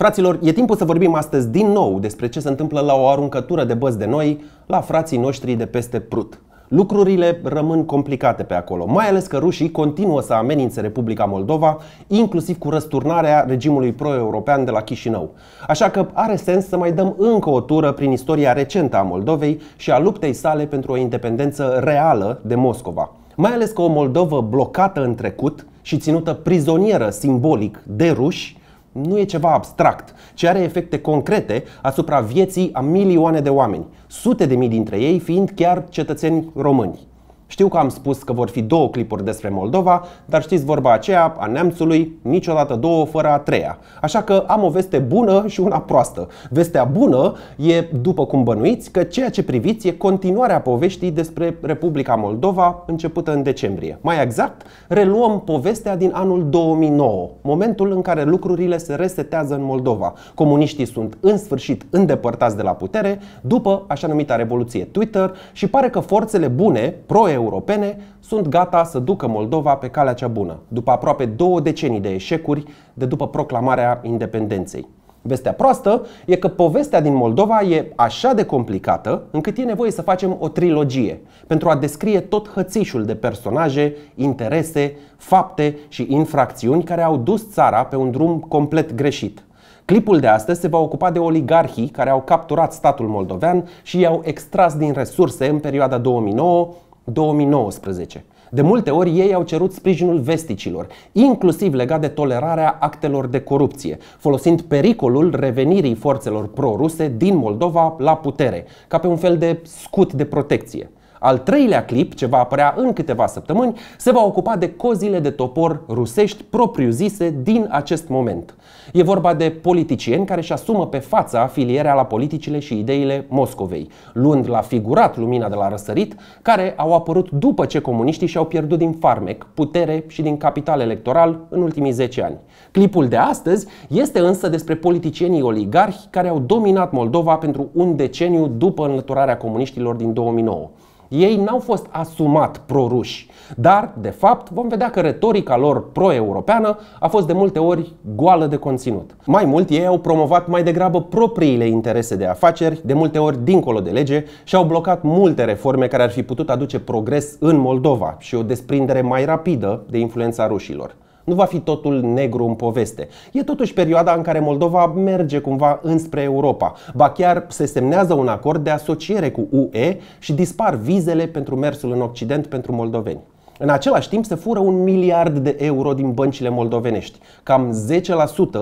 Fraților, e timpul să vorbim astăzi din nou despre ce se întâmplă la o aruncătură de băzi de noi la frații noștri de peste Prut. Lucrurile rămân complicate pe acolo, mai ales că rușii continuă să amenințe Republica Moldova, inclusiv cu răsturnarea regimului pro-european de la Chișinău. Așa că are sens să mai dăm încă o tură prin istoria recentă a Moldovei și a luptei sale pentru o independență reală de Moscova. Mai ales că o Moldovă blocată în trecut și ținută prizonieră simbolic de ruși nu e ceva abstract, ci are efecte concrete asupra vieții a milioane de oameni, sute de mii dintre ei fiind chiar cetățeni români. Știu că am spus că vor fi două clipuri despre Moldova, dar știți vorba aceea a neamțului, niciodată două fără a treia. Așa că am o veste bună și una proastă. Vestea bună e, după cum bănuiți, că ceea ce priviți e continuarea poveștii despre Republica Moldova începută în decembrie. Mai exact, reluăm povestea din anul 2009, momentul în care lucrurile se resetează în Moldova. Comuniștii sunt în sfârșit îndepărtați de la putere după așa numita revoluție Twitter și pare că forțele bune, pro europene sunt gata să ducă Moldova pe calea cea bună, după aproape două decenii de eșecuri de după proclamarea independenței. Vestea proastă e că povestea din Moldova e așa de complicată încât e nevoie să facem o trilogie pentru a descrie tot hățișul de personaje, interese, fapte și infracțiuni care au dus țara pe un drum complet greșit. Clipul de astăzi se va ocupa de oligarhii care au capturat statul moldovean și i-au extras din resurse în perioada 2009 2019. De multe ori ei au cerut sprijinul vesticilor, inclusiv legat de tolerarea actelor de corupție, folosind pericolul revenirii forțelor proruse din Moldova la putere, ca pe un fel de scut de protecție. Al treilea clip, ce va apărea în câteva săptămâni, se va ocupa de cozile de topor rusești propriu-zise din acest moment. E vorba de politicieni care își asumă pe fața afilierea la politicile și ideile Moscovei, luând la figurat lumina de la răsărit, care au apărut după ce comuniștii și-au pierdut din farmec putere și din capital electoral în ultimii 10 ani. Clipul de astăzi este însă despre politicienii oligarhi care au dominat Moldova pentru un deceniu după înlăturarea comuniștilor din 2009. Ei n-au fost asumat proruși, dar, de fapt, vom vedea că retorica lor pro-europeană a fost de multe ori goală de conținut. Mai mult, ei au promovat mai degrabă propriile interese de afaceri, de multe ori dincolo de lege, și au blocat multe reforme care ar fi putut aduce progres în Moldova și o desprindere mai rapidă de influența rușilor. Nu va fi totul negru în poveste. E totuși perioada în care Moldova merge cumva înspre Europa. Ba chiar se semnează un acord de asociere cu UE și dispar vizele pentru mersul în Occident pentru moldoveni. În același timp se fură un miliard de euro din băncile moldovenești, cam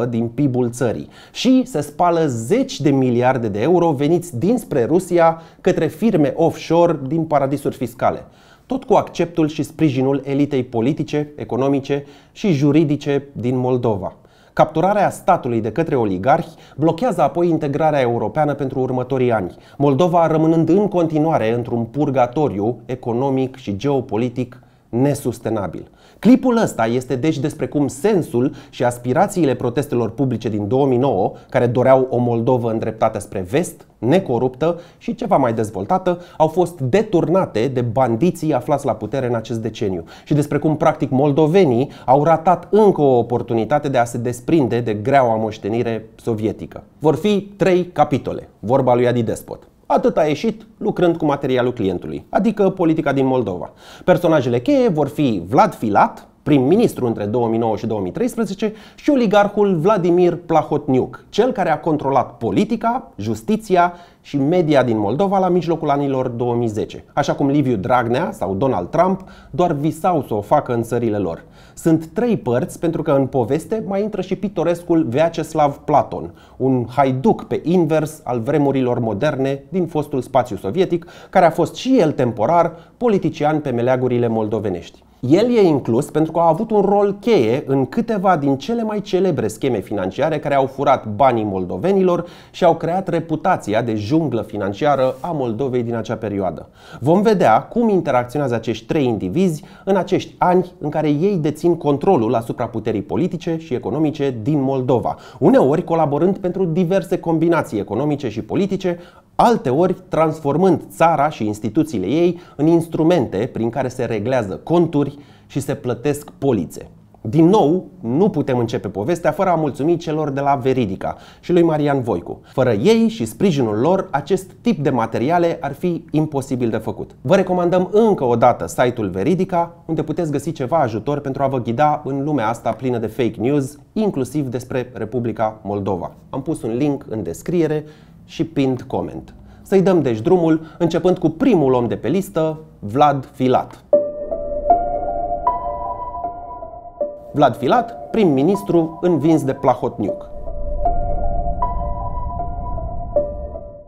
10% din PIB-ul țării și se spală zeci de miliarde de euro veniți dinspre Rusia către firme offshore din paradisuri fiscale tot cu acceptul și sprijinul elitei politice, economice și juridice din Moldova. Capturarea statului de către oligarhi blochează apoi integrarea europeană pentru următorii ani, Moldova rămânând în continuare într-un purgatoriu economic și geopolitic nesustenabil. Clipul ăsta este deci despre cum sensul și aspirațiile protestelor publice din 2009, care doreau o Moldovă îndreptată spre vest, necoruptă și ceva mai dezvoltată, au fost deturnate de bandiții aflați la putere în acest deceniu și despre cum practic moldovenii au ratat încă o oportunitate de a se desprinde de greaua moștenire sovietică. Vor fi trei capitole, vorba lui Adi Despot. Atât a ieșit lucrând cu materialul clientului, adică politica din Moldova. Personajele cheie vor fi Vlad Filat, prim-ministru între 2009 și 2013, și oligarhul Vladimir Plahotniuc, cel care a controlat politica, justiția și media din Moldova la mijlocul anilor 2010. Așa cum Liviu Dragnea sau Donald Trump doar visau să o facă în țările lor. Sunt trei părți pentru că în poveste mai intră și pitorescul Vyacheslav Platon, un haiduc pe invers al vremurilor moderne din fostul spațiu sovietic, care a fost și el temporar politician pe meleagurile moldovenești. El e inclus pentru că a avut un rol cheie în câteva din cele mai celebre scheme financiare care au furat banii moldovenilor și au creat reputația de junglă financiară a Moldovei din acea perioadă. Vom vedea cum interacționează acești trei indivizi în acești ani în care ei dețin controlul asupra puterii politice și economice din Moldova, uneori colaborând pentru diverse combinații economice și politice, alteori transformând țara și instituțiile ei în instrumente prin care se reglează conturi și se plătesc polițe. Din nou, nu putem începe povestea fără a mulțumi celor de la Veridica și lui Marian Voicu. Fără ei și sprijinul lor, acest tip de materiale ar fi imposibil de făcut. Vă recomandăm încă o dată site-ul Veridica, unde puteți găsi ceva ajutor pentru a vă ghida în lumea asta plină de fake news, inclusiv despre Republica Moldova. Am pus un link în descriere și pinned comment. Să-i dăm deci drumul, începând cu primul om de pe listă, Vlad Filat. Vlad Filat, prim-ministru învins de Plahotniuc.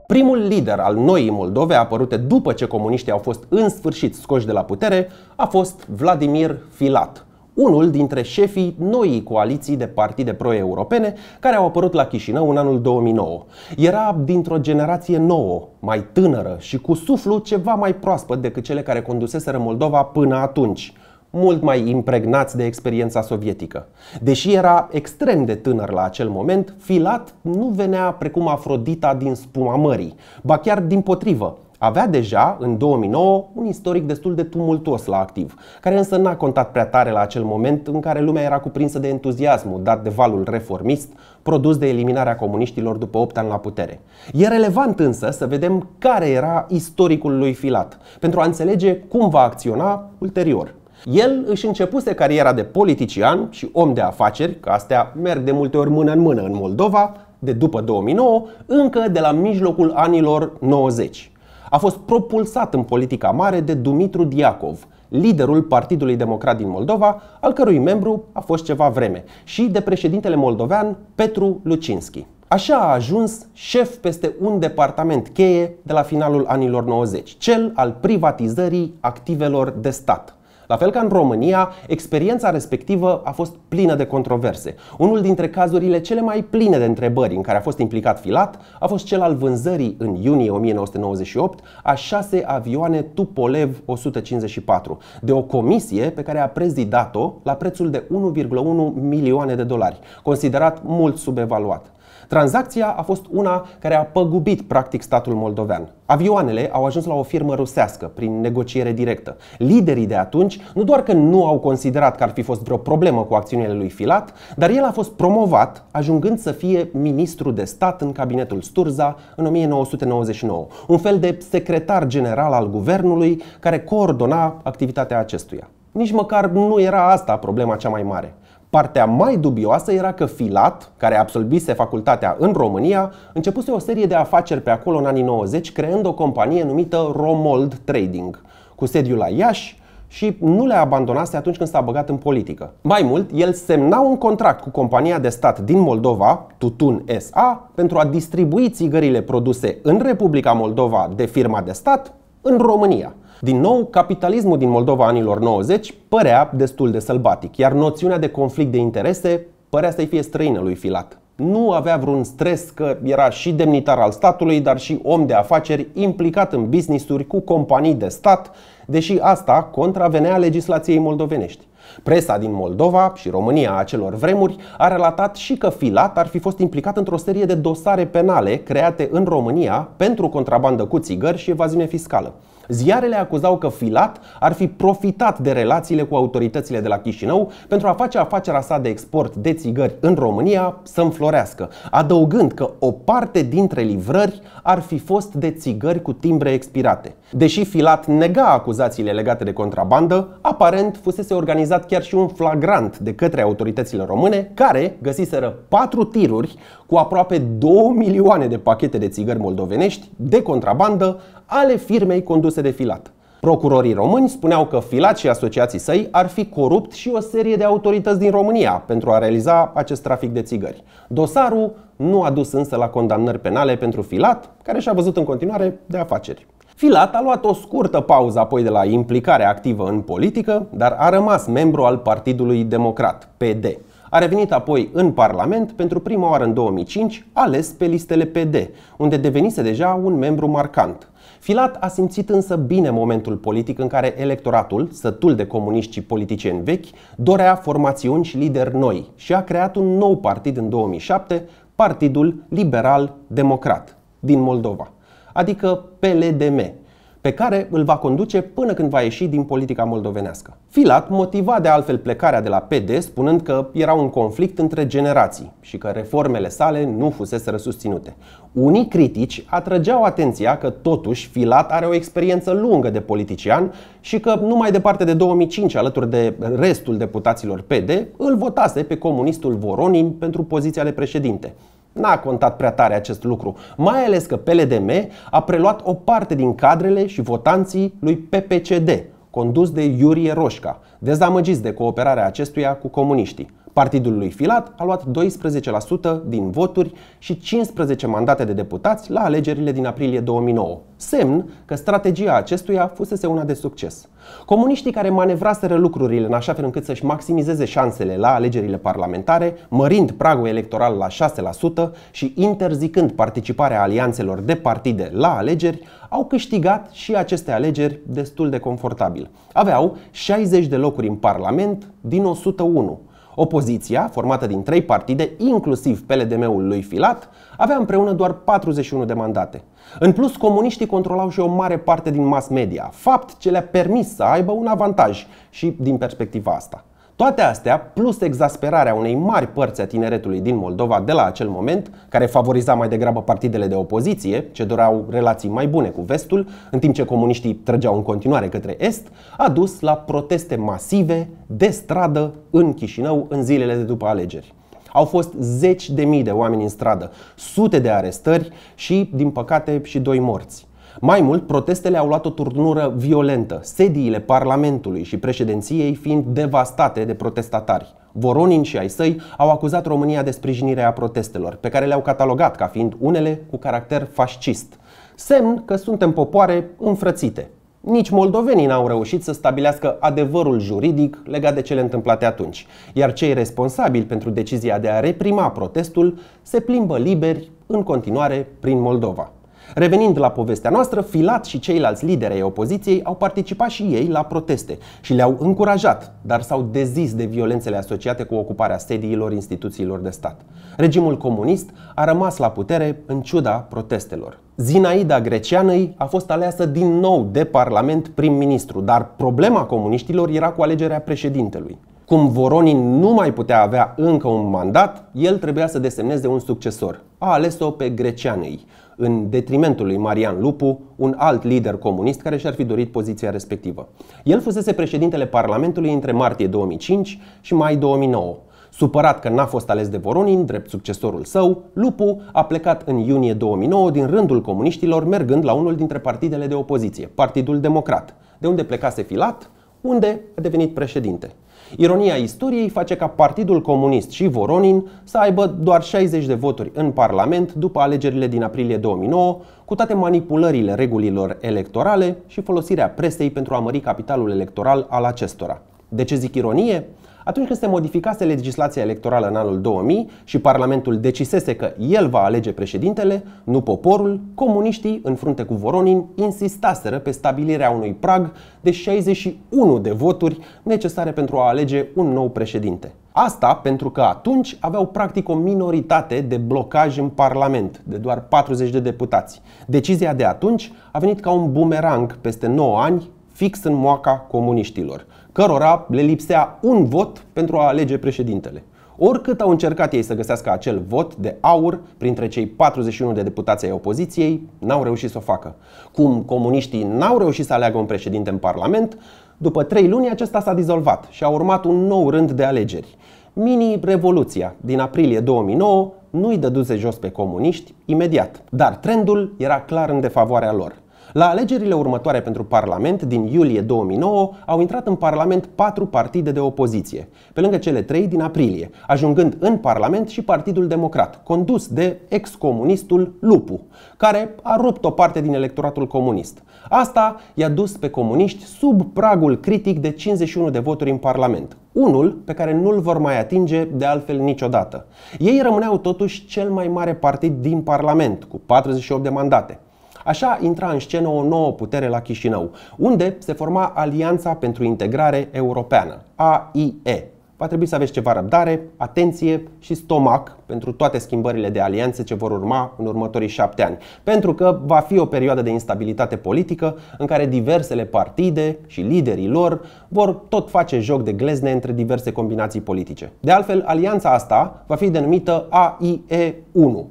Primul lider al noii Moldove apărute după ce comuniștii au fost în sfârșit scoși de la putere a fost Vladimir Filat, unul dintre șefii noii coaliții de partide pro-europene care au apărut la Chișinău în anul 2009. Era dintr-o generație nouă, mai tânără și cu suflu ceva mai proaspăt decât cele care conduseseră Moldova până atunci mult mai impregnați de experiența sovietică. Deși era extrem de tânăr la acel moment, Filat nu venea precum Afrodita din spuma mării, ba chiar din potrivă, avea deja, în 2009, un istoric destul de tumultuos la activ, care însă n-a contat prea tare la acel moment în care lumea era cuprinsă de entuziasmul dat de valul reformist produs de eliminarea comuniștilor după 8 ani la putere. E relevant însă să vedem care era istoricul lui Filat, pentru a înțelege cum va acționa ulterior. El își începuse cariera de politician și om de afaceri, că astea merg de multe ori mână în mână în Moldova, de după 2009, încă de la mijlocul anilor 90 a fost propulsat în politica mare de Dumitru Diacov, liderul Partidului Democrat din Moldova, al cărui membru a fost ceva vreme, și de președintele moldovean Petru Lucinski. Așa a ajuns șef peste un departament cheie de la finalul anilor 90, cel al privatizării activelor de stat. La fel ca în România, experiența respectivă a fost plină de controverse. Unul dintre cazurile cele mai pline de întrebări în care a fost implicat Filat a fost cel al vânzării în iunie 1998 a șase avioane Tupolev 154 de o comisie pe care a prezidat-o la prețul de 1,1 milioane de dolari, considerat mult subevaluat. Tranzacția a fost una care a păgubit practic statul moldovean. Avioanele au ajuns la o firmă rusească prin negociere directă. Liderii de atunci nu doar că nu au considerat că ar fi fost vreo problemă cu acțiunile lui Filat, dar el a fost promovat, ajungând să fie ministru de stat în cabinetul Sturza în 1999, un fel de secretar general al guvernului care coordona activitatea acestuia. Nici măcar nu era asta problema cea mai mare. Partea mai dubioasă era că Filat, care absolvise facultatea în România, începuse o serie de afaceri pe acolo în anii 90, creând o companie numită Romold Trading, cu sediul la Iași, și nu le abandonase atunci când s-a băgat în politică. Mai mult, el semna un contract cu compania de stat din Moldova, Tutun SA, pentru a distribui țigările produse în Republica Moldova de firma de stat în România. Din nou, capitalismul din Moldova anilor 90 părea destul de sălbatic, iar noțiunea de conflict de interese părea să-i fie străină lui Filat. Nu avea vreun stres că era și demnitar al statului, dar și om de afaceri implicat în business-uri cu companii de stat, deși asta contravenea legislației moldovenești. Presa din Moldova și România a acelor vremuri a relatat și că Filat ar fi fost implicat într-o serie de dosare penale create în România pentru contrabandă cu țigări și evaziune fiscală ziarele acuzau că Filat ar fi profitat de relațiile cu autoritățile de la Chișinău pentru a face afacerea sa de export de țigări în România să înflorească, adăugând că o parte dintre livrări ar fi fost de țigări cu timbre expirate. Deși Filat nega acuzațiile legate de contrabandă, aparent fusese organizat chiar și un flagrant de către autoritățile române, care găsiseră patru tiruri cu aproape 2 milioane de pachete de țigări moldovenești de contrabandă, ale firmei conduse de Filat. Procurorii români spuneau că Filat și asociații săi ar fi corupt și o serie de autorități din România pentru a realiza acest trafic de țigări. Dosarul nu a dus însă la condamnări penale pentru Filat, care și-a văzut în continuare de afaceri. Filat a luat o scurtă pauză apoi de la implicarea activă în politică, dar a rămas membru al Partidului Democrat, PD. A revenit apoi în Parlament pentru prima oară în 2005, ales pe listele PD, unde devenise deja un membru marcant. Filat a simțit însă bine momentul politic în care electoratul, sătul de comuniști și politicieni vechi, dorea formațiuni și lideri noi și a creat un nou partid în 2007, Partidul Liberal Democrat din Moldova, adică PLDM, pe care îl va conduce până când va ieși din politica moldovenească. Filat motiva de altfel plecarea de la PD spunând că era un conflict între generații și că reformele sale nu fuseseră susținute. Unii critici atrăgeau atenția că totuși Filat are o experiență lungă de politician și că numai departe de 2005, alături de restul deputaților PD, îl votase pe comunistul Voronin pentru poziția de președinte. N-a contat prea tare acest lucru, mai ales că PLDM a preluat o parte din cadrele și votanții lui PPCD, condus de Iurie Roșca, dezamăgiți de cooperarea acestuia cu comuniștii. Partidul lui Filat a luat 12% din voturi și 15 mandate de deputați la alegerile din aprilie 2009, semn că strategia acestuia fusese una de succes. Comuniștii care manevraseră lucrurile în așa fel încât să-și maximizeze șansele la alegerile parlamentare, mărind pragul electoral la 6% și interzicând participarea alianțelor de partide la alegeri, au câștigat și aceste alegeri destul de confortabil. Aveau 60 de locuri în Parlament din 101, Opoziția, formată din trei partide, inclusiv PLDM-ul lui Filat, avea împreună doar 41 de mandate. În plus, comuniștii controlau și o mare parte din mass media, fapt ce le-a permis să aibă un avantaj și din perspectiva asta. Toate astea, plus exasperarea unei mari părți a tineretului din Moldova de la acel moment, care favoriza mai degrabă partidele de opoziție, ce doreau relații mai bune cu vestul, în timp ce comuniștii trăgeau în continuare către est, a dus la proteste masive de stradă în Chișinău în zilele de după alegeri. Au fost zeci de mii de oameni în stradă, sute de arestări și, din păcate, și doi morți. Mai mult, protestele au luat o turnură violentă, sediile Parlamentului și președinției fiind devastate de protestatari. Voronin și ai săi au acuzat România de sprijinirea protestelor, pe care le-au catalogat ca fiind unele cu caracter fascist. Semn că suntem popoare înfrățite. Nici moldovenii n-au reușit să stabilească adevărul juridic legat de cele întâmplate atunci, iar cei responsabili pentru decizia de a reprima protestul se plimbă liberi în continuare prin Moldova. Revenind la povestea noastră, Filat și ceilalți lideri ai opoziției au participat și ei la proteste și le-au încurajat, dar s-au dezis de violențele asociate cu ocuparea sediilor instituțiilor de stat. Regimul comunist a rămas la putere în ciuda protestelor. Zinaida Greceanăi a fost aleasă din nou de Parlament prim-ministru, dar problema comuniștilor era cu alegerea președintelui. Cum Voronin nu mai putea avea încă un mandat, el trebuia să desemneze un succesor. A ales-o pe Greceanăi, în detrimentul lui Marian Lupu, un alt lider comunist care și-ar fi dorit poziția respectivă. El fusese președintele Parlamentului între martie 2005 și mai 2009. Supărat că n-a fost ales de Voronin, drept succesorul său, Lupu a plecat în iunie 2009 din rândul comuniștilor, mergând la unul dintre partidele de opoziție, Partidul Democrat, de unde plecase filat, unde a devenit președinte. Ironia istoriei face ca Partidul Comunist și Voronin să aibă doar 60 de voturi în Parlament după alegerile din aprilie 2009, cu toate manipulările regulilor electorale și folosirea presei pentru a mări capitalul electoral al acestora. De ce zic ironie? Atunci când se modificase legislația electorală în anul 2000 și Parlamentul decisese că el va alege președintele, nu poporul, comuniștii, în frunte cu Voronin, insistaseră pe stabilirea unui prag de 61 de voturi necesare pentru a alege un nou președinte. Asta pentru că atunci aveau practic o minoritate de blocaj în Parlament, de doar 40 de deputați. Decizia de atunci a venit ca un bumerang peste 9 ani fix în moaca comuniștilor, cărora le lipsea un vot pentru a alege președintele. Oricât au încercat ei să găsească acel vot de aur printre cei 41 de deputați ai opoziției, n-au reușit să o facă. Cum comuniștii n-au reușit să aleagă un președinte în Parlament, după trei luni acesta s-a dizolvat și a urmat un nou rând de alegeri. Mini-revoluția din aprilie 2009 nu-i dăduse jos pe comuniști imediat, dar trendul era clar în defavoarea lor. La alegerile următoare pentru Parlament din iulie 2009 au intrat în Parlament patru partide de opoziție, pe lângă cele trei din aprilie, ajungând în Parlament și Partidul Democrat, condus de ex-comunistul Lupu, care a rupt o parte din electoratul comunist. Asta i-a dus pe comuniști sub pragul critic de 51 de voturi în Parlament, unul pe care nu-l vor mai atinge de altfel niciodată. Ei rămâneau totuși cel mai mare partid din Parlament, cu 48 de mandate. Așa intra în scenă o nouă putere la Chișinău, unde se forma Alianța pentru Integrare Europeană, AIE. Va trebui să aveți ceva răbdare, atenție și stomac pentru toate schimbările de alianțe ce vor urma în următorii șapte ani, pentru că va fi o perioadă de instabilitate politică în care diversele partide și liderii lor vor tot face joc de glezne între diverse combinații politice. De altfel, alianța asta va fi denumită AIE1,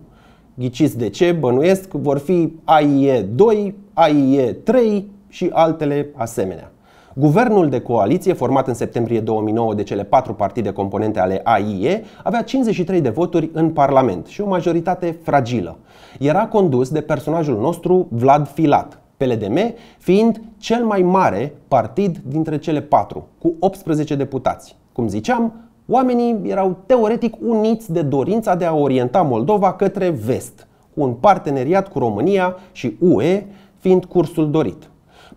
ghiciți de ce, bănuiesc, vor fi AIE 2, AIE 3 și altele asemenea. Guvernul de coaliție, format în septembrie 2009 de cele patru partide componente ale AIE, avea 53 de voturi în Parlament și o majoritate fragilă. Era condus de personajul nostru Vlad Filat, PLDM fiind cel mai mare partid dintre cele patru, cu 18 deputați. Cum ziceam, Oamenii erau teoretic uniți de dorința de a orienta Moldova către vest, cu un parteneriat cu România și UE fiind cursul dorit.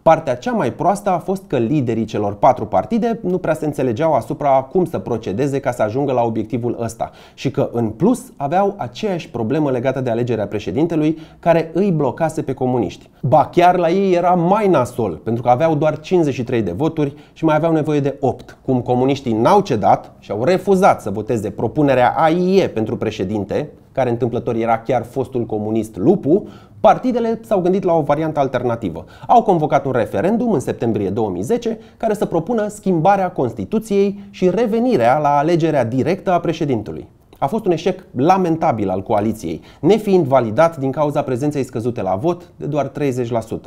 Partea cea mai proastă a fost că liderii celor patru partide nu prea se înțelegeau asupra cum să procedeze ca să ajungă la obiectivul ăsta și că, în plus, aveau aceeași problemă legată de alegerea președintelui care îi blocase pe comuniști. Ba chiar la ei era mai nasol, pentru că aveau doar 53 de voturi și mai aveau nevoie de 8. Cum comuniștii n-au cedat și au refuzat să voteze propunerea AIE pentru președinte, care întâmplător era chiar fostul comunist Lupu, Partidele s-au gândit la o variantă alternativă. Au convocat un referendum în septembrie 2010 care să propună schimbarea Constituției și revenirea la alegerea directă a președintelui. A fost un eșec lamentabil al coaliției, nefiind validat din cauza prezenței scăzute la vot de doar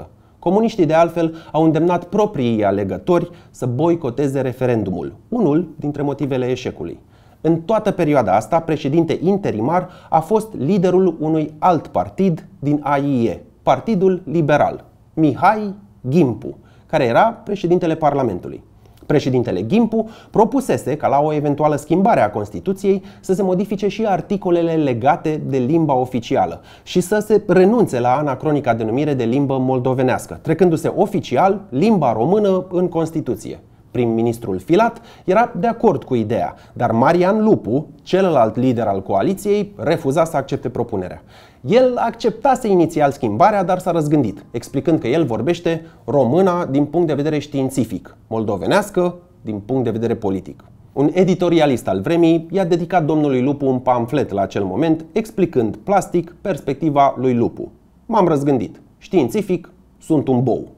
30%. Comuniștii, de altfel, au îndemnat proprii alegători să boicoteze referendumul, unul dintre motivele eșecului. În toată perioada asta, președinte interimar a fost liderul unui alt partid din AIE, Partidul Liberal, Mihai Gimpu, care era președintele Parlamentului. Președintele Gimpu propusese ca la o eventuală schimbare a Constituției să se modifice și articolele legate de limba oficială și să se renunțe la anacronica denumire de limbă moldovenească, trecându-se oficial limba română în Constituție prim-ministrul Filat, era de acord cu ideea, dar Marian Lupu, celălalt lider al coaliției, refuza să accepte propunerea. El acceptase inițial schimbarea, dar s-a răzgândit, explicând că el vorbește româna din punct de vedere științific, moldovenească din punct de vedere politic. Un editorialist al vremii i-a dedicat domnului Lupu un pamflet la acel moment, explicând plastic perspectiva lui Lupu. M-am răzgândit. Științific, sunt un bou.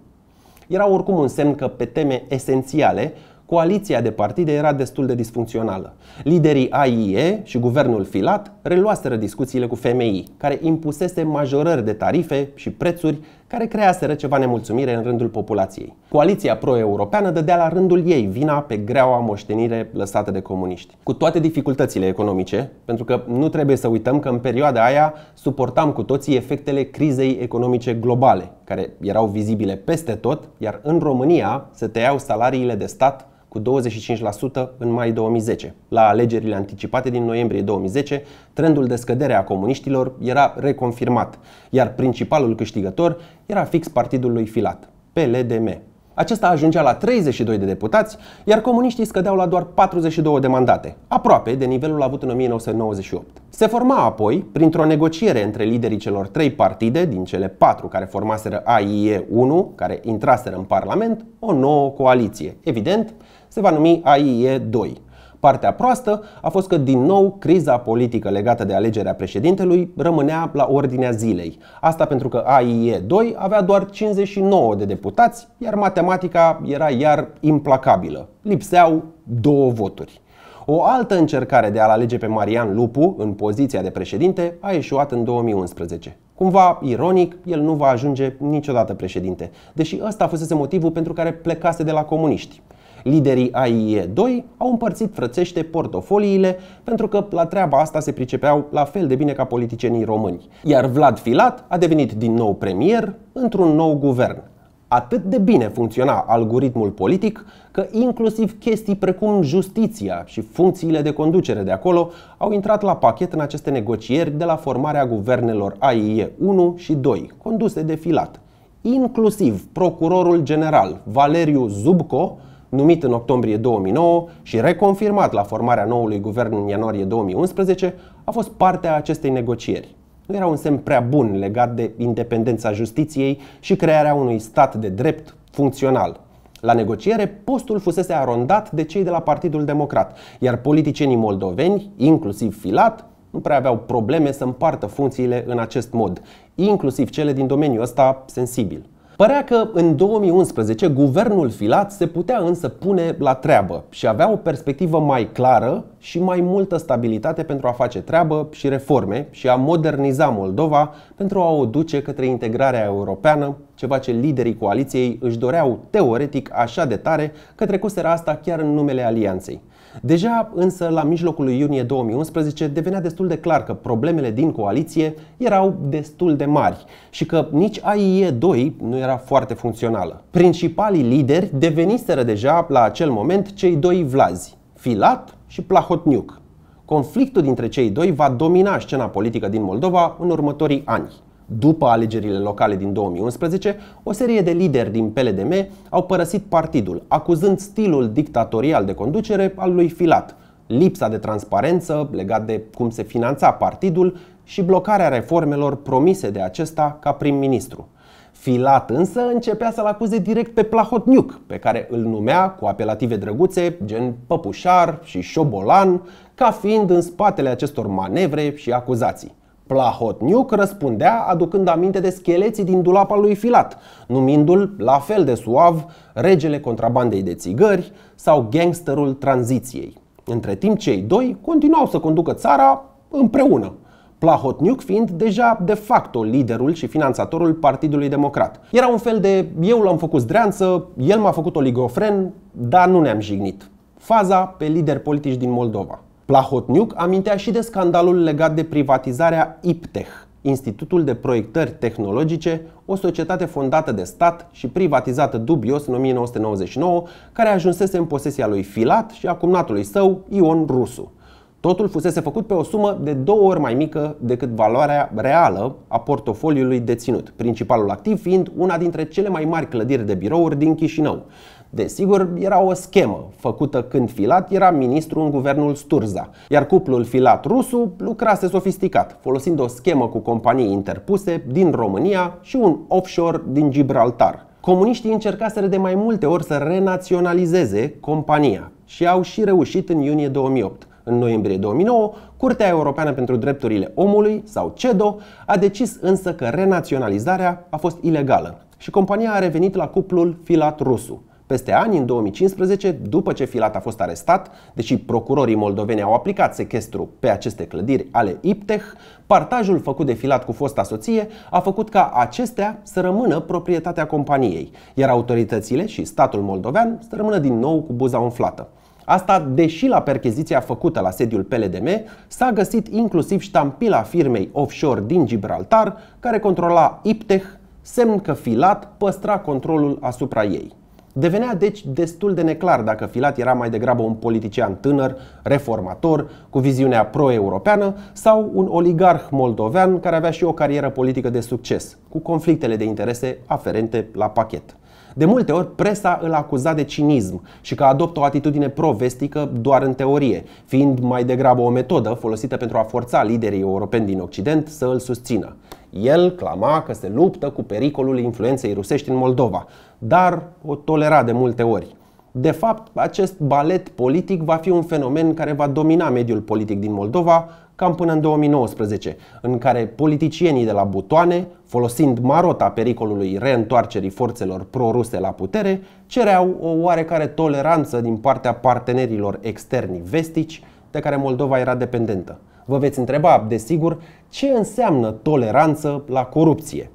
Era oricum un semn că pe teme esențiale, coaliția de partide era destul de disfuncțională. Liderii AIE și guvernul Filat reluaseră discuțiile cu FMI, care impusese majorări de tarife și prețuri care creaseră ceva nemulțumire în rândul populației. Coaliția pro-europeană dădea la rândul ei vina pe greaua moștenire lăsată de comuniști. Cu toate dificultățile economice, pentru că nu trebuie să uităm că în perioada aia suportam cu toții efectele crizei economice globale, care erau vizibile peste tot, iar în România se tăiau salariile de stat cu 25% în mai 2010. La alegerile anticipate din noiembrie 2010, trendul de scădere a comuniștilor era reconfirmat, iar principalul câștigător era fix partidul lui Filat, PLDM. Acesta ajungea la 32 de deputați, iar comuniștii scădeau la doar 42 de mandate, aproape de nivelul avut în 1998. Se forma apoi, printr-o negociere între liderii celor trei partide, din cele patru care formaseră AIE 1, care intraseră în Parlament, o nouă coaliție. Evident, se va numi AIE 2. Partea proastă a fost că, din nou, criza politică legată de alegerea președintelui rămânea la ordinea zilei. Asta pentru că AIE2 avea doar 59 de deputați, iar matematica era iar implacabilă. Lipseau două voturi. O altă încercare de a-l alege pe Marian Lupu în poziția de președinte a eșuat în 2011. Cumva ironic, el nu va ajunge niciodată președinte, deși ăsta fusese motivul pentru care plecase de la comuniști. Liderii AIE2 au împărțit frățește portofoliile pentru că la treaba asta se pricepeau la fel de bine ca politicienii români. Iar Vlad Filat a devenit din nou premier într-un nou guvern. Atât de bine funcționa algoritmul politic că inclusiv chestii precum justiția și funcțiile de conducere de acolo au intrat la pachet în aceste negocieri de la formarea guvernelor AIE 1 și 2, conduse de Filat. Inclusiv procurorul general Valeriu Zubco numit în octombrie 2009 și reconfirmat la formarea noului guvern în ianuarie 2011, a fost parte a acestei negocieri. Nu era un semn prea bun legat de independența justiției și crearea unui stat de drept funcțional. La negociere, postul fusese arondat de cei de la Partidul Democrat, iar politicienii moldoveni, inclusiv Filat, nu prea aveau probleme să împartă funcțiile în acest mod, inclusiv cele din domeniul ăsta sensibil. Părea că în 2011 guvernul filat se putea însă pune la treabă și avea o perspectivă mai clară și mai multă stabilitate pentru a face treabă și reforme și a moderniza Moldova pentru a o duce către integrarea europeană, ceva ce liderii coaliției își doreau teoretic așa de tare că trecuseră asta chiar în numele alianței. Deja însă la mijlocul lui iunie 2011 devenea destul de clar că problemele din coaliție erau destul de mari și că nici AIE2 nu era foarte funcțională. Principalii lideri deveniseră deja la acel moment cei doi vlazi, Filat și Plahotniuc. Conflictul dintre cei doi va domina scena politică din Moldova în următorii ani. După alegerile locale din 2011, o serie de lideri din PLDM au părăsit partidul, acuzând stilul dictatorial de conducere al lui Filat, lipsa de transparență legat de cum se finanța partidul și blocarea reformelor promise de acesta ca prim-ministru. Filat însă începea să-l acuze direct pe Plahotniuc, pe care îl numea cu apelative drăguțe, gen păpușar și șobolan, ca fiind în spatele acestor manevre și acuzații. Plahotniuc răspundea aducând aminte de scheleții din dulapa lui Filat, numindu-l, la fel de suav, regele contrabandei de țigări sau gangsterul tranziției. Între timp, cei doi continuau să conducă țara împreună, Plahotniuc fiind deja de facto liderul și finanțatorul Partidului Democrat. Era un fel de eu l-am făcut zdreanță, el m-a făcut oligofren, dar nu ne-am jignit. Faza pe lideri politici din Moldova. Plahotniuc amintea și de scandalul legat de privatizarea IPTEH, Institutul de Proiectări Tehnologice, o societate fondată de stat și privatizată dubios în 1999, care ajunsese în posesia lui Filat și a cumnatului său, Ion Rusu. Totul fusese făcut pe o sumă de două ori mai mică decât valoarea reală a portofoliului deținut, principalul activ fiind una dintre cele mai mari clădiri de birouri din Chișinău. Desigur, era o schemă făcută când Filat era ministru în guvernul Sturza, iar cuplul Filat-Rusu lucrase sofisticat, folosind o schemă cu companii interpuse din România și un offshore din Gibraltar. Comuniștii încercaseră de mai multe ori să renaționalizeze compania și au și reușit în iunie 2008. În noiembrie 2009, Curtea Europeană pentru Drepturile Omului, sau CEDO, a decis însă că renaționalizarea a fost ilegală și compania a revenit la cuplul Filat Rusu. Peste ani, în 2015, după ce Filat a fost arestat, deși procurorii moldoveni au aplicat sequestru pe aceste clădiri ale IPTEH, partajul făcut de Filat cu fosta soție a făcut ca acestea să rămână proprietatea companiei, iar autoritățile și statul moldovean să rămână din nou cu buza umflată. Asta deși la percheziția făcută la sediul PLDM s-a găsit inclusiv ștampila firmei offshore din Gibraltar care controla IPTEH, semn că Filat păstra controlul asupra ei. Devenea deci destul de neclar dacă Filat era mai degrabă un politician tânăr, reformator, cu viziunea pro-europeană sau un oligarh moldovean care avea și o carieră politică de succes, cu conflictele de interese aferente la pachet. De multe ori, presa îl acuza de cinism și că adoptă o atitudine provestică doar în teorie, fiind mai degrabă o metodă folosită pentru a forța liderii europeni din Occident să îl susțină. El clama că se luptă cu pericolul influenței rusești în Moldova, dar o tolera de multe ori. De fapt, acest balet politic va fi un fenomen care va domina mediul politic din Moldova cam până în 2019, în care politicienii de la butoane, folosind marota pericolului reîntoarcerii forțelor proruse la putere, cereau o oarecare toleranță din partea partenerilor externi vestici de care Moldova era dependentă. Vă veți întreba, desigur, ce înseamnă toleranță la corupție?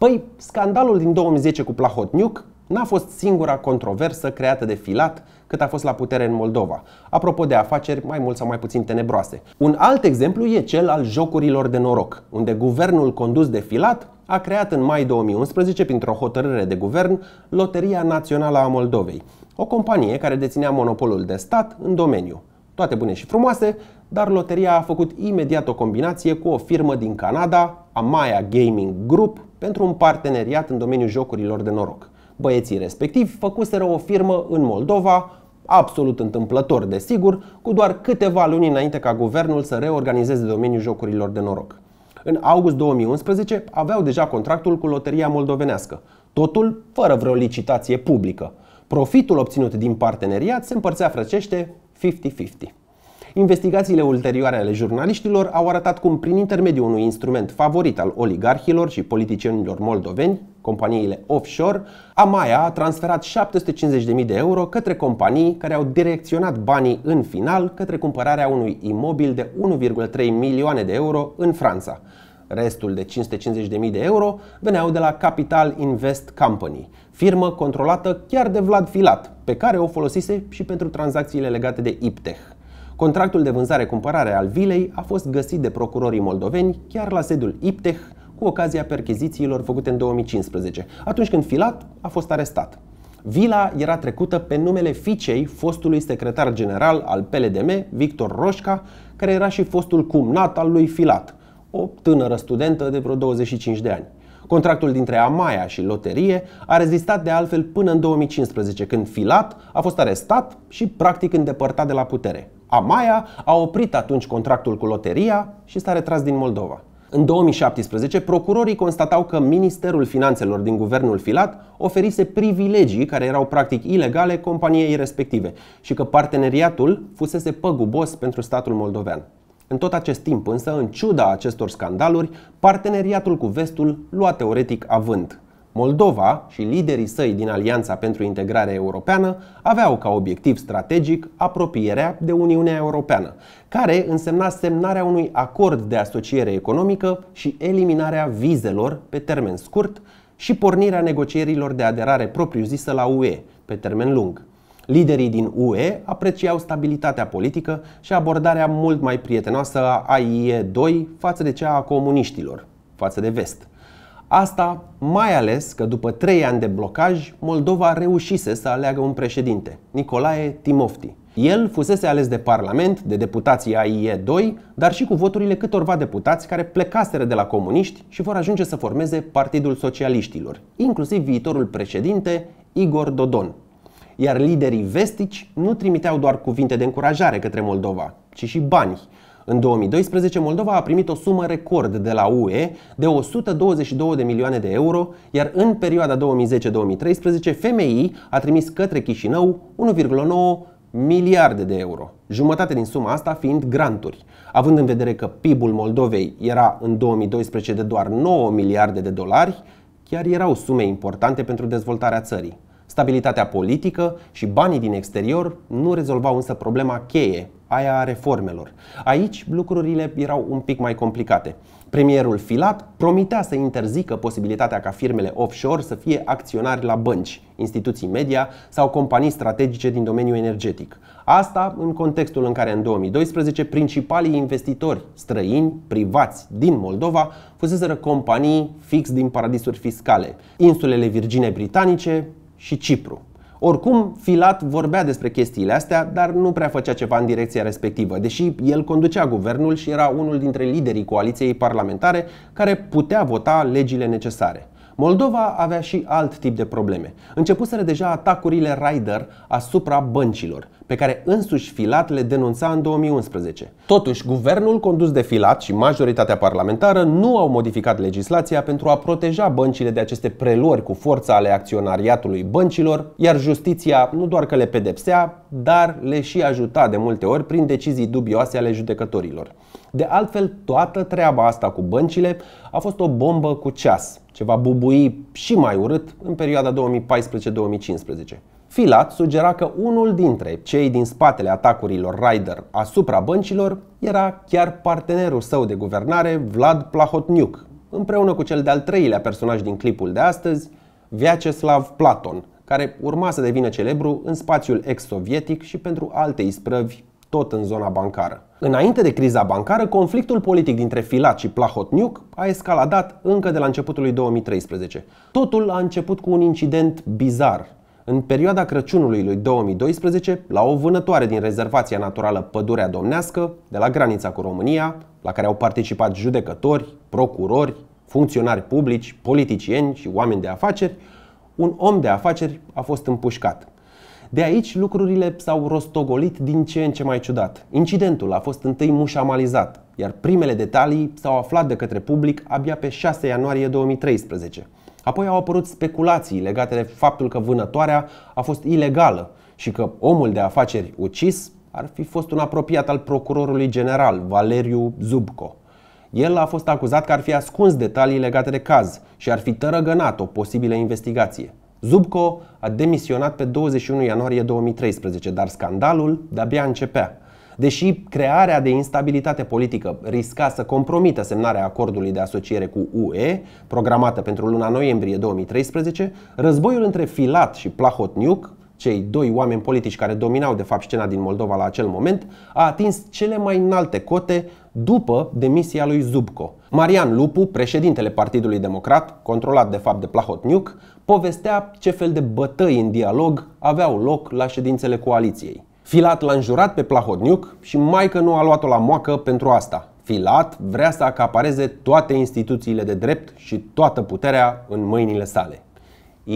Păi, scandalul din 2010 cu Plahotniuc n-a fost singura controversă creată de Filat cât a fost la putere în Moldova. Apropo de afaceri mai mult sau mai puțin tenebroase. Un alt exemplu e cel al jocurilor de noroc, unde guvernul condus de Filat a creat în mai 2011, printr-o hotărâre de guvern, Loteria Națională a Moldovei, o companie care deținea monopolul de stat în domeniu. Toate bune și frumoase, dar loteria a făcut imediat o combinație cu o firmă din Canada, Amaya Gaming Group, pentru un parteneriat în domeniul jocurilor de noroc. Băieții respectivi făcuseră o firmă în Moldova, absolut întâmplător, desigur, cu doar câteva luni înainte ca guvernul să reorganizeze domeniul jocurilor de noroc. În august 2011 aveau deja contractul cu Loteria Moldovenească, totul fără vreo licitație publică. Profitul obținut din parteneriat se împărțea frăcește 50-50. Investigațiile ulterioare ale jurnaliștilor au arătat cum, prin intermediul unui instrument favorit al oligarhilor și politicienilor moldoveni, companiile offshore, Amaya a transferat 750.000 de euro către companii care au direcționat banii în final către cumpărarea unui imobil de 1,3 milioane de euro în Franța. Restul de 550.000 de euro veneau de la Capital Invest Company, firmă controlată chiar de Vlad Filat, pe care o folosise și pentru tranzacțiile legate de Iptech. Contractul de vânzare-cumpărare al vilei a fost găsit de procurorii moldoveni chiar la sediul IPTEH cu ocazia perchezițiilor făcute în 2015, atunci când Filat a fost arestat. Vila era trecută pe numele fiicei fostului secretar general al PLDM, Victor Roșca, care era și fostul cumnat al lui Filat, o tânără studentă de vreo 25 de ani. Contractul dintre Amaia și Loterie a rezistat de altfel până în 2015, când Filat a fost arestat și practic îndepărtat de la putere. Amaya a oprit atunci contractul cu loteria și s-a retras din Moldova. În 2017, procurorii constatau că Ministerul Finanțelor din guvernul Filat oferise privilegii care erau practic ilegale companiei respective și că parteneriatul fusese păgubos pentru statul moldovean. În tot acest timp însă, în ciuda acestor scandaluri, parteneriatul cu vestul lua teoretic avânt. Moldova și liderii săi din Alianța pentru Integrare Europeană aveau ca obiectiv strategic apropierea de Uniunea Europeană, care însemna semnarea unui acord de asociere economică și eliminarea vizelor pe termen scurt și pornirea negocierilor de aderare propriu-zisă la UE pe termen lung. Liderii din UE apreciau stabilitatea politică și abordarea mult mai prietenoasă a AIE 2 față de cea a comuniștilor, față de vest. Asta mai ales că după trei ani de blocaj, Moldova reușise să aleagă un președinte, Nicolae Timofti. El fusese ales de Parlament, de deputații AIE2, dar și cu voturile câtorva deputați care plecaseră de la comuniști și vor ajunge să formeze Partidul Socialiștilor, inclusiv viitorul președinte Igor Dodon. Iar liderii vestici nu trimiteau doar cuvinte de încurajare către Moldova, ci și bani – în 2012, Moldova a primit o sumă record de la UE de 122 de milioane de euro, iar în perioada 2010-2013 FMI a trimis către Chișinău 1,9 miliarde de euro, jumătate din suma asta fiind granturi. Având în vedere că PIB-ul Moldovei era în 2012 de doar 9 miliarde de dolari, chiar erau sume importante pentru dezvoltarea țării. Stabilitatea politică și banii din exterior nu rezolvau însă problema cheie aia a reformelor. Aici lucrurile erau un pic mai complicate. Premierul Filat promitea să interzică posibilitatea ca firmele offshore să fie acționari la bănci, instituții media sau companii strategice din domeniul energetic. Asta în contextul în care în 2012 principalii investitori străini, privați din Moldova, fuseseră companii fix din paradisuri fiscale, insulele Virgine Britanice și Cipru. Oricum, Filat vorbea despre chestiile astea, dar nu prea făcea ceva în direcția respectivă, deși el conducea guvernul și era unul dintre liderii coaliției parlamentare care putea vota legile necesare. Moldova avea și alt tip de probleme. Începuseră deja atacurile Raider asupra băncilor pe care însuși Filat le denunța în 2011. Totuși, guvernul condus de Filat și majoritatea parlamentară nu au modificat legislația pentru a proteja băncile de aceste preluări cu forța ale acționariatului băncilor, iar justiția nu doar că le pedepsea, dar le și ajuta de multe ori prin decizii dubioase ale judecătorilor. De altfel, toată treaba asta cu băncile a fost o bombă cu ceas, ce va bubui și mai urât în perioada 2014-2015. Filat sugera că unul dintre cei din spatele atacurilor Raider asupra băncilor era chiar partenerul său de guvernare, Vlad Plahotniuc, împreună cu cel de-al treilea personaj din clipul de astăzi, Vyacheslav Platon, care urma să devină celebru în spațiul ex-sovietic și pentru alte isprăvi tot în zona bancară. Înainte de criza bancară, conflictul politic dintre Filat și Plahotniuc a escaladat încă de la începutul lui 2013. Totul a început cu un incident bizar în perioada Crăciunului lui 2012 la o vânătoare din rezervația naturală Pădurea Domnească, de la granița cu România, la care au participat judecători, procurori, funcționari publici, politicieni și oameni de afaceri, un om de afaceri a fost împușcat. De aici lucrurile s-au rostogolit din ce în ce mai ciudat. Incidentul a fost întâi mușamalizat, iar primele detalii s-au aflat de către public abia pe 6 ianuarie 2013. Apoi au apărut speculații legate de faptul că vânătoarea a fost ilegală și că omul de afaceri ucis ar fi fost un apropiat al procurorului general Valeriu Zubco. El a fost acuzat că ar fi ascuns detalii legate de caz și ar fi tărăgănat o posibilă investigație. Zubco a demisionat pe 21 ianuarie 2013, dar scandalul de-abia începea. Deși crearea de instabilitate politică risca să compromită semnarea acordului de asociere cu UE, programată pentru luna noiembrie 2013, războiul între Filat și Plahotniuc, cei doi oameni politici care dominau de fapt scena din Moldova la acel moment, a atins cele mai înalte cote după demisia lui Zubco. Marian Lupu, președintele Partidului Democrat, controlat de fapt de Plahotniuc, povestea ce fel de bătăi în dialog aveau loc la ședințele coaliției. Filat l-a înjurat pe Plahodniuc și mai că nu a luat-o la moacă pentru asta. Filat vrea să acapareze toate instituțiile de drept și toată puterea în mâinile sale.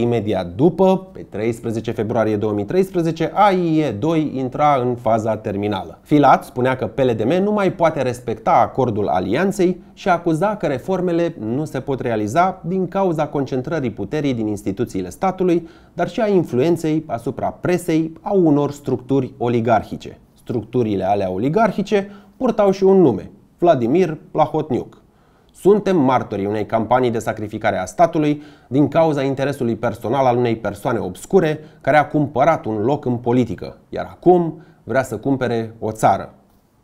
Imediat după, pe 13 februarie 2013, AIE2 intra în faza terminală. Filat spunea că PLDM nu mai poate respecta acordul alianței și acuza că reformele nu se pot realiza din cauza concentrării puterii din instituțiile statului, dar și a influenței asupra presei a unor structuri oligarhice. Structurile alea oligarhice purtau și un nume, Vladimir Plahotniuc. Suntem martorii unei campanii de sacrificare a statului din cauza interesului personal al unei persoane obscure care a cumpărat un loc în politică, iar acum vrea să cumpere o țară,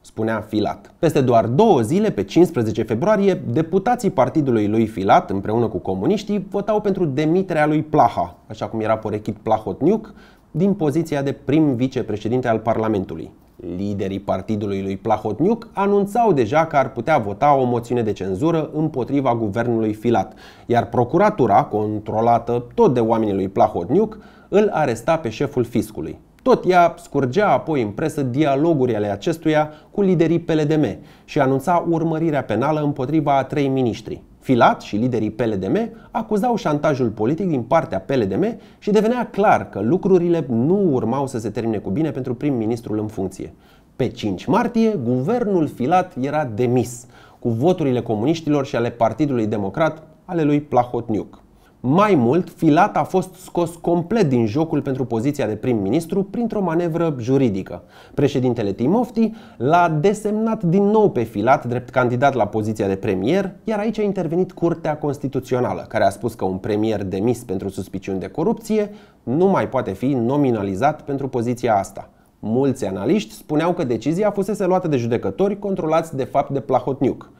spunea Filat. Peste doar două zile, pe 15 februarie, deputații partidului lui Filat, împreună cu comuniștii, votau pentru demiterea lui Plaha, așa cum era porechit Plahotniuc, din poziția de prim vicepreședinte al Parlamentului. Liderii partidului lui Plahotniuc anunțau deja că ar putea vota o moțiune de cenzură împotriva guvernului Filat, iar procuratura, controlată tot de oamenii lui Plahotniuc, îl aresta pe șeful fiscului. Tot ea scurgea apoi în presă dialoguri ale acestuia cu liderii PLDM și anunța urmărirea penală împotriva a trei miniștri. Filat și liderii PLDM acuzau șantajul politic din partea PLDM și devenea clar că lucrurile nu urmau să se termine cu bine pentru prim-ministrul în funcție. Pe 5 martie, guvernul Filat era demis, cu voturile comuniștilor și ale Partidului Democrat ale lui Plahotniuc. Mai mult, Filat a fost scos complet din jocul pentru poziția de prim-ministru printr-o manevră juridică. Președintele Timofti l-a desemnat din nou pe Filat drept candidat la poziția de premier, iar aici a intervenit Curtea Constituțională, care a spus că un premier demis pentru suspiciuni de corupție nu mai poate fi nominalizat pentru poziția asta. Mulți analiști spuneau că decizia fusese luată de judecători controlați de fapt de Plahotniuc.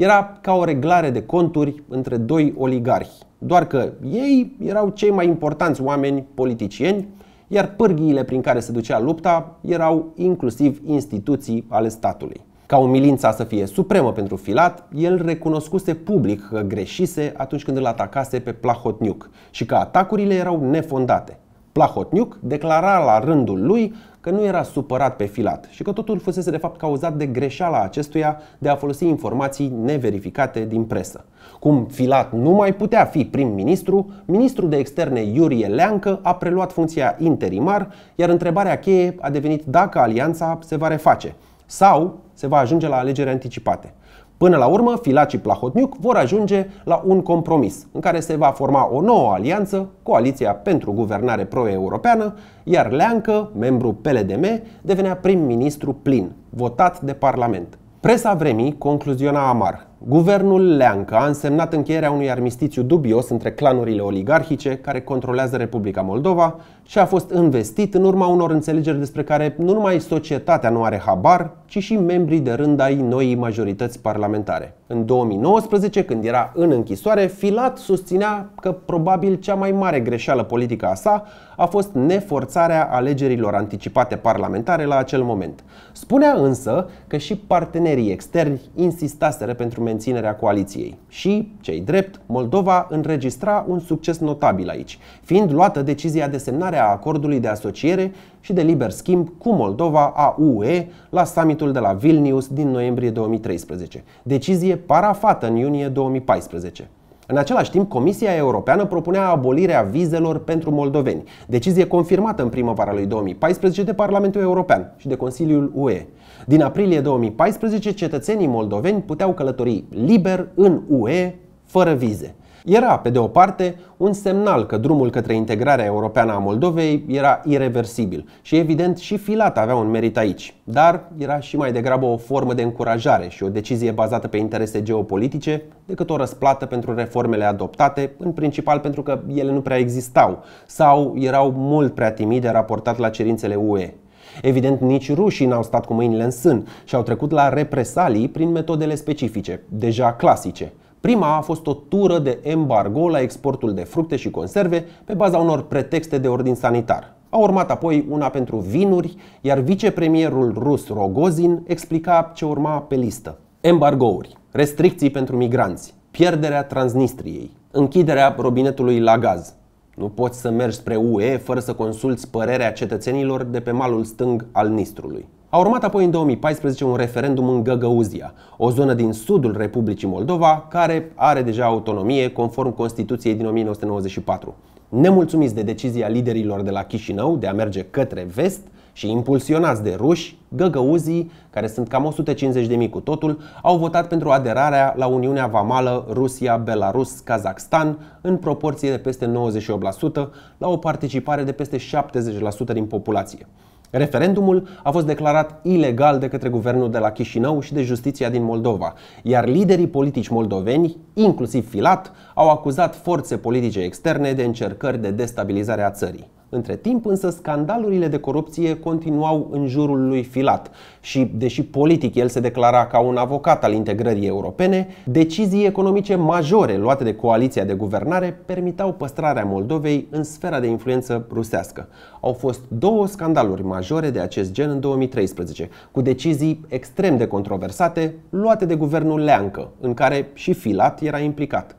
Era ca o reglare de conturi între doi oligarhi, doar că ei erau cei mai importanți oameni politicieni, iar pârghiile prin care se ducea lupta erau inclusiv instituții ale statului. Ca umilința să fie supremă pentru Filat, el recunoscuse public că greșise atunci când îl atacase pe Plahotniuc și că atacurile erau nefondate. Plahotniuc declara la rândul lui că nu era supărat pe Filat și că totul fusese de fapt cauzat de greșeala acestuia de a folosi informații neverificate din presă. Cum Filat nu mai putea fi prim-ministru, ministrul de externe Iurie Leancă a preluat funcția interimar, iar întrebarea cheie a devenit dacă alianța se va reface sau se va ajunge la alegeri anticipate. Până la urmă, și Plahotniuc vor ajunge la un compromis, în care se va forma o nouă alianță, Coaliția pentru Guvernare Pro-Europeană, iar Leancă, membru PLDM, devenea prim-ministru plin, votat de Parlament. Presa vremii concluziona amar. Guvernul Leanca a însemnat încheierea unui armistițiu dubios între clanurile oligarhice care controlează Republica Moldova și a fost investit în urma unor înțelegeri despre care nu numai societatea nu are habar, ci și membrii de rând ai noii majorități parlamentare. În 2019, când era în închisoare, Filat susținea că probabil cea mai mare greșeală politică a sa a fost neforțarea alegerilor anticipate parlamentare la acel moment. Spunea însă că și partenerii externi insistaseră pentru menținerea coaliției și, cei drept, Moldova înregistra un succes notabil aici, fiind luată decizia de semnare a acordului de asociere și de liber schimb cu Moldova a UE la summitul de la Vilnius din noiembrie 2013, decizie parafată în iunie 2014. În același timp, Comisia Europeană propunea abolirea vizelor pentru moldoveni, decizie confirmată în primăvara lui 2014 de Parlamentul European și de Consiliul UE. Din aprilie 2014, cetățenii moldoveni puteau călători liber în UE fără vize era, pe de o parte, un semnal că drumul către integrarea europeană a Moldovei era irreversibil și evident și Filat avea un merit aici, dar era și mai degrabă o formă de încurajare și o decizie bazată pe interese geopolitice decât o răsplată pentru reformele adoptate, în principal pentru că ele nu prea existau sau erau mult prea timide raportat la cerințele UE. Evident, nici rușii n-au stat cu mâinile în sân și au trecut la represalii prin metodele specifice, deja clasice – Prima a fost o tură de embargo la exportul de fructe și conserve pe baza unor pretexte de ordin sanitar. A urmat apoi una pentru vinuri, iar vicepremierul rus Rogozin explica ce urma pe listă. Embargouri, restricții pentru migranți, pierderea Transnistriei, închiderea robinetului la gaz. Nu poți să mergi spre UE fără să consulți părerea cetățenilor de pe malul stâng al Nistrului. A urmat apoi în 2014 un referendum în Găgăuzia, o zonă din sudul Republicii Moldova, care are deja autonomie conform Constituției din 1994. Nemulțumiți de decizia liderilor de la Chișinău de a merge către vest și impulsionați de ruși, găgăuzii, care sunt cam 150.000 cu totul, au votat pentru aderarea la Uniunea Vamală Rusia-Belarus-Kazakhstan în proporție de peste 98% la o participare de peste 70% din populație. Referendumul a fost declarat ilegal de către guvernul de la Chișinău și de justiția din Moldova, iar liderii politici moldoveni, inclusiv Filat, au acuzat forțe politice externe de încercări de destabilizare a țării. Între timp însă scandalurile de corupție continuau în jurul lui Filat și, deși politic el se declara ca un avocat al integrării europene, decizii economice majore luate de coaliția de guvernare permitau păstrarea Moldovei în sfera de influență rusească. Au fost două scandaluri majore de acest gen în 2013, cu decizii extrem de controversate luate de guvernul Leancă, în care și Filat era implicat.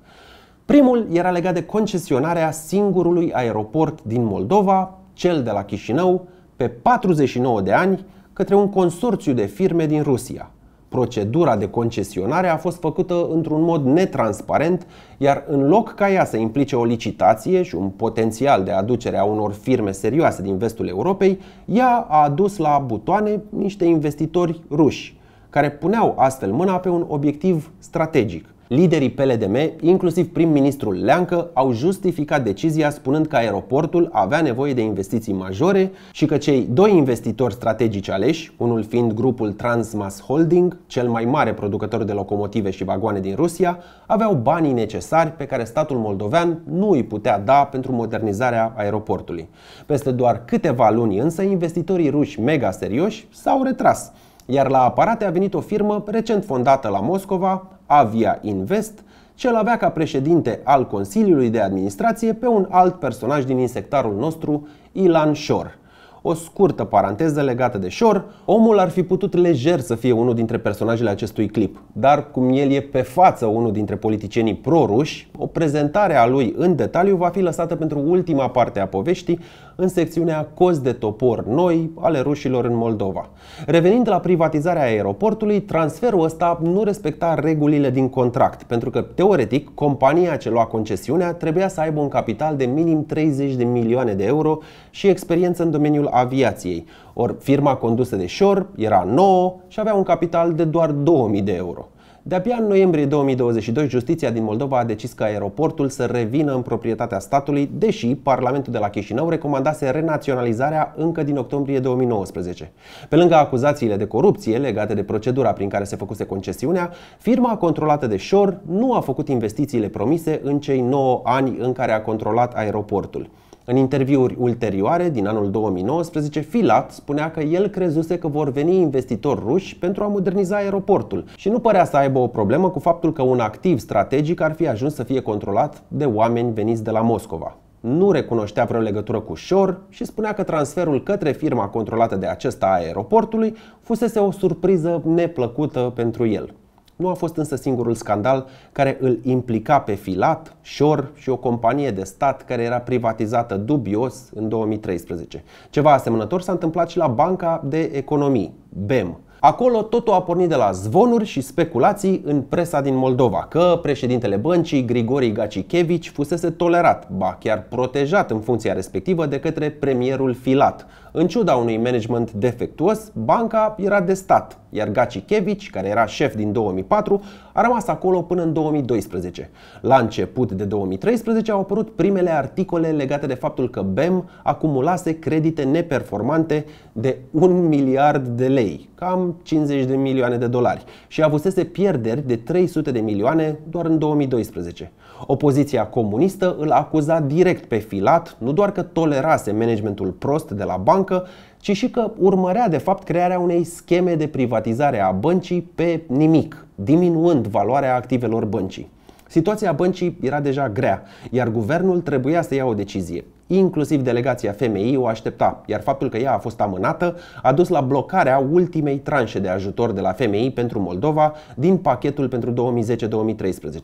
Primul era legat de concesionarea singurului aeroport din Moldova, cel de la Chișinău, pe 49 de ani către un consorțiu de firme din Rusia. Procedura de concesionare a fost făcută într-un mod netransparent, iar în loc ca ea să implice o licitație și un potențial de aducere a unor firme serioase din vestul Europei, ea a adus la butoane niște investitori ruși, care puneau astfel mâna pe un obiectiv strategic – Liderii PLDM, inclusiv prim-ministrul Leancă, au justificat decizia spunând că aeroportul avea nevoie de investiții majore și că cei doi investitori strategici aleși, unul fiind grupul Transmas Holding, cel mai mare producător de locomotive și vagoane din Rusia, aveau banii necesari pe care statul moldovean nu îi putea da pentru modernizarea aeroportului. Peste doar câteva luni însă, investitorii ruși mega serioși s-au retras, iar la aparate a venit o firmă recent fondată la Moscova, Avia Invest, ce avea ca președinte al Consiliului de Administrație pe un alt personaj din insectarul nostru, Ilan Shore. O scurtă paranteză legată de Shore, omul ar fi putut lejer să fie unul dintre personajele acestui clip, dar cum el e pe față unul dintre politicienii proruși, o prezentare a lui în detaliu va fi lăsată pentru ultima parte a poveștii, în secțiunea Cozi de Topor Noi ale rușilor în Moldova. Revenind la privatizarea aeroportului, transferul ăsta nu respecta regulile din contract, pentru că, teoretic, compania ce lua concesiunea trebuia să aibă un capital de minim 30 de milioane de euro și experiență în domeniul aviației. Ori firma condusă de Shore era nouă și avea un capital de doar 2000 de euro. De-abia în noiembrie 2022, Justiția din Moldova a decis ca aeroportul să revină în proprietatea statului, deși Parlamentul de la Chișinău recomandase renaționalizarea încă din octombrie 2019. Pe lângă acuzațiile de corupție legate de procedura prin care se făcuse concesiunea, firma controlată de Shore nu a făcut investițiile promise în cei 9 ani în care a controlat aeroportul. În interviuri ulterioare din anul 2019, Filat spunea că el crezuse că vor veni investitori ruși pentru a moderniza aeroportul și nu părea să aibă o problemă cu faptul că un activ strategic ar fi ajuns să fie controlat de oameni veniți de la Moscova nu recunoștea vreo legătură cu Shore și spunea că transferul către firma controlată de acesta a aeroportului fusese o surpriză neplăcută pentru el. Nu a fost însă singurul scandal care îl implica pe Filat, Șor și o companie de stat care era privatizată dubios în 2013. Ceva asemănător s-a întâmplat și la Banca de Economii, BEM, Acolo totul a pornit de la zvonuri și speculații în presa din Moldova că președintele băncii Grigori Gacichevici fusese tolerat, ba chiar protejat în funcția respectivă de către premierul Filat, în ciuda unui management defectuos, banca era de stat, iar Gaci Kevici, care era șef din 2004, a rămas acolo până în 2012. La început de 2013 au apărut primele articole legate de faptul că BEM acumulase credite neperformante de 1 miliard de lei, cam 50 de milioane de dolari, și avusese pierderi de 300 de milioane doar în 2012. Opoziția comunistă îl acuza direct pe Filat, nu doar că tolerase managementul prost de la bancă, bancă, ci și că urmărea de fapt crearea unei scheme de privatizare a băncii pe nimic, diminuând valoarea activelor băncii. Situația băncii era deja grea, iar guvernul trebuia să ia o decizie. Inclusiv delegația FMI o aștepta, iar faptul că ea a fost amânată a dus la blocarea ultimei tranșe de ajutor de la FMI pentru Moldova din pachetul pentru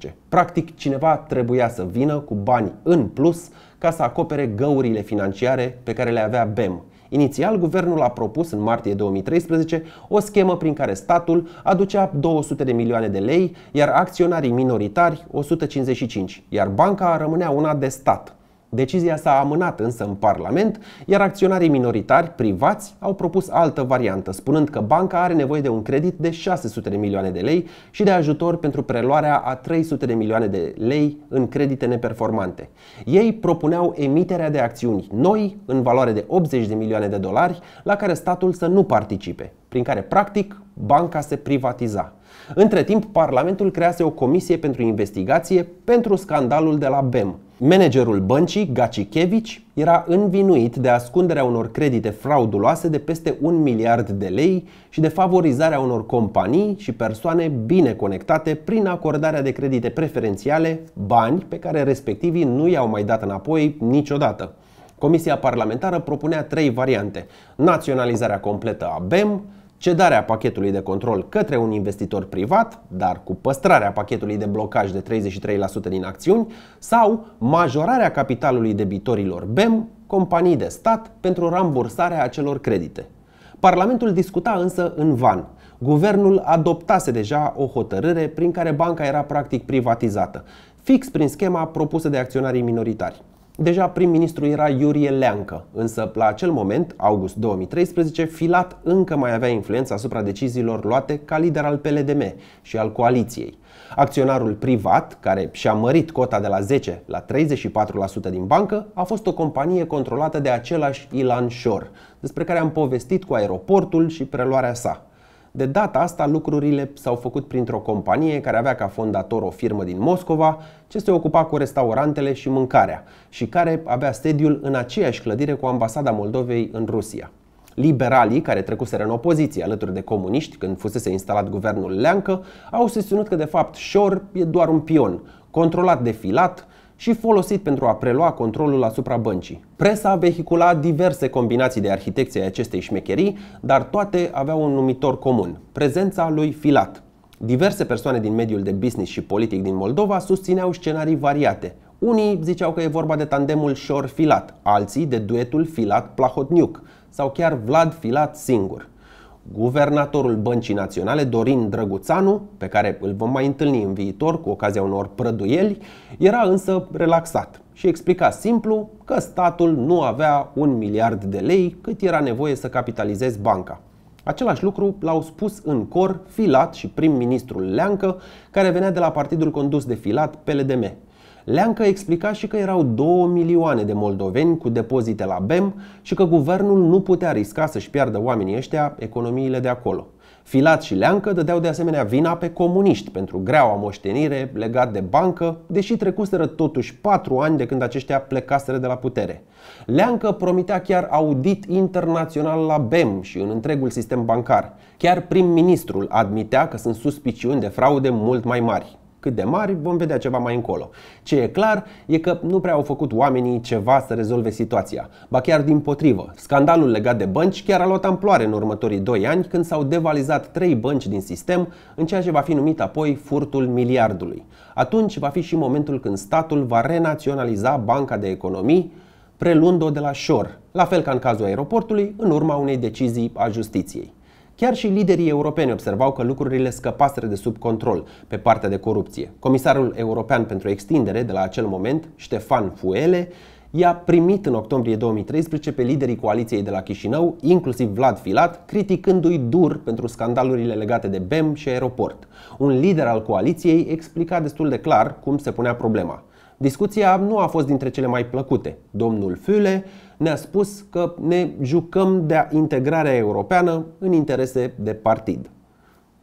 2010-2013. Practic, cineva trebuia să vină cu bani în plus ca să acopere găurile financiare pe care le avea BEM Inițial, guvernul a propus în martie 2013 o schemă prin care statul aducea 200 de milioane de lei, iar acționarii minoritari 155, iar banca rămânea una de stat. Decizia s-a amânat însă în Parlament, iar acționarii minoritari privați au propus altă variantă, spunând că banca are nevoie de un credit de 600 de milioane de lei și de ajutor pentru preluarea a 300 de milioane de lei în credite neperformante. Ei propuneau emiterea de acțiuni noi în valoare de 80 de milioane de dolari, la care statul să nu participe, prin care practic banca se privatiza. Între timp, Parlamentul crease o comisie pentru investigație pentru scandalul de la BEM. Managerul băncii, Gacichevici, era învinuit de ascunderea unor credite frauduloase de peste un miliard de lei și de favorizarea unor companii și persoane bine conectate prin acordarea de credite preferențiale, bani pe care respectivii nu i-au mai dat înapoi niciodată. Comisia parlamentară propunea trei variante. Naționalizarea completă a BEM, Cedarea pachetului de control către un investitor privat, dar cu păstrarea pachetului de blocaj de 33% din acțiuni, sau majorarea capitalului debitorilor BEM, companii de stat, pentru rambursarea acelor credite. Parlamentul discuta însă în van. Guvernul adoptase deja o hotărâre prin care banca era practic privatizată, fix prin schema propusă de acționarii minoritari. Deja prim-ministru era Iurie Leancă, însă la acel moment, august 2013, Filat încă mai avea influență asupra deciziilor luate ca lider al PLDM și al coaliției. Acționarul privat, care și-a mărit cota de la 10 la 34% din bancă, a fost o companie controlată de același Ilan Shor, despre care am povestit cu aeroportul și preluarea sa. De data asta lucrurile s-au făcut printr-o companie care avea ca fondator o firmă din Moscova ce se ocupa cu restaurantele și mâncarea și care avea sediul în aceeași clădire cu ambasada Moldovei în Rusia. Liberalii, care trecuseră în opoziție alături de comuniști când fusese instalat guvernul Leancă, au susținut că de fapt Șor e doar un pion, controlat de Filat, și folosit pentru a prelua controlul asupra băncii. Presa a vehiculat diverse combinații de arhitecție ai acestei șmecherii, dar toate aveau un numitor comun, prezența lui Filat. Diverse persoane din mediul de business și politic din Moldova susțineau scenarii variate. Unii ziceau că e vorba de tandemul Șor-Filat, alții de duetul Filat-Plahotniuc sau chiar Vlad Filat singur guvernatorul Băncii Naționale, Dorin Drăguțanu, pe care îl vom mai întâlni în viitor cu ocazia unor prăduieli, era însă relaxat și explica simplu că statul nu avea un miliard de lei cât era nevoie să capitalizeze banca. Același lucru l-au spus în cor Filat și prim-ministrul Leancă, care venea de la partidul condus de Filat, PLDM. Leancă explica și că erau 2 milioane de moldoveni cu depozite la BEM și că guvernul nu putea risca să-și piardă oamenii ăștia economiile de acolo. Filat și Leancă dădeau de asemenea vina pe comuniști pentru greaua moștenire legat de bancă, deși trecuseră totuși patru ani de când aceștia plecaseră de la putere. Leancă promitea chiar audit internațional la BEM și în întregul sistem bancar. Chiar prim-ministrul admitea că sunt suspiciuni de fraude mult mai mari cât de mari, vom vedea ceva mai încolo. Ce e clar e că nu prea au făcut oamenii ceva să rezolve situația. Ba chiar din potrivă, scandalul legat de bănci chiar a luat amploare în următorii 2 ani când s-au devalizat 3 bănci din sistem, în ceea ce va fi numit apoi furtul miliardului. Atunci va fi și momentul când statul va renaționaliza Banca de Economii, preluând-o de la șor, la fel ca în cazul aeroportului, în urma unei decizii a justiției. Chiar și liderii europeni observau că lucrurile scăpaseră de sub control pe partea de corupție. Comisarul european pentru extindere de la acel moment, Ștefan Fuele, i-a primit în octombrie 2013 pe liderii coaliției de la Chișinău, inclusiv Vlad Filat, criticându-i dur pentru scandalurile legate de BEM și aeroport. Un lider al coaliției explica destul de clar cum se punea problema. Discuția nu a fost dintre cele mai plăcute. Domnul Füle ne-a spus că ne jucăm de integrarea europeană în interese de partid.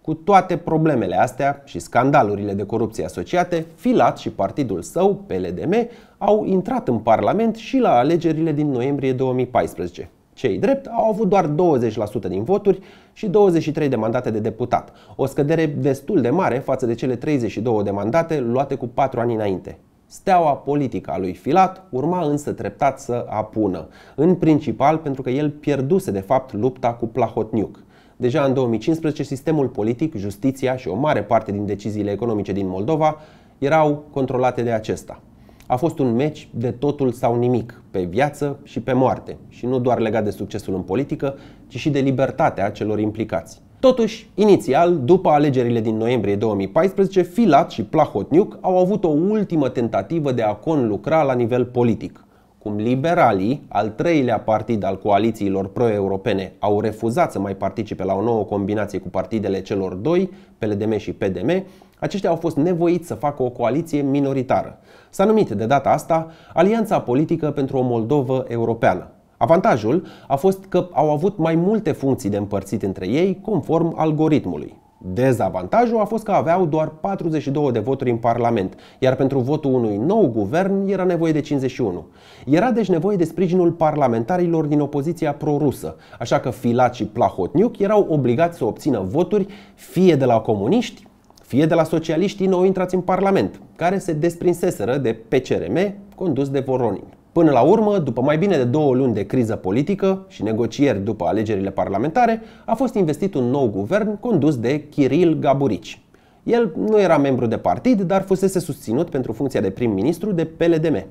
Cu toate problemele astea și scandalurile de corupție asociate, Filat și partidul său, PLDM, au intrat în Parlament și la alegerile din noiembrie 2014. Cei drept au avut doar 20% din voturi și 23 de mandate de deputat, o scădere destul de mare față de cele 32 de mandate luate cu 4 ani înainte. Steaua politică a lui Filat urma însă treptat să apună, în principal pentru că el pierduse de fapt lupta cu Plahotniuc. Deja în 2015, sistemul politic, justiția și o mare parte din deciziile economice din Moldova erau controlate de acesta. A fost un meci de totul sau nimic, pe viață și pe moarte, și nu doar legat de succesul în politică, ci și de libertatea celor implicați. Totuși, inițial, după alegerile din noiembrie 2014, Filat și Plahotniuc au avut o ultimă tentativă de a conlucra la nivel politic. Cum liberalii, al treilea partid al coalițiilor pro-europene, au refuzat să mai participe la o nouă combinație cu partidele celor doi, PLDM și PDM, aceștia au fost nevoiți să facă o coaliție minoritară. S-a numit de data asta Alianța Politică pentru o Moldovă Europeană, Avantajul a fost că au avut mai multe funcții de împărțit între ei conform algoritmului. Dezavantajul a fost că aveau doar 42 de voturi în Parlament, iar pentru votul unui nou guvern era nevoie de 51. Era deci nevoie de sprijinul parlamentarilor din opoziția prorusă, așa că Filat și Plahotniuc erau obligați să obțină voturi fie de la comuniști, fie de la socialiștii nou intrați în Parlament, care se desprinseseră de PCRM condus de Voronin. Până la urmă, după mai bine de două luni de criză politică și negocieri după alegerile parlamentare, a fost investit un nou guvern condus de Kiril Gaburici. El nu era membru de partid, dar fusese susținut pentru funcția de prim-ministru de PLDM,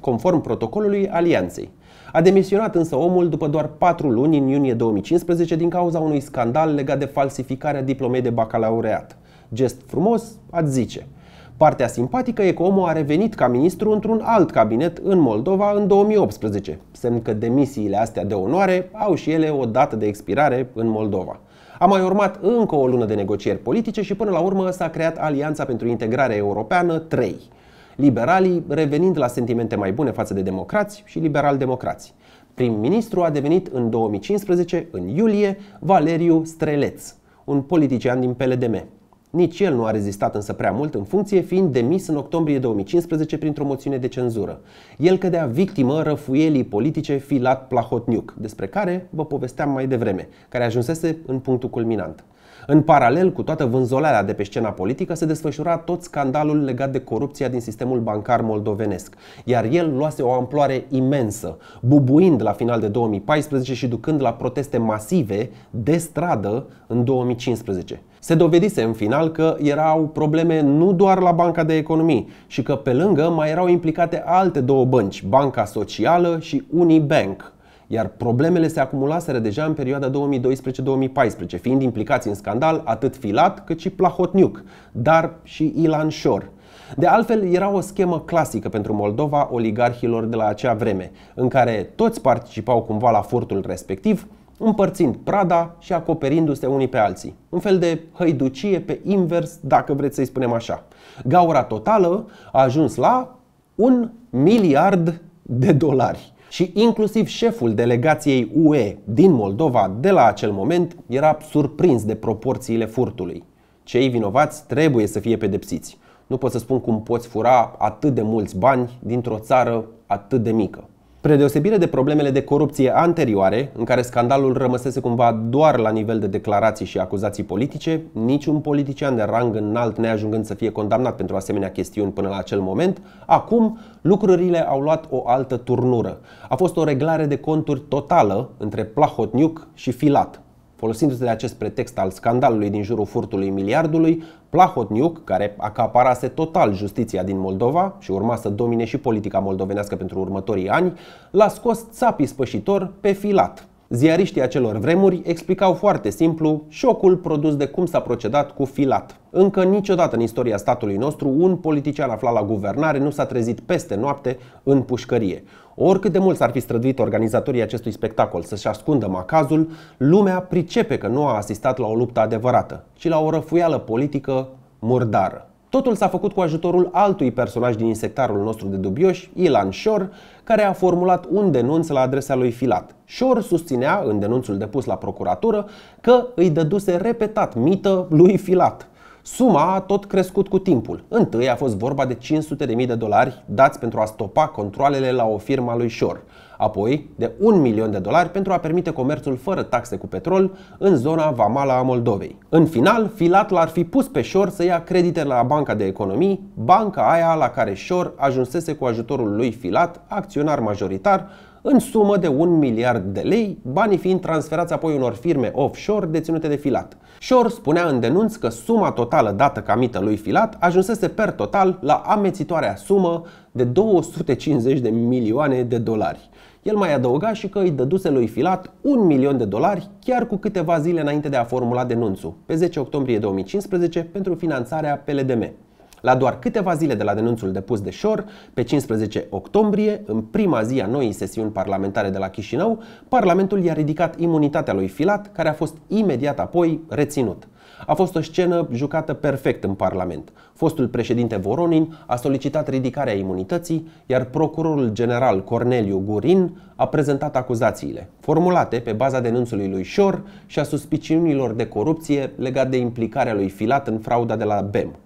conform protocolului alianței. A demisionat însă omul după doar patru luni în iunie 2015 din cauza unui scandal legat de falsificarea diplomei de bacalaureat. Gest frumos, ați zice – Partea simpatică e că omul a revenit ca ministru într-un alt cabinet în Moldova în 2018, semn că demisiile astea de onoare au și ele o dată de expirare în Moldova. A mai urmat încă o lună de negocieri politice și până la urmă s-a creat Alianța pentru Integrare Europeană 3 liberalii revenind la sentimente mai bune față de democrați și liberal-democrați. Prim-ministru a devenit în 2015, în iulie, Valeriu Streleț, un politician din PLDM. Nici el nu a rezistat însă prea mult în funcție, fiind demis în octombrie 2015 printr-o moțiune de cenzură. El cădea victimă răfuielii politice Filat Plahotniuc, despre care vă povesteam mai devreme, care ajunsese în punctul culminant. În paralel cu toată vânzolarea de pe scena politică se desfășura tot scandalul legat de corupția din sistemul bancar moldovenesc, iar el luase o amploare imensă, bubuind la final de 2014 și ducând la proteste masive de stradă în 2015. Se dovedise în final că erau probleme nu doar la Banca de Economii și că pe lângă mai erau implicate alte două bănci, Banca Socială și Unibank, iar problemele se acumulaseră deja în perioada 2012-2014, fiind implicați în scandal atât Filat cât și Plahotniuc, dar și Ilan Șor. De altfel, era o schemă clasică pentru Moldova oligarhilor de la acea vreme, în care toți participau cumva la furtul respectiv, împărțind prada și acoperindu-se unii pe alții. Un fel de hăiducie pe invers, dacă vreți să-i spunem așa. Gaura totală a ajuns la un miliard de dolari și inclusiv șeful delegației UE din Moldova de la acel moment era surprins de proporțiile furtului. Cei vinovați trebuie să fie pedepsiți. Nu pot să spun cum poți fura atât de mulți bani dintr-o țară atât de mică. Spre deosebire de problemele de corupție anterioare, în care scandalul rămăsese cumva doar la nivel de declarații și acuzații politice, niciun politician de rang înalt neajungând să fie condamnat pentru asemenea chestiuni până la acel moment, acum lucrurile au luat o altă turnură. A fost o reglare de conturi totală între Plahotniuc și Filat, Folosindu-se de acest pretext al scandalului din jurul furtului miliardului, Plahotniuc, care acaparase total justiția din Moldova și urma să domine și politica moldovenească pentru următorii ani, l-a scos țapii spășitor pe filat, Ziariștii acelor vremuri explicau foarte simplu șocul produs de cum s-a procedat cu filat. Încă niciodată în istoria statului nostru un politician aflat la guvernare nu s-a trezit peste noapte în pușcărie. Oricât de mult s-ar fi străduit organizatorii acestui spectacol să-și ascundă macazul, lumea pricepe că nu a asistat la o luptă adevărată, ci la o răfuială politică murdară. Totul s-a făcut cu ajutorul altui personaj din insectarul nostru de dubioși, Ilan Shore, care a formulat un denunț la adresa lui Filat. Șor susținea, în denunțul depus la procuratură, că îi dăduse repetat mită lui Filat. Suma a tot crescut cu timpul. Întâi a fost vorba de 500.000 de dolari dați pentru a stopa controlele la o firmă a lui Șor apoi de 1 milion de dolari pentru a permite comerțul fără taxe cu petrol în zona Vamala a Moldovei. În final, Filat l-ar fi pus pe Șor să ia credite la Banca de Economii, banca aia la care Șor ajunsese cu ajutorul lui Filat, acționar majoritar, în sumă de 1 miliard de lei, banii fiind transferați apoi unor firme offshore deținute de Filat. Shore spunea în denunț că suma totală dată ca mită lui Filat ajunsese per total la amețitoarea sumă de 250 de milioane de dolari. El mai adăuga și că îi dăduse lui Filat un milion de dolari chiar cu câteva zile înainte de a formula denunțul, pe 10 octombrie 2015, pentru finanțarea PLDM. La doar câteva zile de la denunțul depus de Șor, pe 15 octombrie, în prima zi a noii sesiuni parlamentare de la Chișinău, Parlamentul i-a ridicat imunitatea lui Filat, care a fost imediat apoi reținut. A fost o scenă jucată perfect în Parlament. Fostul președinte Voronin a solicitat ridicarea imunității, iar procurorul general Corneliu Gurin a prezentat acuzațiile, formulate pe baza denunțului lui Șor și a suspiciunilor de corupție legat de implicarea lui Filat în frauda de la BEM.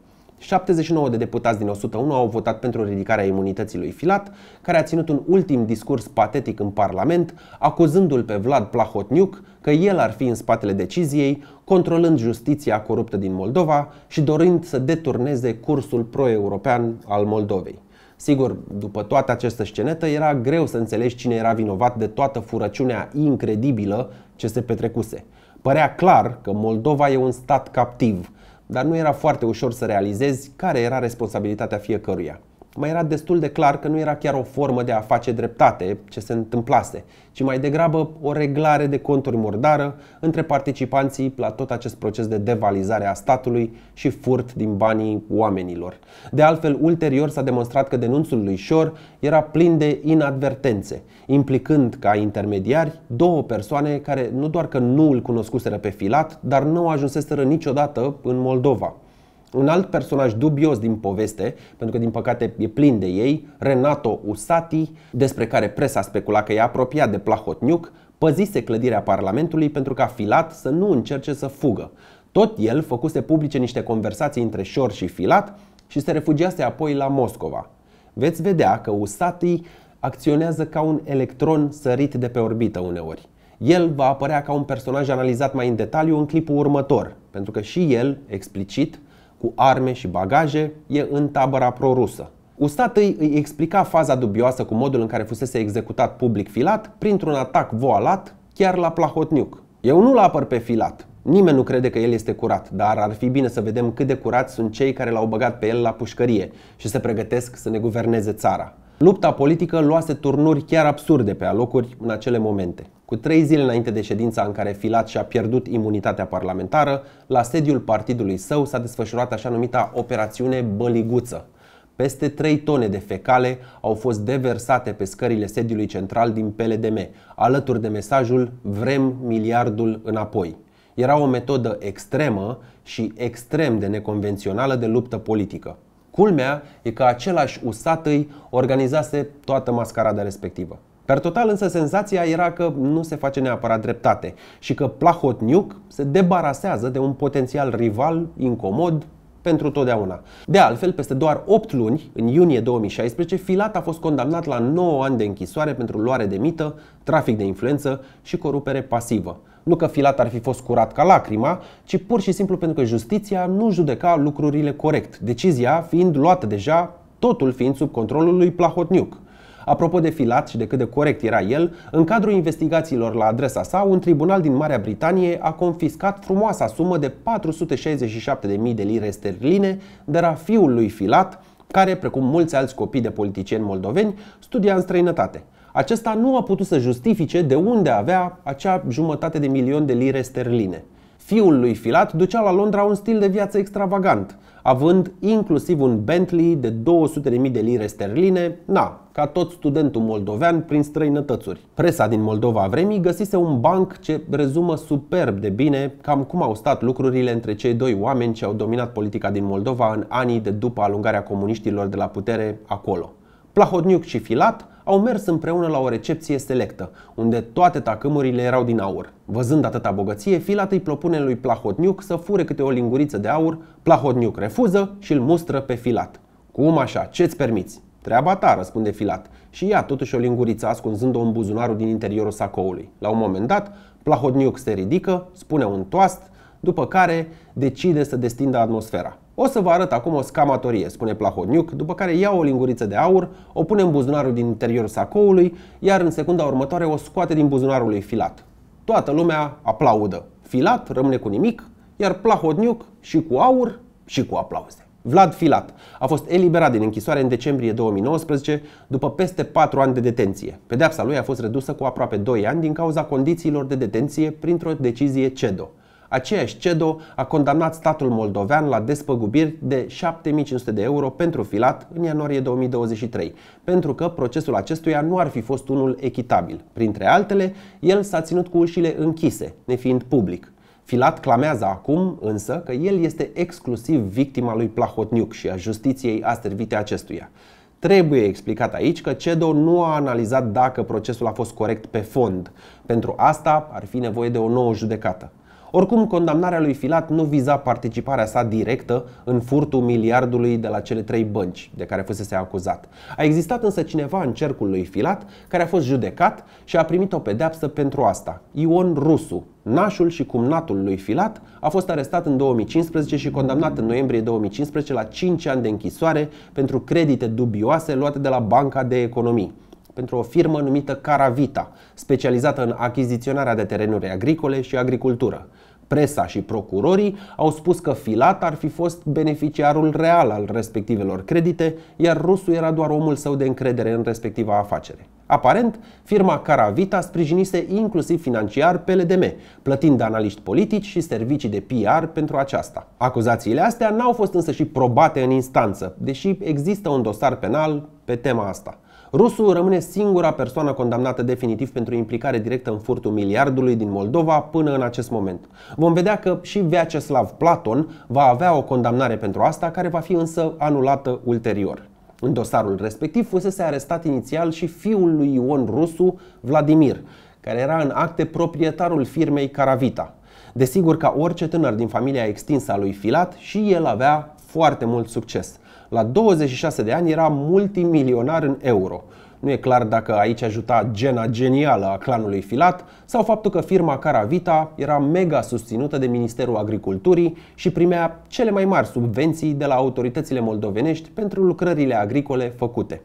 79 de deputați din 101 au votat pentru ridicarea imunității lui Filat, care a ținut un ultim discurs patetic în Parlament, acuzându-l pe Vlad Plahotniuc că el ar fi în spatele deciziei, controlând justiția coruptă din Moldova și dorind să deturneze cursul pro-european al Moldovei. Sigur, după toată această scenetă, era greu să înțelegi cine era vinovat de toată furăciunea incredibilă ce se petrecuse. Părea clar că Moldova e un stat captiv – dar nu era foarte ușor să realizezi care era responsabilitatea fiecăruia mai era destul de clar că nu era chiar o formă de a face dreptate ce se întâmplase, ci mai degrabă o reglare de conturi murdară între participanții la tot acest proces de devalizare a statului și furt din banii oamenilor. De altfel, ulterior s-a demonstrat că denunțul lui Șor era plin de inadvertențe, implicând ca intermediari două persoane care nu doar că nu îl cunoscuseră pe Filat, dar nu ajunseseră niciodată în Moldova. Un alt personaj dubios din poveste, pentru că din păcate e plin de ei, Renato Usati, despre care presa specula că e apropiat de Plahotniuc, păzise clădirea Parlamentului pentru ca Filat să nu încerce să fugă. Tot el făcuse publice niște conversații între Șor și Filat și se refugiase apoi la Moscova. Veți vedea că Usati acționează ca un electron sărit de pe orbită uneori. El va apărea ca un personaj analizat mai în detaliu în clipul următor, pentru că și el, explicit, cu arme și bagaje, e în tabăra prorusă. Ustat îi, îi explica faza dubioasă cu modul în care fusese executat public Filat printr-un atac voalat chiar la Plahotniuc. Eu nu-l apăr pe Filat. Nimeni nu crede că el este curat, dar ar fi bine să vedem cât de curați sunt cei care l-au băgat pe el la pușcărie și se pregătesc să ne guverneze țara. Lupta politică luase turnuri chiar absurde pe alocuri în acele momente cu trei zile înainte de ședința în care Filat și-a pierdut imunitatea parlamentară, la sediul partidului său s-a desfășurat așa numita operațiune Băliguță. Peste 3 tone de fecale au fost deversate pe scările sediului central din PLDM, alături de mesajul Vrem miliardul înapoi. Era o metodă extremă și extrem de neconvențională de luptă politică. Culmea e că același usatăi organizase toată mascarada respectivă. Per total însă senzația era că nu se face neapărat dreptate și că Plahotniuc se debarasează de un potențial rival incomod pentru totdeauna. De altfel, peste doar 8 luni, în iunie 2016, Filat a fost condamnat la 9 ani de închisoare pentru luare de mită, trafic de influență și corupere pasivă. Nu că Filat ar fi fost curat ca lacrima, ci pur și simplu pentru că justiția nu judeca lucrurile corect, decizia fiind luată deja, totul fiind sub controlul lui Plahotniuc. Apropo de filat și de cât de corect era el, în cadrul investigațiilor la adresa sa, un tribunal din Marea Britanie a confiscat frumoasa sumă de 467.000 de lire sterline de la fiul lui Filat, care, precum mulți alți copii de politicieni moldoveni, studia în străinătate. Acesta nu a putut să justifice de unde avea acea jumătate de milion de lire sterline. Fiul lui Filat ducea la Londra un stil de viață extravagant, având inclusiv un Bentley de 200.000 de lire sterline, na, ca tot studentul moldovean prin străinătățuri. Presa din Moldova a vremii găsise un banc ce rezumă superb de bine cam cum au stat lucrurile între cei doi oameni ce au dominat politica din Moldova în anii de după alungarea comuniștilor de la putere acolo. Plahodniuc și Filat au mers împreună la o recepție selectă, unde toate tacâmurile erau din aur. Văzând atâta bogăție, Filat îi propune lui Plahotniuc să fure câte o linguriță de aur, Plahotniuc refuză și îl mustră pe Filat. Cum așa? Ce-ți permiți? Treaba ta, răspunde Filat, și ia totuși o linguriță ascunzând-o în buzunarul din interiorul sacoului. La un moment dat, Plahotniuc se ridică, spune un toast, după care decide să destindă atmosfera. O să vă arăt acum o scamatorie, spune Plahodniuc, după care ia o linguriță de aur, o pune în buzunarul din interiorul sacoului, iar în secunda următoare o scoate din buzunarul lui Filat. Toată lumea aplaudă. Filat rămâne cu nimic, iar Plahodniuc și cu aur și cu aplauze. Vlad Filat a fost eliberat din închisoare în decembrie 2019 după peste 4 ani de detenție. Pedeapsa lui a fost redusă cu aproape 2 ani din cauza condițiilor de detenție printr-o decizie CEDO. Aceeași CEDO a condamnat statul moldovean la despăgubiri de 7500 de euro pentru filat în ianuarie 2023, pentru că procesul acestuia nu ar fi fost unul echitabil. Printre altele, el s-a ținut cu ușile închise, nefiind public. Filat clamează acum însă că el este exclusiv victima lui Plahotniuc și a justiției aservite acestuia. Trebuie explicat aici că CEDO nu a analizat dacă procesul a fost corect pe fond. Pentru asta ar fi nevoie de o nouă judecată. Oricum, condamnarea lui Filat nu viza participarea sa directă în furtul miliardului de la cele trei bănci de care fusese acuzat. A existat însă cineva în cercul lui Filat care a fost judecat și a primit o pedeapsă pentru asta. Ion Rusu, Nașul și cumnatul lui Filat a fost arestat în 2015 și condamnat în noiembrie 2015 la 5 ani de închisoare pentru credite dubioase luate de la Banca de Economii pentru o firmă numită Caravita, specializată în achiziționarea de terenuri agricole și agricultură presa și procurorii au spus că Filat ar fi fost beneficiarul real al respectivelor credite, iar Rusu era doar omul său de încredere în respectiva afacere. Aparent, firma Caravita sprijinise inclusiv financiar pe plătind analiști politici și servicii de PR pentru aceasta. Acuzațiile astea n-au fost însă și probate în instanță, deși există un dosar penal pe tema asta. Rusu rămâne singura persoană condamnată definitiv pentru implicare directă în furtul miliardului din Moldova până în acest moment. Vom vedea că și Vyacheslav Platon va avea o condamnare pentru asta, care va fi însă anulată ulterior. În dosarul respectiv fusese arestat inițial și fiul lui Ion Rusu, Vladimir, care era în acte proprietarul firmei Caravita. Desigur, ca orice tânăr din familia extinsă a lui Filat, și el avea foarte mult succes la 26 de ani era multimilionar în euro. Nu e clar dacă aici ajuta gena genială a clanului Filat sau faptul că firma Caravita era mega susținută de Ministerul Agriculturii și primea cele mai mari subvenții de la autoritățile moldovenești pentru lucrările agricole făcute.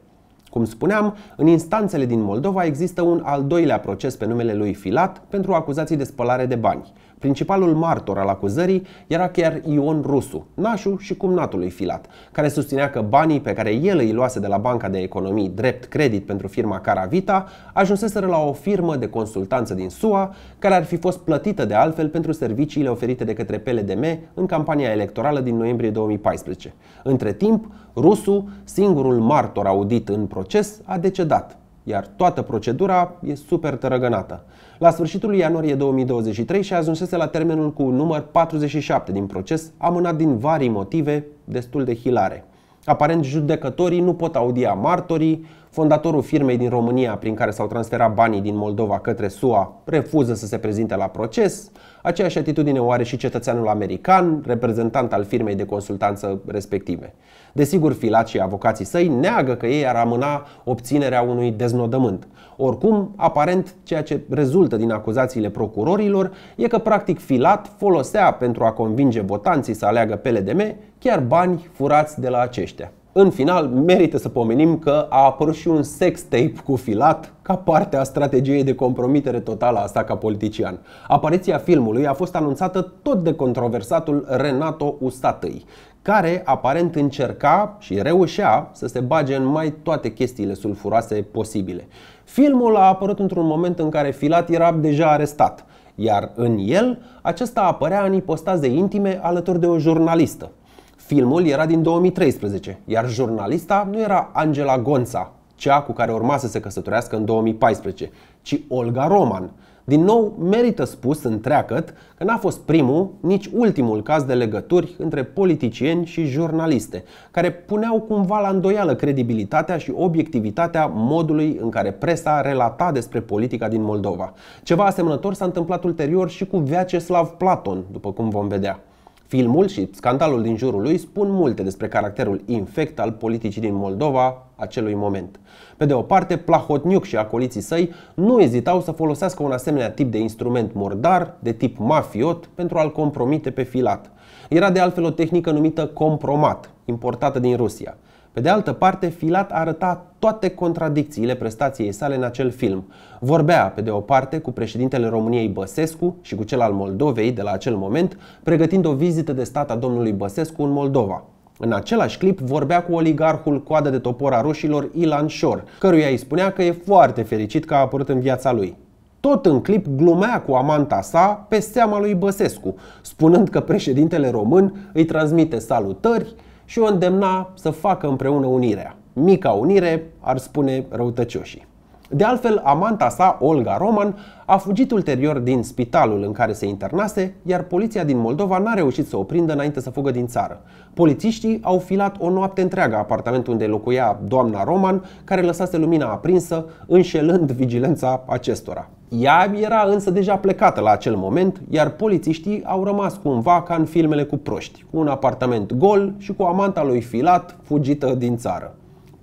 Cum spuneam, în instanțele din Moldova există un al doilea proces pe numele lui Filat pentru acuzații de spălare de bani – Principalul martor al acuzării era chiar Ion Rusu, nașul și cumnatul lui Filat, care susținea că banii pe care el îi luase de la Banca de Economii drept credit pentru firma Caravita ajunseseră la o firmă de consultanță din SUA, care ar fi fost plătită de altfel pentru serviciile oferite de către PLDM în campania electorală din noiembrie 2014. Între timp, Rusu, singurul martor audit în proces, a decedat iar toată procedura e super tărăgănată. La sfârșitul ianuarie 2023 și ajunsese la termenul cu număr 47 din proces, amânat din vari motive destul de hilare. Aparent, judecătorii nu pot audia martorii, fondatorul firmei din România prin care s-au transferat banii din Moldova către SUA refuză să se prezinte la proces, aceeași atitudine o are și cetățeanul american, reprezentant al firmei de consultanță respective. Desigur, Filat și avocații săi neagă că ei ar amâna obținerea unui deznodământ. Oricum, aparent, ceea ce rezultă din acuzațiile procurorilor e că practic Filat folosea pentru a convinge votanții să aleagă PLDM chiar bani furați de la aceștia. În final, merită să pomenim că a apărut și un sex tape cu filat ca parte a strategiei de compromitere totală a sa ca politician. Apariția filmului a fost anunțată tot de controversatul Renato Ustatăi, care aparent încerca și reușea să se bage în mai toate chestiile sulfuroase posibile. Filmul a apărut într-un moment în care Filat era deja arestat, iar în el acesta apărea în ipostaze intime alături de o jurnalistă. Filmul era din 2013, iar jurnalista nu era Angela Gonța, cea cu care urma să se căsătorească în 2014, ci Olga Roman, din nou, merită spus întreagăt că n-a fost primul, nici ultimul caz de legături între politicieni și jurnaliste, care puneau cumva la îndoială credibilitatea și obiectivitatea modului în care presa relata despre politica din Moldova. Ceva asemănător s-a întâmplat ulterior și cu Vyacheslav Platon, după cum vom vedea. Filmul și scandalul din jurul lui spun multe despre caracterul infect al politicii din Moldova acelui moment. Pe de o parte, Plahotniuc și acoliții săi nu ezitau să folosească un asemenea tip de instrument mordar, de tip mafiot, pentru a-l compromite pe Filat. Era de altfel o tehnică numită compromat, importată din Rusia. Pe de altă parte, Filat arăta toate contradicțiile prestației sale în acel film. Vorbea, pe de o parte, cu președintele României Băsescu și cu cel al Moldovei de la acel moment, pregătind o vizită de stat a domnului Băsescu în Moldova. În același clip vorbea cu oligarhul coadă de topor a roșilor Ilan Shore, căruia îi spunea că e foarte fericit că a apărut în viața lui. Tot în clip glumea cu amanta sa pe seama lui Băsescu, spunând că președintele român îi transmite salutări și o îndemna să facă împreună unirea. Mica unire, ar spune răutăcioșii. De altfel, amanta sa, Olga Roman, a fugit ulterior din spitalul în care se internase, iar poliția din Moldova n-a reușit să o prindă înainte să fugă din țară. Polițiștii au filat o noapte întreagă apartamentul unde locuia doamna Roman, care lăsase lumina aprinsă, înșelând vigilența acestora. Ea era însă deja plecată la acel moment, iar polițiștii au rămas cumva ca în filmele cu proști, cu un apartament gol și cu amanta lui filat fugită din țară.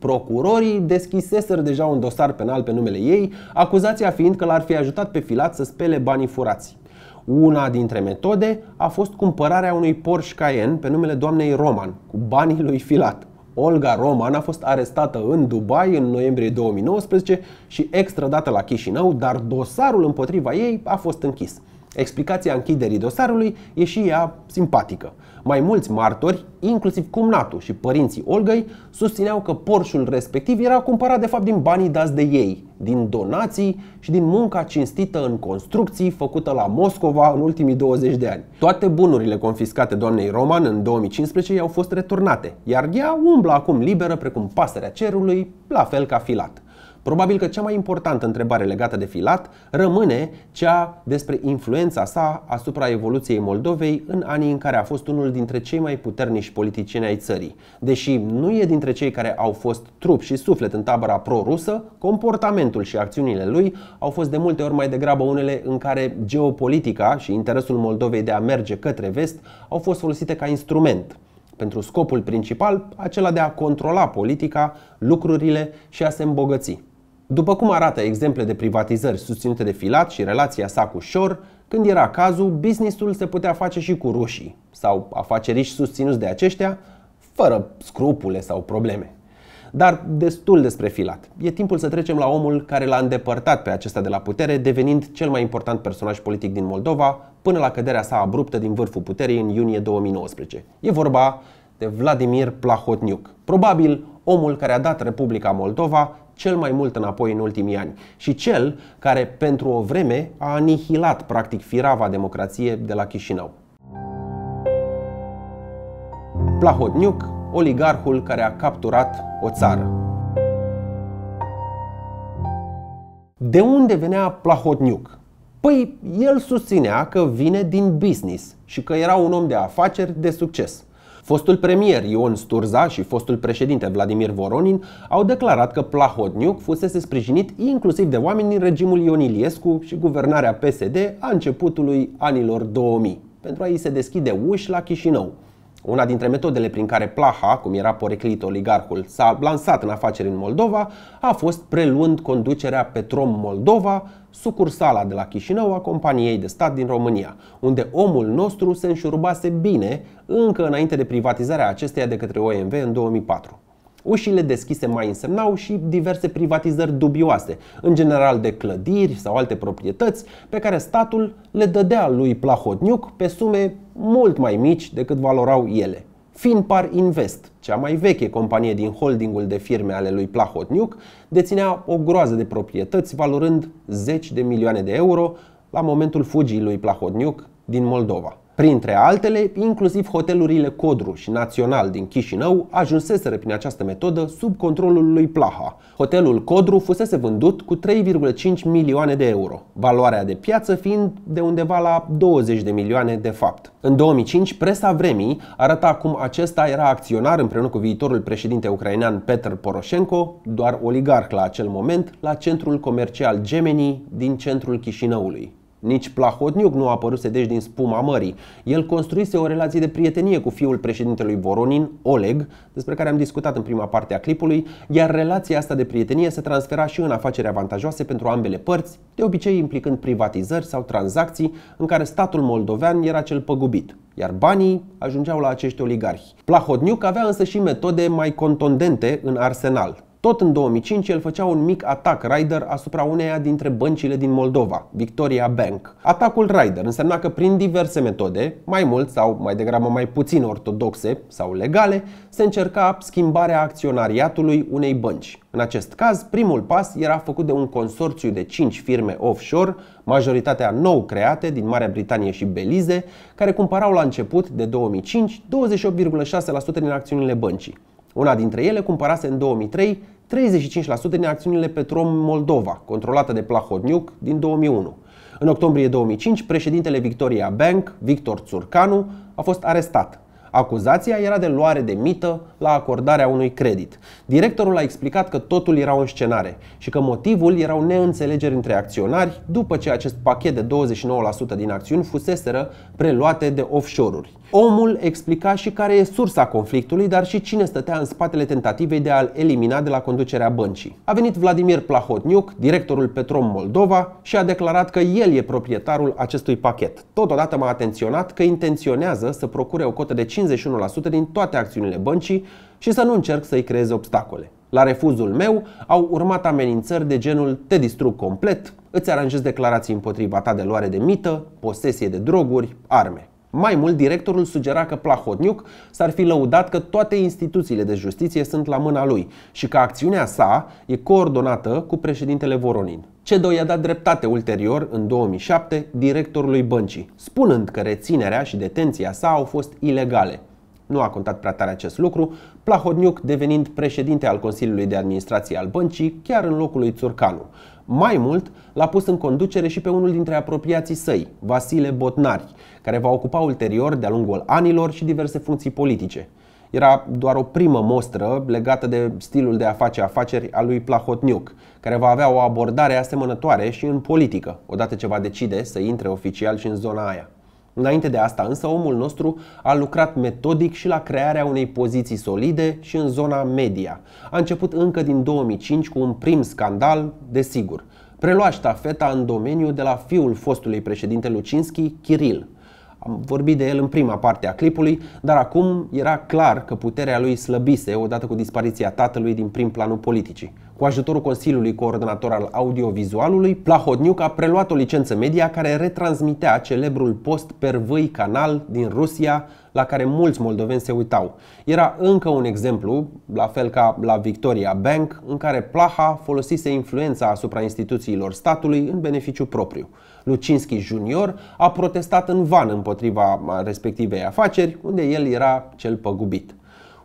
Procurorii deschiseseră deja un dosar penal pe numele ei, acuzația fiind că l-ar fi ajutat pe filat să spele banii furați. Una dintre metode a fost cumpărarea unui Porsche Cayenne pe numele doamnei Roman, cu banii lui Filat. Olga Roman a fost arestată în Dubai în noiembrie 2019 și extradată la Chișinău, dar dosarul împotriva ei a fost închis. Explicația închiderii dosarului e și ea simpatică. Mai mulți martori, inclusiv cumnatul și părinții Olgăi, susțineau că Porșul respectiv era cumpărat de fapt din banii dați de ei, din donații și din munca cinstită în construcții făcută la Moscova în ultimii 20 de ani. Toate bunurile confiscate doamnei Roman în 2015 i-au fost returnate, iar ea umblă acum liberă precum pasărea cerului, la fel ca Filat. Probabil că cea mai importantă întrebare legată de Filat rămâne cea despre influența sa asupra evoluției Moldovei în anii în care a fost unul dintre cei mai puternici politicieni ai țării. Deși nu e dintre cei care au fost trup și suflet în tabăra pro-rusă, comportamentul și acțiunile lui au fost de multe ori mai degrabă unele în care geopolitica și interesul Moldovei de a merge către vest au fost folosite ca instrument pentru scopul principal, acela de a controla politica, lucrurile și a se îmbogăți. După cum arată exemple de privatizări susținute de Filat și relația sa cu Șor, când era cazul, businessul se putea face și cu rușii sau afaceriști susținuți de aceștia, fără scrupule sau probleme. Dar destul despre Filat. E timpul să trecem la omul care l-a îndepărtat pe acesta de la putere, devenind cel mai important personaj politic din Moldova, până la căderea sa abruptă din vârful puterii în iunie 2019. E vorba de Vladimir Plahotniuc, probabil omul care a dat Republica Moldova cel mai mult înapoi în ultimii ani și cel care pentru o vreme a anihilat practic firava democrație de la Chișinău. Plahotniuc, oligarhul care a capturat o țară. De unde venea Plahotniuc? Păi, el susținea că vine din business și că era un om de afaceri de succes – Fostul premier Ion Sturza și fostul președinte Vladimir Voronin au declarat că Plahotniuc fusese sprijinit inclusiv de oameni din regimul Ion Iliescu și guvernarea PSD a începutului anilor 2000, pentru a i se deschide uși la Chișinău. Una dintre metodele prin care Plaha, cum era poreclit oligarhul, s-a lansat în afaceri în Moldova a fost preluând conducerea Petrom Moldova, sucursala de la Chișinău a companiei de stat din România, unde omul nostru se înșurubase bine încă înainte de privatizarea acesteia de către OMV în 2004. Ușile deschise mai însemnau și diverse privatizări dubioase, în general de clădiri sau alte proprietăți, pe care statul le dădea lui Plahotniuc pe sume mult mai mici decât valorau ele. Finpar Invest, cea mai veche companie din holdingul de firme ale lui Plahotniuc, deținea o groază de proprietăți valorând zeci de milioane de euro la momentul fugii lui Plahotniuc din Moldova. Printre altele, inclusiv hotelurile Codru și Național din Chișinău ajunseseră prin această metodă sub controlul lui Plaha. Hotelul Codru fusese vândut cu 3,5 milioane de euro, valoarea de piață fiind de undeva la 20 de milioane de fapt. În 2005, presa vremii arăta cum acesta era acționar împreună cu viitorul președinte ucrainean Petr Poroșenko, doar oligarh la acel moment, la centrul comercial Gemeni din centrul Chișinăului. Nici Plahotniuc nu apăruse deci din spuma mării. El construise o relație de prietenie cu fiul președintelui Voronin, Oleg, despre care am discutat în prima parte a clipului, iar relația asta de prietenie se transfera și în afaceri avantajoase pentru ambele părți, de obicei implicând privatizări sau tranzacții în care statul moldovean era cel păgubit, iar banii ajungeau la acești oligarhi. Plahotniuc avea însă și metode mai contondente în arsenal. Tot în 2005, el făcea un mic atac Rider asupra uneia dintre băncile din Moldova, Victoria Bank. Atacul Rider însemna că prin diverse metode, mai mult sau mai degrabă mai puțin ortodoxe sau legale, se încerca schimbarea acționariatului unei bănci. În acest caz, primul pas era făcut de un consorțiu de 5 firme offshore, majoritatea nou create din Marea Britanie și Belize, care cumpărau la început de 2005 28,6% din acțiunile băncii. Una dintre ele cumpărase în 2003 35% din acțiunile Petrom Moldova, controlată de Plahotniuc din 2001. În octombrie 2005, președintele Victoria Bank, Victor Țurcanu, a fost arestat Acuzația era de luare de mită la acordarea unui credit. Directorul a explicat că totul era o scenare și că motivul erau neînțelegeri între acționari după ce acest pachet de 29% din acțiuni fuseseră preluate de offshore-uri. Omul explica și care e sursa conflictului, dar și cine stătea în spatele tentativei de a-l elimina de la conducerea băncii. A venit Vladimir Plahotniuc, directorul Petrom Moldova, și a declarat că el e proprietarul acestui pachet. Totodată m-a atenționat că intenționează să procure o cotă de 50 51% din toate acțiunile băncii și să nu încerc să-i creez obstacole. La refuzul meu au urmat amenințări de genul te distrug complet, îți aranjez declarații împotriva ta de luare de mită, posesie de droguri, arme. Mai mult, directorul sugera că Plahotniuc s-ar fi lăudat că toate instituțiile de justiție sunt la mâna lui și că acțiunea sa e coordonată cu președintele Voronin. CEDO i-a dat dreptate ulterior, în 2007, directorului băncii, spunând că reținerea și detenția sa au fost ilegale. Nu a contat prea tare acest lucru, Plahotniuc devenind președinte al Consiliului de Administrație al băncii chiar în locul lui Țurcanu. Mai mult, l-a pus în conducere și pe unul dintre apropiații săi, Vasile Botnari, care va ocupa ulterior, de-a lungul anilor, și diverse funcții politice. Era doar o primă mostră legată de stilul de a face afaceri al lui Plahotniuc, care va avea o abordare asemănătoare și în politică, odată ce va decide să intre oficial și în zona aia. Înainte de asta însă, omul nostru a lucrat metodic și la crearea unei poziții solide și în zona media. A început încă din 2005 cu un prim scandal, desigur. Prelua ștafeta în domeniu de la fiul fostului președinte Lucinski, Kiril. Am vorbit de el în prima parte a clipului, dar acum era clar că puterea lui slăbise odată cu dispariția tatălui din prim planul politicii. Cu ajutorul Consiliului Coordonator al Audiovizualului, Plahodniuc a preluat o licență media care retransmitea celebrul post voi Canal din Rusia, la care mulți moldoveni se uitau. Era încă un exemplu, la fel ca la Victoria Bank, în care Plaha folosise influența asupra instituțiilor statului în beneficiu propriu. Lucinski Junior a protestat în van împotriva respectivei afaceri, unde el era cel păgubit.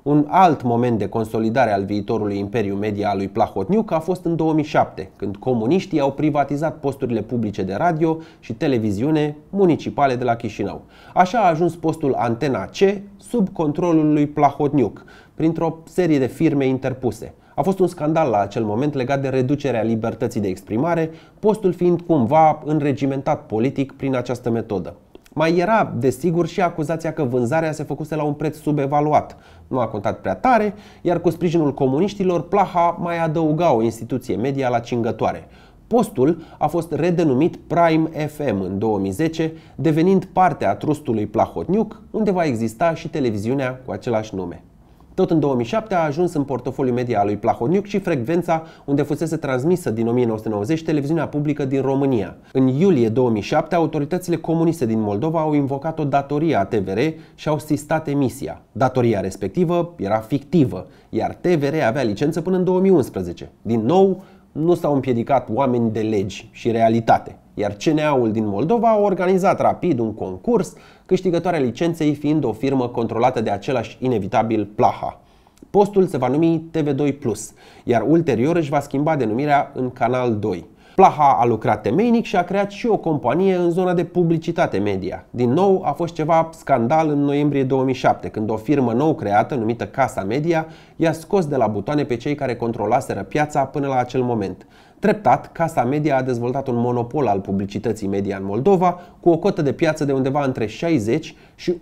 Un alt moment de consolidare al viitorului imperiu media al lui Plahotniuc a fost în 2007, când comuniștii au privatizat posturile publice de radio și televiziune municipale de la Chișinău. Așa a ajuns postul Antena C sub controlul lui Plahotniuc, printr-o serie de firme interpuse. A fost un scandal la acel moment legat de reducerea libertății de exprimare, postul fiind cumva înregimentat politic prin această metodă. Mai era, desigur, și acuzația că vânzarea se făcuse la un preț subevaluat. Nu a contat prea tare, iar cu sprijinul comuniștilor, Plaha mai adăuga o instituție media la cingătoare. Postul a fost redenumit Prime FM în 2010, devenind parte a trustului Plahotniuc, unde va exista și televiziunea cu același nume. Tot în 2007 a ajuns în portofoliul media al lui Plahoniuc și frecvența unde fusese transmisă din 1990 televiziunea publică din România. În iulie 2007, autoritățile comuniste din Moldova au invocat o datorie a TVR și au sistat emisia. Datoria respectivă era fictivă, iar TVR avea licență până în 2011. Din nou, nu s-au împiedicat oameni de legi și realitate, iar CNA-ul din Moldova a organizat rapid un concurs câștigătoarea licenței fiind o firmă controlată de același inevitabil Plaha. Postul se va numi TV2+, iar ulterior își va schimba denumirea în Canal 2. Plaha a lucrat temeinic și a creat și o companie în zona de publicitate media. Din nou a fost ceva scandal în noiembrie 2007, când o firmă nou creată, numită Casa Media, i-a scos de la butoane pe cei care controlaseră piața până la acel moment. Treptat, Casa Media a dezvoltat un monopol al publicității media în Moldova, cu o cotă de piață de undeva între 60 și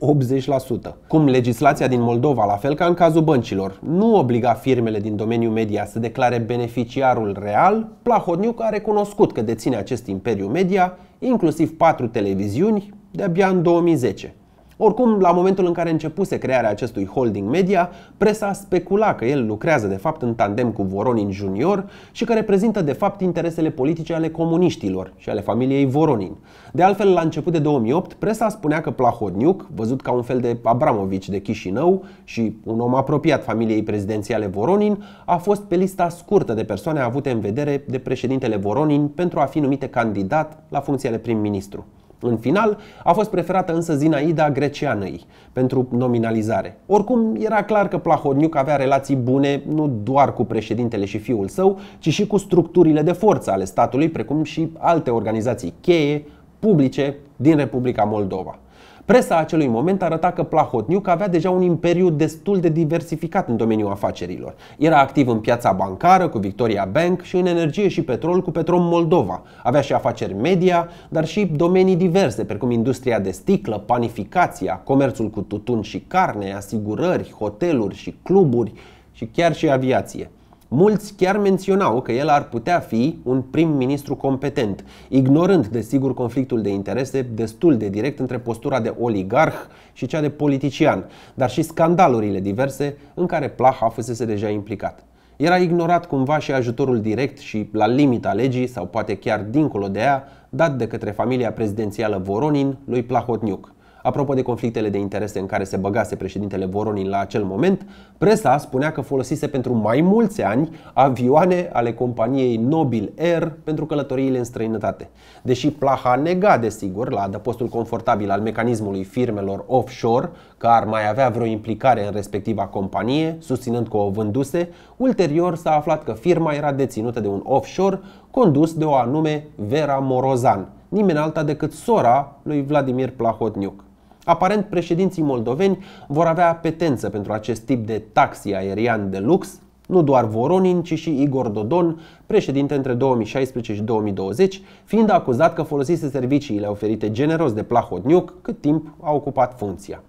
80%. Cum legislația din Moldova, la fel ca în cazul băncilor, nu obliga firmele din domeniul media să declare beneficiarul real, Plahotniuc a recunoscut că deține acest imperiu media, inclusiv patru televiziuni, de-abia în 2010. Oricum, la momentul în care începuse crearea acestui holding media, presa specula că el lucrează de fapt în tandem cu Voronin Junior și că reprezintă de fapt interesele politice ale comuniștilor și ale familiei Voronin. De altfel, la început de 2008, presa spunea că Plahodniuc, văzut ca un fel de Abramovici de Chișinău și un om apropiat familiei prezidențiale Voronin, a fost pe lista scurtă de persoane avute în vedere de președintele Voronin pentru a fi numite candidat la funcția de prim-ministru. În final, a fost preferată însă Zinaida Greceanăi pentru nominalizare. Oricum, era clar că Plahodniuc avea relații bune nu doar cu președintele și fiul său, ci și cu structurile de forță ale statului, precum și alte organizații cheie, publice, din Republica Moldova. Presa acelui moment arăta că Plahotniuc avea deja un imperiu destul de diversificat în domeniul afacerilor. Era activ în piața bancară cu Victoria Bank și în energie și petrol cu Petrom Moldova. Avea și afaceri media, dar și domenii diverse, precum industria de sticlă, panificația, comerțul cu tutun și carne, asigurări, hoteluri și cluburi și chiar și aviație. Mulți chiar menționau că el ar putea fi un prim-ministru competent, ignorând desigur conflictul de interese destul de direct între postura de oligarh și cea de politician, dar și scandalurile diverse în care Plaha fusese deja implicat. Era ignorat cumva și ajutorul direct și la limita legii sau poate chiar dincolo de ea, dat de către familia prezidențială Voronin lui Plahotniuc. Apropo de conflictele de interese în care se băgase președintele Voronin la acel moment, presa spunea că folosise pentru mai mulți ani avioane ale companiei Nobil Air pentru călătoriile în străinătate. Deși Plaha nega, desigur, la adăpostul confortabil al mecanismului firmelor offshore că ar mai avea vreo implicare în respectiva companie, susținând că o vânduse, ulterior s-a aflat că firma era deținută de un offshore condus de o anume Vera Morozan, nimeni alta decât sora lui Vladimir Plahotniuc. Aparent, președinții moldoveni vor avea apetență pentru acest tip de taxi aerian de lux, nu doar Voronin, ci și Igor Dodon, președinte între 2016 și 2020, fiind acuzat că folosise serviciile oferite generos de Plahotniuc cât timp a ocupat funcția.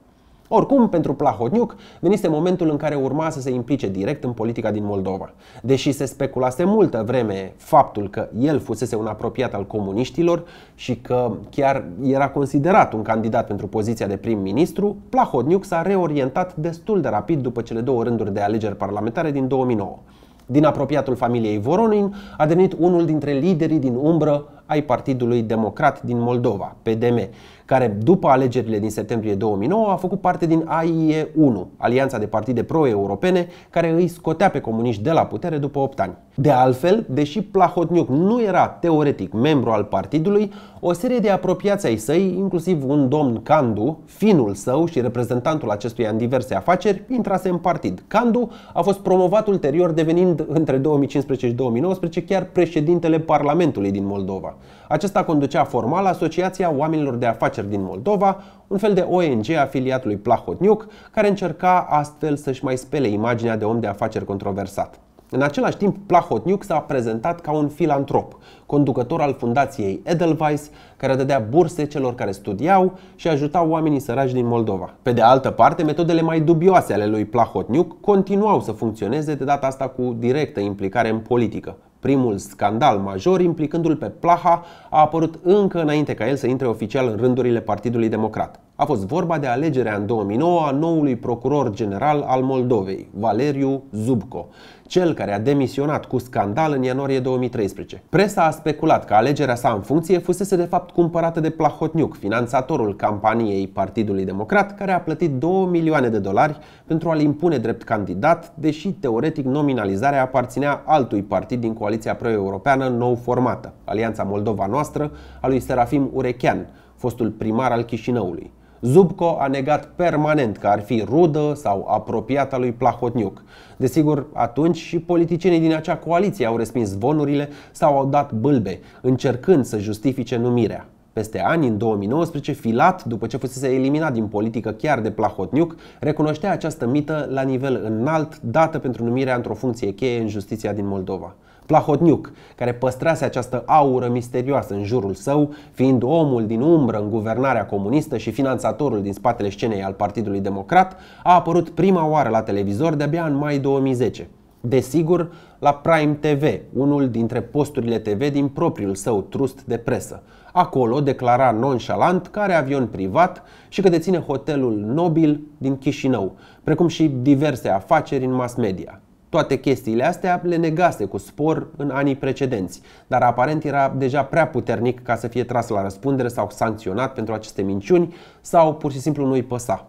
Oricum, pentru Plahotniuc, venise momentul în care urma să se implice direct în politica din Moldova. Deși se speculase multă vreme faptul că el fusese un apropiat al comuniștilor și că chiar era considerat un candidat pentru poziția de prim-ministru, Plahotniuc s-a reorientat destul de rapid după cele două rânduri de alegeri parlamentare din 2009. Din apropiatul familiei Voronin a devenit unul dintre liderii din umbră ai Partidului Democrat din Moldova, PDM, care după alegerile din septembrie 2009 a făcut parte din AIE1, Alianța de Partide Pro-Europene, care îi scotea pe comuniști de la putere după 8 ani. De altfel, deși Plahotniuc nu era teoretic membru al partidului, o serie de apropiați ai săi, inclusiv un domn Candu, finul său și reprezentantul acestuia în diverse afaceri, intrase în partid. Candu a fost promovat ulterior devenind între 2015 și 2019 chiar președintele Parlamentului din Moldova. Acesta conducea formal Asociația Oamenilor de Afaceri din Moldova, un fel de ONG afiliat lui Plahotniuc, care încerca astfel să-și mai spele imaginea de om de afaceri controversat. În același timp, Plahotniuc s-a prezentat ca un filantrop, conducător al fundației Edelweiss, care dădea burse celor care studiau și ajuta oamenii săraci din Moldova. Pe de altă parte, metodele mai dubioase ale lui Plahotniuc continuau să funcționeze, de data asta cu directă implicare în politică. Primul scandal major, implicându-l pe Plaha, a apărut încă înainte ca el să intre oficial în rândurile Partidului Democrat. A fost vorba de alegerea în 2009 a noului procuror general al Moldovei, Valeriu Zubco, cel care a demisionat cu scandal în ianuarie 2013. Presa a speculat că alegerea sa în funcție fusese de fapt cumpărată de Plahotniuc, finanțatorul campaniei Partidului Democrat, care a plătit 2 milioane de dolari pentru a-l impune drept candidat, deși teoretic nominalizarea aparținea altui partid din coaliția pro-europeană nou formată, Alianța Moldova Noastră, a lui Serafim Urechean, fostul primar al Chișinăului. Zubco a negat permanent că ar fi rudă sau apropiată lui Plahotniuc. Desigur, atunci și politicienii din acea coaliție au respins zvonurile sau au dat bâlbe, încercând să justifice numirea. Peste ani, în 2019, Filat, după ce fusese eliminat din politică chiar de Plahotniuc, recunoștea această mită la nivel înalt dată pentru numirea într-o funcție cheie în justiția din Moldova. Plahotniuc, care păstrase această aură misterioasă în jurul său, fiind omul din umbră în guvernarea comunistă și finanțatorul din spatele scenei al Partidului Democrat, a apărut prima oară la televizor de-abia în mai 2010. Desigur, la Prime TV, unul dintre posturile TV din propriul său trust de presă. Acolo declara nonșalant că are avion privat și că deține hotelul Nobil din Chișinău, precum și diverse afaceri în mass media. Toate chestiile astea le negase cu spor în anii precedenți, dar aparent era deja prea puternic ca să fie tras la răspundere sau sancționat pentru aceste minciuni sau pur și simplu nu-i păsa.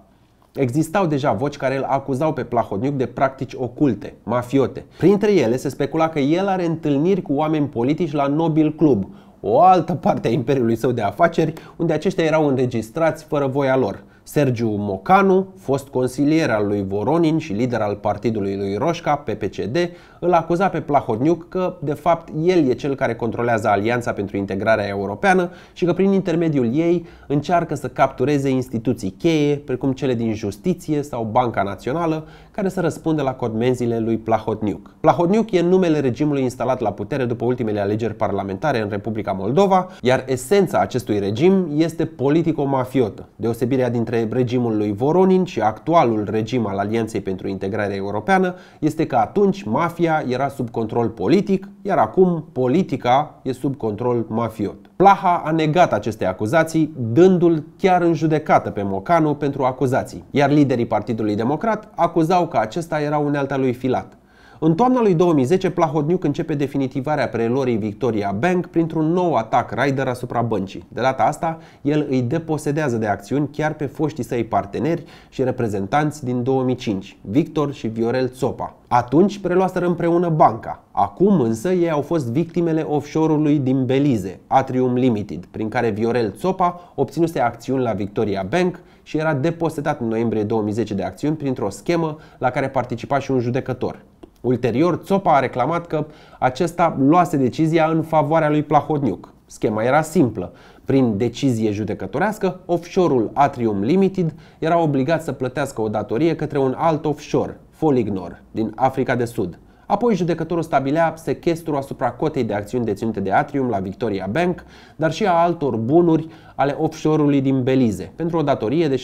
Existau deja voci care îl acuzau pe Plahotniuc de practici oculte, mafiote. Printre ele se specula că el are întâlniri cu oameni politici la Nobil Club, o altă parte a imperiului său de afaceri, unde aceștia erau înregistrați fără voia lor. Sergiu Mocanu, fost consilier al lui Voronin și lider al partidului lui Roșca, PPCD, îl acuza pe Plahotniuc că, de fapt, el e cel care controlează Alianța pentru Integrarea Europeană și că, prin intermediul ei, încearcă să captureze instituții cheie, precum cele din Justiție sau Banca Națională, care să răspundă la codmenzile lui Plahotniuc. Plahotniuc e numele regimului instalat la putere după ultimele alegeri parlamentare în Republica Moldova, iar esența acestui regim este politico-mafiotă. Deosebirea dintre regimul lui Voronin și actualul regim al Alianței pentru Integrare Europeană este că atunci mafia mafia era sub control politic, iar acum politica e sub control mafiot. Plaha a negat aceste acuzații, dându-l chiar în judecată pe Mocanu pentru acuzații, iar liderii Partidului Democrat acuzau că acesta era unealta lui Filat. În toamna lui 2010, Plahodniuc începe definitivarea preluării Victoria Bank printr-un nou atac Rider asupra băncii. De data asta, el îi deposedează de acțiuni chiar pe foștii săi parteneri și reprezentanți din 2005, Victor și Viorel Țopa. Atunci preluaseră împreună banca. Acum însă ei au fost victimele offshore-ului din Belize, Atrium Limited, prin care Viorel Țopa obținuse acțiuni la Victoria Bank și era deposedat în noiembrie 2010 de acțiuni printr-o schemă la care participa și un judecător. Ulterior, Țopa a reclamat că acesta luase decizia în favoarea lui Plahodniuc. Schema era simplă. Prin decizie judecătorească, offshore-ul Atrium Limited era obligat să plătească o datorie către un alt offshore, Folignor, din Africa de Sud. Apoi judecătorul stabilea sechestru asupra cotei de acțiuni deținute de Atrium la Victoria Bank, dar și a altor bunuri ale offshore-ului din Belize, pentru o datorie de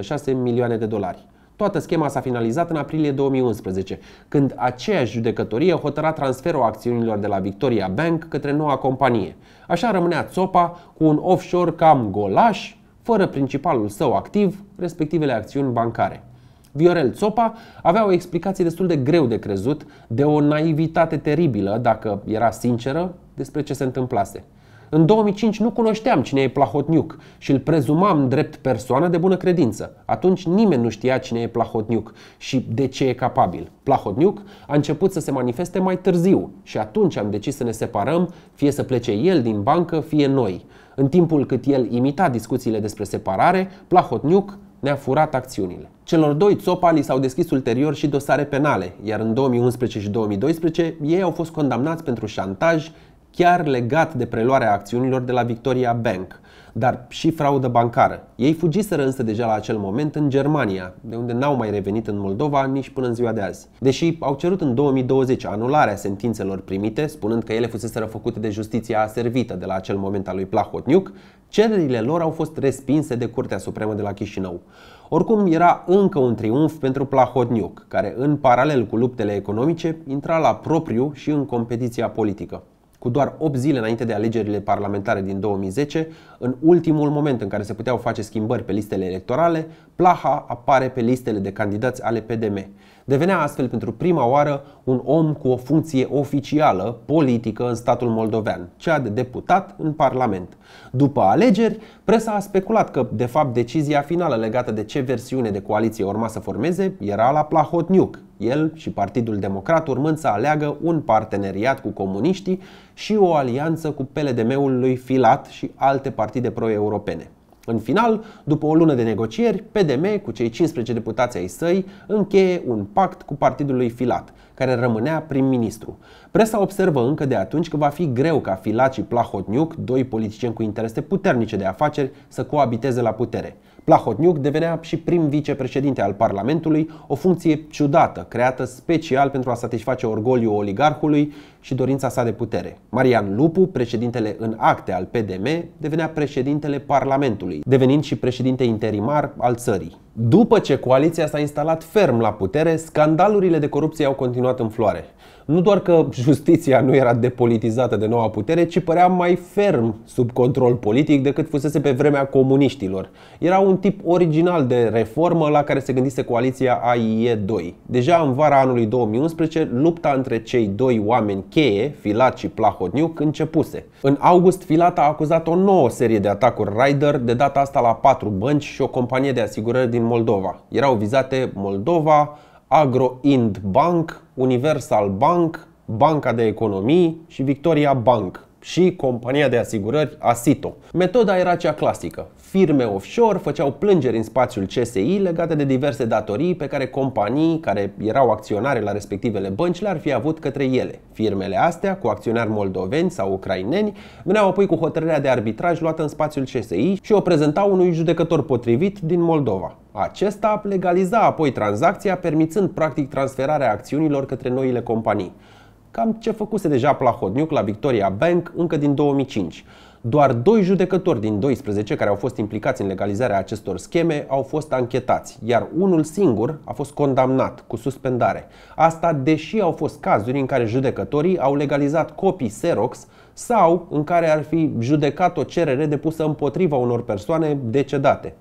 6,6 milioane de dolari. Toată schema s-a finalizat în aprilie 2011, când aceeași judecătorie hotăra transferul acțiunilor de la Victoria Bank către noua companie. Așa rămânea țopa cu un offshore cam golaș, fără principalul său activ, respectivele acțiuni bancare. Viorel Țopa avea o explicație destul de greu de crezut, de o naivitate teribilă, dacă era sinceră, despre ce se întâmplase. În 2005 nu cunoșteam cine e Plahotniuc și îl prezumam drept persoană de bună credință. Atunci nimeni nu știa cine e Plahotniuc și de ce e capabil. Plahotniuc a început să se manifeste mai târziu și atunci am decis să ne separăm, fie să plece el din bancă, fie noi. În timpul cât el imita discuțiile despre separare, Plahotniuc ne-a furat acțiunile. Celor doi țopali s-au deschis ulterior și dosare penale, iar în 2011 și 2012 ei au fost condamnați pentru șantaj, chiar legat de preluarea acțiunilor de la Victoria Bank, dar și fraudă bancară. Ei fugiseră însă deja la acel moment în Germania, de unde n-au mai revenit în Moldova nici până în ziua de azi. Deși au cerut în 2020 anularea sentințelor primite, spunând că ele fuseseră făcute de justiția aservită de la acel moment al lui Plahotniuc, cererile lor au fost respinse de Curtea Supremă de la Chișinău. Oricum, era încă un triumf pentru Plahotniuc, care în paralel cu luptele economice intra la propriu și în competiția politică cu doar 8 zile înainte de alegerile parlamentare din 2010, în ultimul moment în care se puteau face schimbări pe listele electorale, Plaha apare pe listele de candidați ale PDM. Devenea astfel pentru prima oară un om cu o funcție oficială politică în statul moldovean, cea de deputat în Parlament. După alegeri, presa a speculat că, de fapt, decizia finală legată de ce versiune de coaliție urma să formeze era la Plahotniuc, el și Partidul Democrat urmând să aleagă un parteneriat cu comuniștii și o alianță cu PLDM-ul lui Filat și alte partide pro-europene. În final, după o lună de negocieri, PDM, cu cei 15 deputați ai săi, încheie un pact cu partidul lui Filat, care rămânea prim-ministru. Presa observă încă de atunci că va fi greu ca Filat și Plahotniuc, doi politicieni cu interese puternice de afaceri, să coabiteze la putere. Plahotniuc devenea și prim vicepreședinte al Parlamentului, o funcție ciudată, creată special pentru a satisface orgoliul oligarhului și dorința sa de putere. Marian Lupu, președintele în acte al PDM, devenea președintele Parlamentului, devenind și președinte interimar al țării. După ce coaliția s-a instalat ferm la putere, scandalurile de corupție au continuat în floare. Nu doar că justiția nu era depolitizată de noua putere, ci părea mai ferm sub control politic decât fusese pe vremea comuniștilor. Era un tip original de reformă la care se gândise coaliția AIE 2. Deja în vara anului 2011, lupta între cei doi oameni cheie, Filat și Plahotniuc, începuse. În august, Filat a acuzat o nouă serie de atacuri Rider, de data asta la patru bănci și o companie de asigurări din Moldova. Erau vizate Moldova, Agro-Ind Bank, Universal Bank, Banca de Economii și Victoria Bank și compania de asigurări Asito. Metoda era cea clasică firme offshore făceau plângeri în spațiul CSI legate de diverse datorii pe care companii care erau acționare la respectivele bănci le-ar fi avut către ele. Firmele astea, cu acționari moldoveni sau ucraineni, veneau apoi cu hotărârea de arbitraj luată în spațiul CSI și o prezentau unui judecător potrivit din Moldova. Acesta legaliza apoi tranzacția, permițând practic transferarea acțiunilor către noile companii. Cam ce făcuse deja Plahodniuc la Victoria Bank încă din 2005. Doar doi judecători din 12 care au fost implicați în legalizarea acestor scheme au fost anchetați, iar unul singur a fost condamnat cu suspendare. Asta deși au fost cazuri în care judecătorii au legalizat copii Xerox sau în care ar fi judecat o cerere depusă împotriva unor persoane decedate.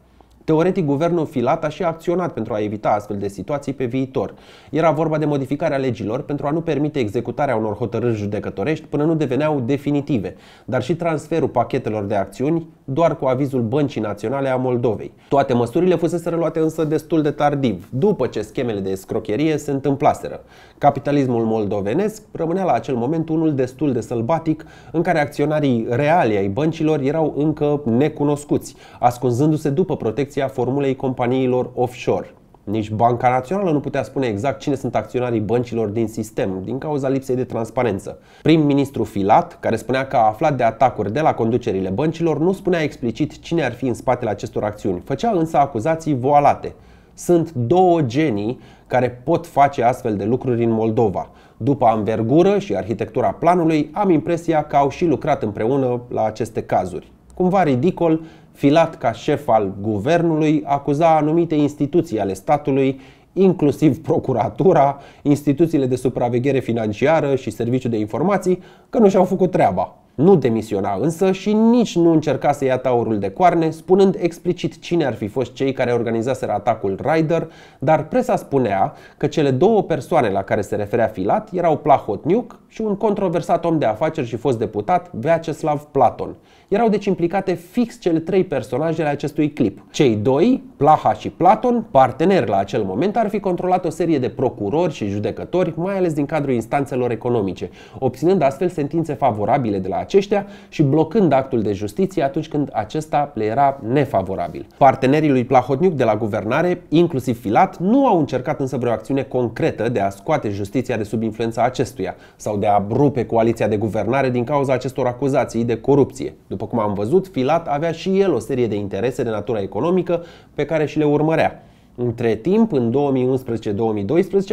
Teoretic, guvernul Filat a și acționat pentru a evita astfel de situații pe viitor. Era vorba de modificarea legilor pentru a nu permite executarea unor hotărâri judecătorești până nu deveneau definitive, dar și transferul pachetelor de acțiuni doar cu avizul Băncii Naționale a Moldovei. Toate măsurile fuseseră luate însă destul de tardiv, după ce schemele de escrocherie se întâmplaseră. Capitalismul moldovenesc rămânea la acel moment unul destul de sălbatic, în care acționarii reali ai băncilor erau încă necunoscuți, ascunzându-se după protecția formulei companiilor offshore. Nici Banca Națională nu putea spune exact cine sunt acționarii băncilor din sistem, din cauza lipsei de transparență. Prim-ministru Filat, care spunea că a aflat de atacuri de la conducerile băncilor, nu spunea explicit cine ar fi în spatele acestor acțiuni, făcea însă acuzații voalate. Sunt două genii care pot face astfel de lucruri în Moldova. După anvergură și arhitectura planului, am impresia că au și lucrat împreună la aceste cazuri. Cumva ridicol, filat ca șef al guvernului, acuza anumite instituții ale statului, inclusiv procuratura, instituțiile de supraveghere financiară și serviciul de informații, că nu și-au făcut treaba. Nu demisiona însă și nici nu încerca să ia taurul de coarne, spunând explicit cine ar fi fost cei care organizaseră atacul Ryder, dar presa spunea că cele două persoane la care se referea Filat erau Plahotniuc și un controversat om de afaceri și fost deputat, Vyacheslav Platon. Erau deci implicate fix cele trei personaje ale acestui clip. Cei doi, Plaha și Platon, parteneri la acel moment, ar fi controlat o serie de procurori și judecători, mai ales din cadrul instanțelor economice, obținând astfel sentințe favorabile de la aceștia și blocând actul de justiție atunci când acesta le era nefavorabil. Partenerii lui Plahotniuc de la guvernare, inclusiv Filat, nu au încercat însă vreo acțiune concretă de a scoate justiția de sub influența acestuia sau de a rupe coaliția de guvernare din cauza acestor acuzații de corupție. După cum am văzut, Filat avea și el o serie de interese de natură economică pe care și le urmărea. Între timp, în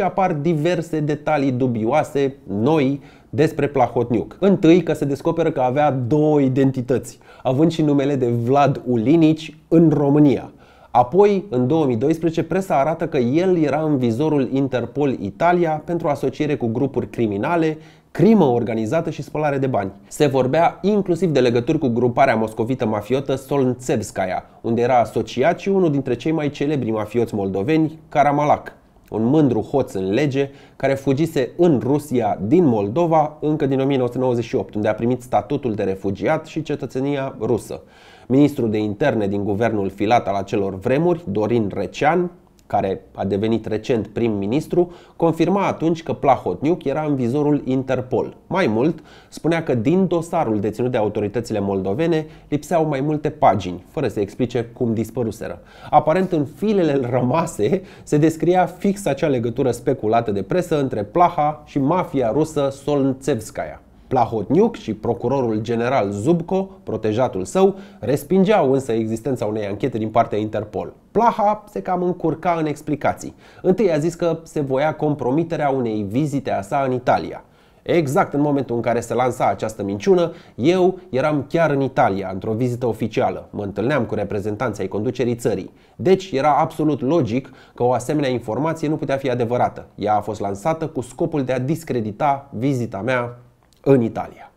2011-2012 apar diverse detalii dubioase, noi, despre Plahotniuc. Întâi că se descoperă că avea două identități, având și numele de Vlad Ulinici în România. Apoi, în 2012, presa arată că el era în vizorul Interpol Italia pentru asociere cu grupuri criminale crimă organizată și spălare de bani. Se vorbea inclusiv de legături cu gruparea moscovită mafiotă Solnțevskaya, unde era asociat și unul dintre cei mai celebri mafioți moldoveni, Karamalak, un mândru hoț în lege care fugise în Rusia din Moldova încă din 1998, unde a primit statutul de refugiat și cetățenia rusă. Ministrul de interne din guvernul filat al acelor vremuri, Dorin Recean, care a devenit recent prim-ministru, confirma atunci că Plahotniuc era în vizorul Interpol. Mai mult, spunea că din dosarul deținut de autoritățile moldovene lipseau mai multe pagini, fără să explice cum dispăruseră. Aparent, în filele rămase se descria fix acea legătură speculată de presă între Plaha și mafia rusă Solnțevskaya. Plahotniuc și procurorul general Zubco, protejatul său, respingeau însă existența unei anchete din partea Interpol. Plaha se cam încurca în explicații. Întâi a zis că se voia compromiterea unei vizite a sa în Italia. Exact în momentul în care se lansa această minciună, eu eram chiar în Italia, într-o vizită oficială. Mă întâlneam cu reprezentanții ai conducerii țării. Deci era absolut logic că o asemenea informație nu putea fi adevărată. Ea a fost lansată cu scopul de a discredita vizita mea în Italia.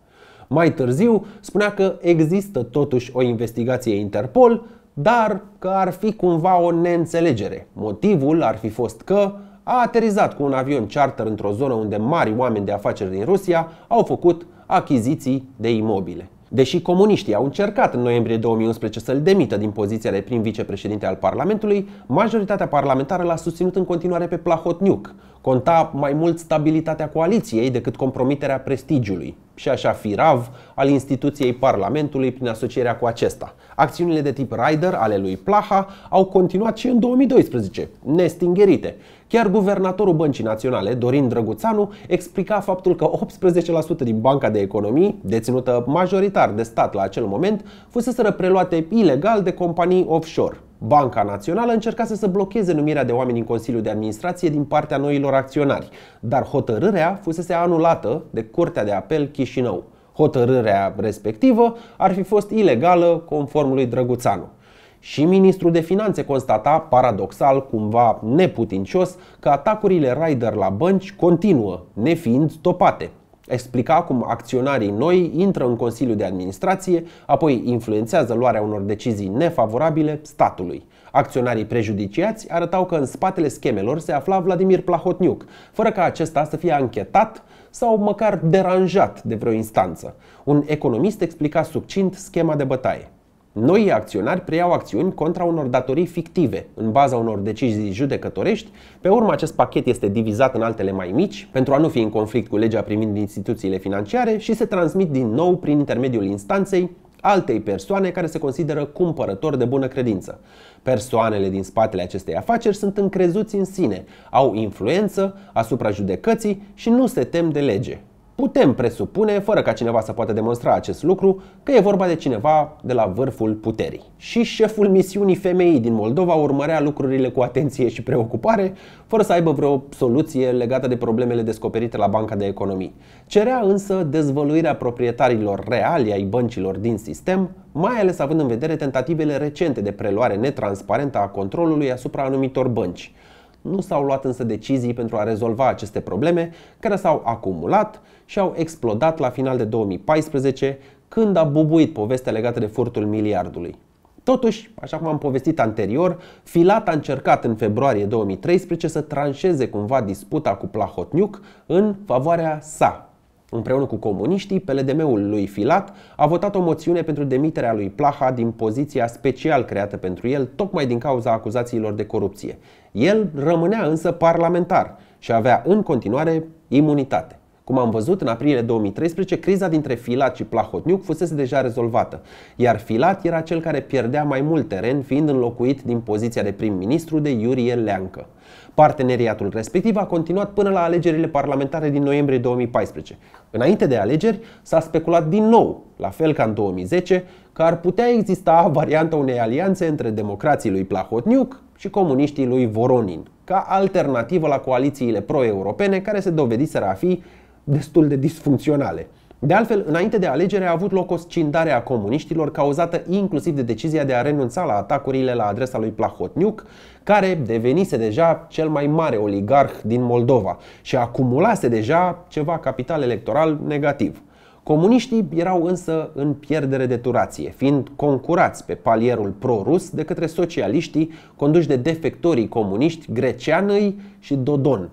Mai târziu spunea că există totuși o investigație Interpol, dar că ar fi cumva o neînțelegere. Motivul ar fi fost că a aterizat cu un avion charter într-o zonă unde mari oameni de afaceri din Rusia au făcut achiziții de imobile. Deși comuniștii au încercat în noiembrie 2011 să-l demită din poziția de prim vicepreședinte al Parlamentului, majoritatea parlamentară l-a susținut în continuare pe Plahotniuc, Conta mai mult stabilitatea coaliției decât compromiterea prestigiului și așa firav al instituției Parlamentului prin asocierea cu acesta. Acțiunile de tip Rider ale lui Plaha au continuat și în 2012, nestingerite. Chiar guvernatorul Băncii Naționale, Dorin Drăguțanu, explica faptul că 18% din Banca de Economii, deținută majoritar de stat la acel moment, fuseseră preluate ilegal de companii offshore. Banca Națională încerca să blocheze numirea de oameni în Consiliul de Administrație din partea noilor acționari, dar hotărârea fusese anulată de Curtea de Apel Chișinău. Hotărârea respectivă ar fi fost ilegală conform lui Drăguțanu. Și ministrul de finanțe constata, paradoxal, cumva neputincios, că atacurile Raider la bănci continuă, nefiind stopate. Explica cum acționarii noi intră în Consiliul de Administrație, apoi influențează luarea unor decizii nefavorabile statului. Acționarii prejudiciați arătau că în spatele schemelor se afla Vladimir Plahotniuc, fără ca acesta să fie anchetat sau măcar deranjat de vreo instanță. Un economist explica succint schema de bătaie. Noi acționari preiau acțiuni contra unor datorii fictive, în baza unor decizii judecătorești. Pe urmă, acest pachet este divizat în altele mai mici, pentru a nu fi în conflict cu legea privind instituțiile financiare și se transmit din nou prin intermediul instanței altei persoane care se consideră cumpărători de bună credință. Persoanele din spatele acestei afaceri sunt încrezuți în sine, au influență asupra judecății și nu se tem de lege putem presupune, fără ca cineva să poată demonstra acest lucru, că e vorba de cineva de la vârful puterii. Și șeful misiunii femeii din Moldova urmărea lucrurile cu atenție și preocupare, fără să aibă vreo soluție legată de problemele descoperite la Banca de Economii. Cerea însă dezvăluirea proprietarilor reali ai băncilor din sistem, mai ales având în vedere tentativele recente de preluare netransparentă a controlului asupra anumitor bănci. Nu s-au luat însă decizii pentru a rezolva aceste probleme care s-au acumulat și au explodat la final de 2014 când a bubuit povestea legată de furtul miliardului. Totuși, așa cum am povestit anterior, Filat a încercat în februarie 2013 să tranșeze cumva disputa cu Plahotniuc în favoarea sa. Împreună cu comuniștii, PLDM-ul lui Filat a votat o moțiune pentru demiterea lui Plaha din poziția special creată pentru el, tocmai din cauza acuzațiilor de corupție. El rămânea însă parlamentar și avea în continuare imunitate. Cum am văzut, în aprilie 2013, criza dintre Filat și Plahotniuc fusese deja rezolvată, iar Filat era cel care pierdea mai mult teren, fiind înlocuit din poziția de prim-ministru de Iurie Leancă. Parteneriatul respectiv a continuat până la alegerile parlamentare din noiembrie 2014. Înainte de alegeri, s-a speculat din nou, la fel ca în 2010, că ar putea exista varianta unei alianțe între democrații lui Plahotniuc și comuniștii lui Voronin, ca alternativă la coalițiile pro-europene care se dovediseră a fi destul de disfuncționale. De altfel, înainte de alegere a avut loc o scindare a comuniștilor cauzată inclusiv de decizia de a renunța la atacurile la adresa lui Plahotniuc, care devenise deja cel mai mare oligarh din Moldova și acumulase deja ceva capital electoral negativ. Comuniștii erau însă în pierdere de turație, fiind concurați pe palierul pro-rus de către socialiștii conduși de defectorii comuniști Greceanăi și Dodon.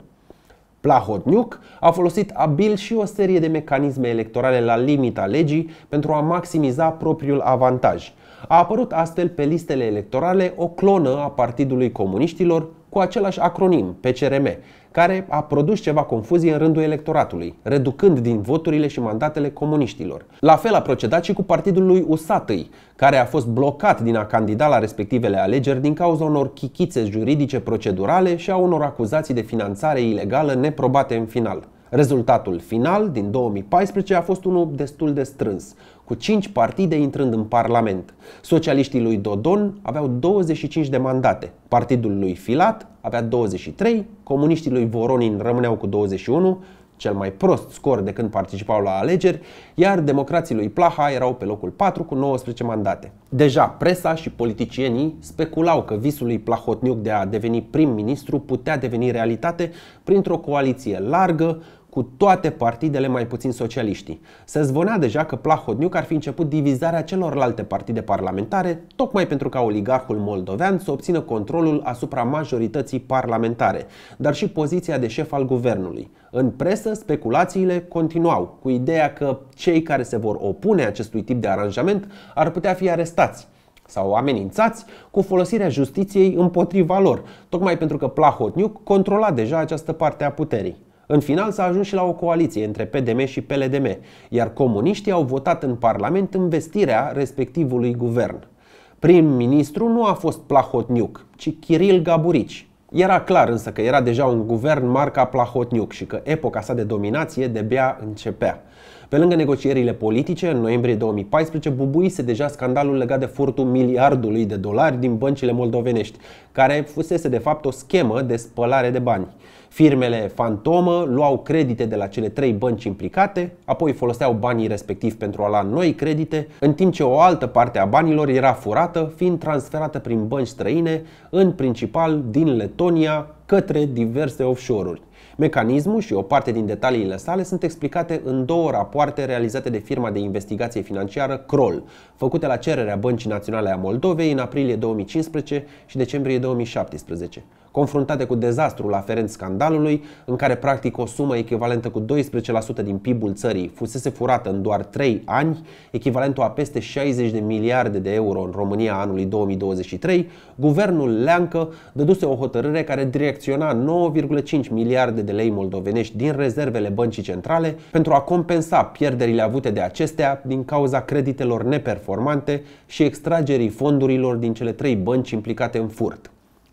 Plahotniuc a folosit abil și o serie de mecanisme electorale la limita legii pentru a maximiza propriul avantaj. A apărut astfel pe listele electorale o clonă a Partidului Comuniștilor cu același acronim, PCRM, care a produs ceva confuzie în rândul electoratului, reducând din voturile și mandatele comuniștilor. La fel a procedat și cu partidul lui Usatăi, care a fost blocat din a candida la respectivele alegeri din cauza unor chichițe juridice procedurale și a unor acuzații de finanțare ilegală neprobate în final. Rezultatul final din 2014 a fost unul destul de strâns, cu 5 partide intrând în Parlament. Socialiștii lui Dodon aveau 25 de mandate, partidul lui Filat avea 23, comuniștii lui Voronin rămâneau cu 21, cel mai prost scor de când participau la alegeri, iar democrații lui Plaha erau pe locul 4 cu 19 mandate. Deja presa și politicienii speculau că visul lui Plahotniuc de a deveni prim-ministru putea deveni realitate printr-o coaliție largă cu toate partidele mai puțin socialiștii. Se zvonea deja că Plahodniuc ar fi început divizarea celorlalte partide parlamentare, tocmai pentru ca oligarhul moldovean să obțină controlul asupra majorității parlamentare, dar și poziția de șef al guvernului. În presă, speculațiile continuau, cu ideea că cei care se vor opune acestui tip de aranjament ar putea fi arestați sau amenințați cu folosirea justiției împotriva lor, tocmai pentru că Plahotniuc controla deja această parte a puterii. În final s-a ajuns și la o coaliție între PDM și PLDM, iar comuniștii au votat în Parlament investirea respectivului guvern. Prim-ministru nu a fost Plahotniuc, ci Kiril Gaburici. Era clar însă că era deja un guvern marca Plahotniuc și că epoca sa de dominație de-abia începea. Pe lângă negocierile politice, în noiembrie 2014 bubuise deja scandalul legat de furtul miliardului de dolari din băncile moldovenești, care fusese de fapt o schemă de spălare de bani. Firmele fantomă luau credite de la cele trei bănci implicate, apoi foloseau banii respectiv pentru a lua noi credite, în timp ce o altă parte a banilor era furată, fiind transferată prin bănci străine, în principal din Letonia, către diverse offshore-uri. Mecanismul și o parte din detaliile sale sunt explicate în două rapoarte realizate de firma de investigație financiară Kroll, făcute la cererea Băncii Naționale a Moldovei în aprilie 2015 și decembrie 2017 confruntate cu dezastrul aferent scandalului, în care practic o sumă echivalentă cu 12% din PIB-ul țării fusese furată în doar 3 ani, echivalentul a peste 60 de miliarde de euro în România anului 2023, guvernul Leancă dăduse o hotărâre care direcționa 9,5 miliarde de lei moldovenești din rezervele băncii centrale pentru a compensa pierderile avute de acestea din cauza creditelor neperformante și extragerii fondurilor din cele trei bănci implicate în furt.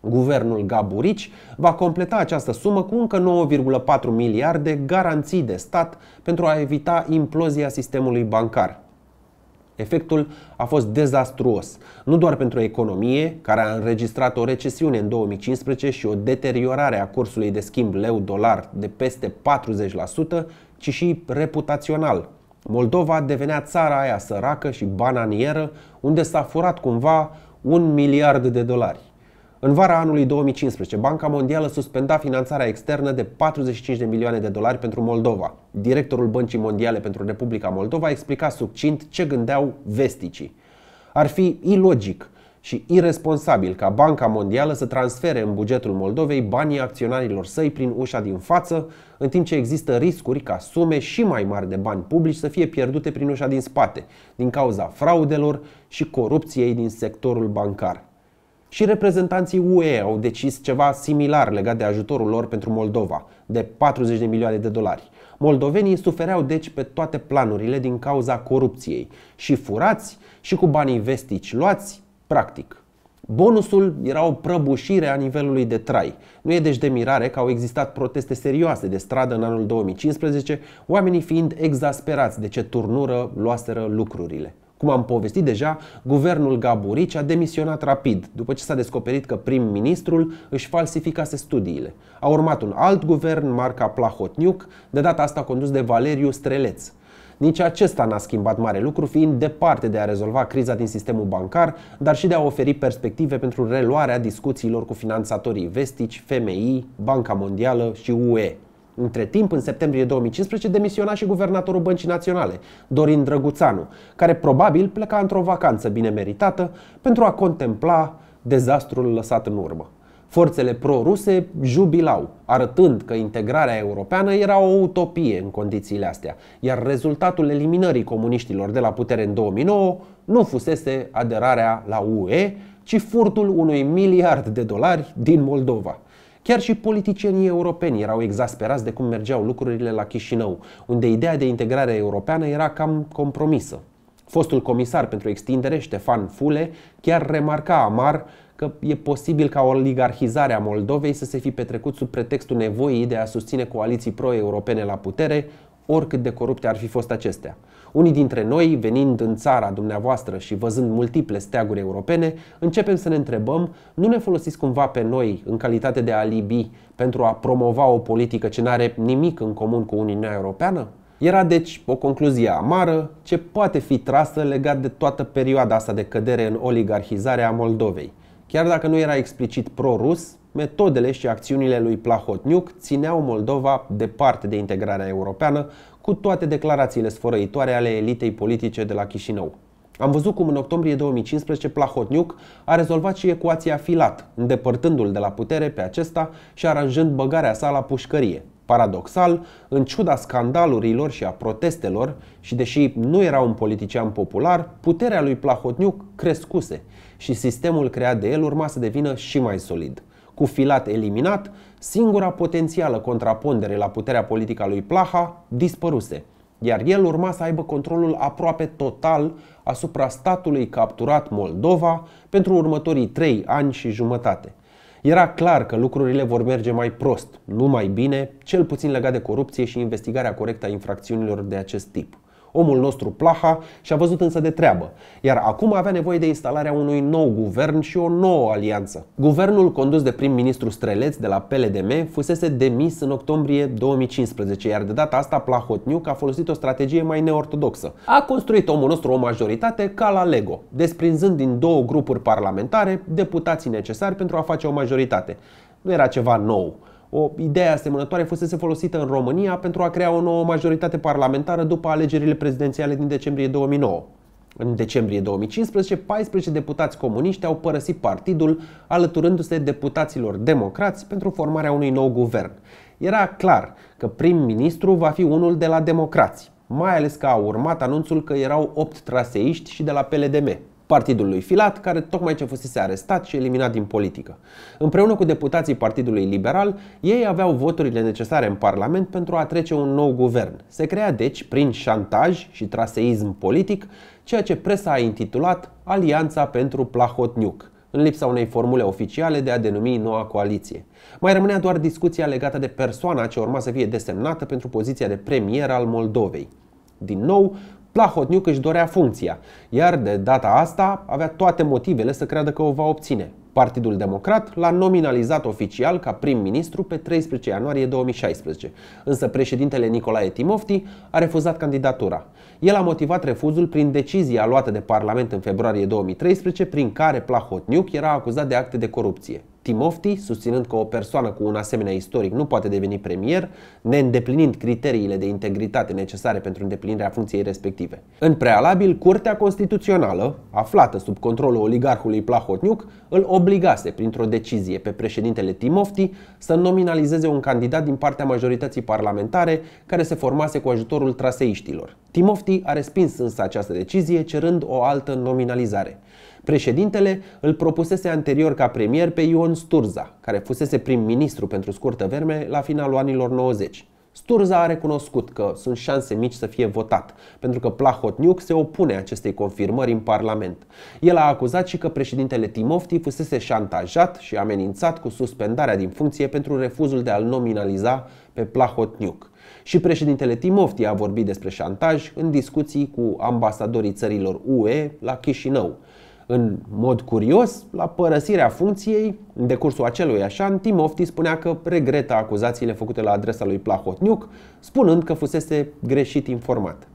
Guvernul Gaburici va completa această sumă cu încă 9,4 miliarde garanții de stat pentru a evita implozia sistemului bancar. Efectul a fost dezastruos, nu doar pentru economie, care a înregistrat o recesiune în 2015 și o deteriorare a cursului de schimb leu-dolar de peste 40%, ci și reputațional. Moldova devenea țara aia săracă și bananieră, unde s-a furat cumva un miliard de dolari. În vara anului 2015, Banca Mondială suspenda finanțarea externă de 45 de milioane de dolari pentru Moldova. Directorul Băncii Mondiale pentru Republica Moldova explica succint ce gândeau vesticii. Ar fi ilogic și irresponsabil ca Banca Mondială să transfere în bugetul Moldovei banii acționarilor săi prin ușa din față, în timp ce există riscuri ca sume și mai mari de bani publici să fie pierdute prin ușa din spate, din cauza fraudelor și corupției din sectorul bancar. Și reprezentanții UE au decis ceva similar legat de ajutorul lor pentru Moldova, de 40 de milioane de dolari. Moldovenii sufereau deci pe toate planurile din cauza corupției, și furați, și cu banii vestici luați, practic. Bonusul era o prăbușire a nivelului de trai. Nu e deci de mirare că au existat proteste serioase de stradă în anul 2015, oamenii fiind exasperați de ce turnură luaseră lucrurile. Cum am povestit deja, guvernul Gaburici a demisionat rapid, după ce s-a descoperit că prim-ministrul își falsificase studiile. A urmat un alt guvern, marca Plahotniuc, de data asta condus de Valeriu Streleț. Nici acesta n-a schimbat mare lucru, fiind departe de a rezolva criza din sistemul bancar, dar și de a oferi perspective pentru reluarea discuțiilor cu finanțatorii vestici, FMI, Banca Mondială și UE. Între timp, în septembrie 2015, demisiona și guvernatorul Băncii Naționale, Dorin Drăguțanu, care probabil pleca într-o vacanță bine meritată pentru a contempla dezastrul lăsat în urmă. Forțele pro-ruse jubilau, arătând că integrarea europeană era o utopie în condițiile astea, iar rezultatul eliminării comuniștilor de la putere în 2009 nu fusese aderarea la UE, ci furtul unui miliard de dolari din Moldova. Chiar și politicienii europeni erau exasperați de cum mergeau lucrurile la Chișinău, unde ideea de integrare europeană era cam compromisă. Fostul comisar pentru extindere, Ștefan Fule, chiar remarca amar că e posibil ca oligarhizarea Moldovei să se fi petrecut sub pretextul nevoii de a susține coaliții pro-europene la putere, oricât de corupte ar fi fost acestea. Unii dintre noi, venind în țara dumneavoastră și văzând multiple steaguri europene, începem să ne întrebăm, nu ne folosiți cumva pe noi în calitate de alibi pentru a promova o politică ce nu are nimic în comun cu Uniunea Europeană? Era deci o concluzie amară ce poate fi trasă legat de toată perioada asta de cădere în oligarhizare a Moldovei. Chiar dacă nu era explicit pro-rus, metodele și acțiunile lui Plahotniuc țineau Moldova departe de integrarea europeană, cu toate declarațiile sfărăitoare ale elitei politice de la Chișinău. Am văzut cum în octombrie 2015 Plahotniuc a rezolvat și ecuația Filat, îndepărtându-l de la putere pe acesta și aranjând băgarea sa la pușcărie. Paradoxal, în ciuda scandalurilor și a protestelor, și deși nu era un politician popular, puterea lui Plahotniuc crescuse și sistemul creat de el urma să devină și mai solid cu Filat eliminat, singura potențială contrapondere la puterea politică a lui Plaha dispăruse, iar el urma să aibă controlul aproape total asupra statului capturat Moldova pentru următorii trei ani și jumătate. Era clar că lucrurile vor merge mai prost, nu mai bine, cel puțin legat de corupție și investigarea corectă a infracțiunilor de acest tip. Omul nostru Plaha și-a văzut însă de treabă, iar acum avea nevoie de instalarea unui nou guvern și o nouă alianță. Guvernul condus de prim-ministru Streleț de la PLDM fusese demis în octombrie 2015, iar de data asta Plahotniuc a folosit o strategie mai neortodoxă. A construit omul nostru o majoritate ca la Lego, desprinzând din două grupuri parlamentare deputații necesari pentru a face o majoritate. Nu era ceva nou o idee asemănătoare fusese folosită în România pentru a crea o nouă majoritate parlamentară după alegerile prezidențiale din decembrie 2009. În decembrie 2015, 14 deputați comuniști au părăsit partidul, alăturându-se deputaților democrați pentru formarea unui nou guvern. Era clar că prim-ministru va fi unul de la democrați, mai ales că a urmat anunțul că erau 8 traseiști și de la PLDM partidul lui Filat, care tocmai ce fusese arestat și eliminat din politică. Împreună cu deputații Partidului Liberal, ei aveau voturile necesare în Parlament pentru a trece un nou guvern. Se crea deci, prin șantaj și traseism politic, ceea ce presa a intitulat Alianța pentru Plahotniuc în lipsa unei formule oficiale de a denumi noua coaliție. Mai rămânea doar discuția legată de persoana ce urma să fie desemnată pentru poziția de premier al Moldovei. Din nou, Plahotniuc își dorea funcția, iar de data asta avea toate motivele să creadă că o va obține. Partidul Democrat l-a nominalizat oficial ca prim-ministru pe 13 ianuarie 2016, însă președintele Nicolae Timofti a refuzat candidatura. El a motivat refuzul prin decizia luată de Parlament în februarie 2013, prin care Plahotniuc era acuzat de acte de corupție. Timofti, susținând că o persoană cu un asemenea istoric nu poate deveni premier, neîndeplinind criteriile de integritate necesare pentru îndeplinirea funcției respective. În prealabil, Curtea Constituțională, aflată sub controlul oligarhului Plahotniuc, îl obligase, printr-o decizie pe președintele Timofti, să nominalizeze un candidat din partea majorității parlamentare care se formase cu ajutorul traseiștilor. Timofti a respins însă această decizie, cerând o altă nominalizare. Președintele îl propusese anterior ca premier pe Ion Sturza, care fusese prim-ministru pentru scurtă vreme la finalul anilor 90. Sturza a recunoscut că sunt șanse mici să fie votat, pentru că Plahotniuc se opune acestei confirmări în Parlament. El a acuzat și că președintele Timofti fusese șantajat și amenințat cu suspendarea din funcție pentru refuzul de a-l nominaliza pe Plahotniuc. Și președintele Timofti a vorbit despre șantaj în discuții cu ambasadorii țărilor UE la Chișinău. În mod curios, la părăsirea funcției, în decursul acelui așa, Timofti spunea că regretă acuzațiile făcute la adresa lui Plahotniuc, spunând că fusese greșit informat.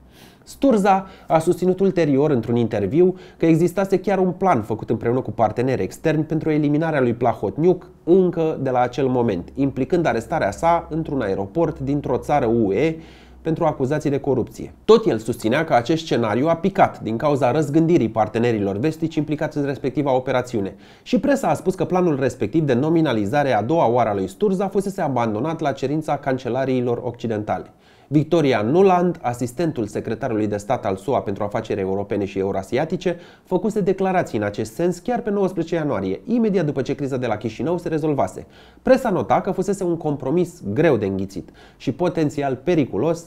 Sturza a susținut ulterior într-un interviu că existase chiar un plan făcut împreună cu parteneri externi pentru eliminarea lui Plahotniuc încă de la acel moment, implicând arestarea sa într-un aeroport dintr-o țară UE pentru acuzații de corupție. Tot el susținea că acest scenariu a picat din cauza răzgândirii partenerilor vestici implicați în respectiva operațiune și presa a spus că planul respectiv de nominalizare a doua oară a lui Sturza fusese abandonat la cerința cancelariilor occidentale. Victoria Nuland, asistentul secretarului de stat al SUA pentru afaceri europene și eurasiatice, făcuse declarații în acest sens chiar pe 19 ianuarie, imediat după ce criza de la Chișinău se rezolvase. Presa nota că fusese un compromis greu de înghițit și potențial periculos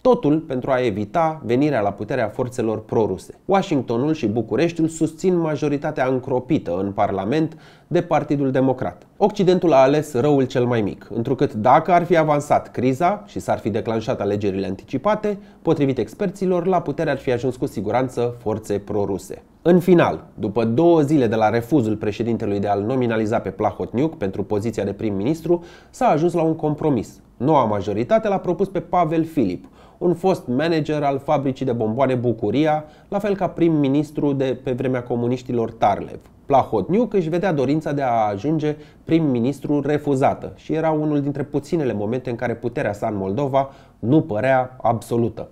Totul pentru a evita venirea la puterea forțelor proruse. Washingtonul și Bucureștiul susțin majoritatea încropită în Parlament de Partidul Democrat. Occidentul a ales răul cel mai mic, întrucât dacă ar fi avansat criza și s-ar fi declanșat alegerile anticipate, potrivit experților, la putere ar fi ajuns cu siguranță forțe proruse. În final, după două zile de la refuzul președintelui de a-l nominaliza pe Plahotniuc pentru poziția de prim-ministru, s-a ajuns la un compromis. Noua majoritate l-a propus pe Pavel Filip, un fost manager al fabricii de bomboane Bucuria, la fel ca prim-ministru de pe vremea comuniștilor Tarlev. Plahotniuc își vedea dorința de a ajunge prim-ministru refuzată și era unul dintre puținele momente în care puterea sa în Moldova nu părea absolută.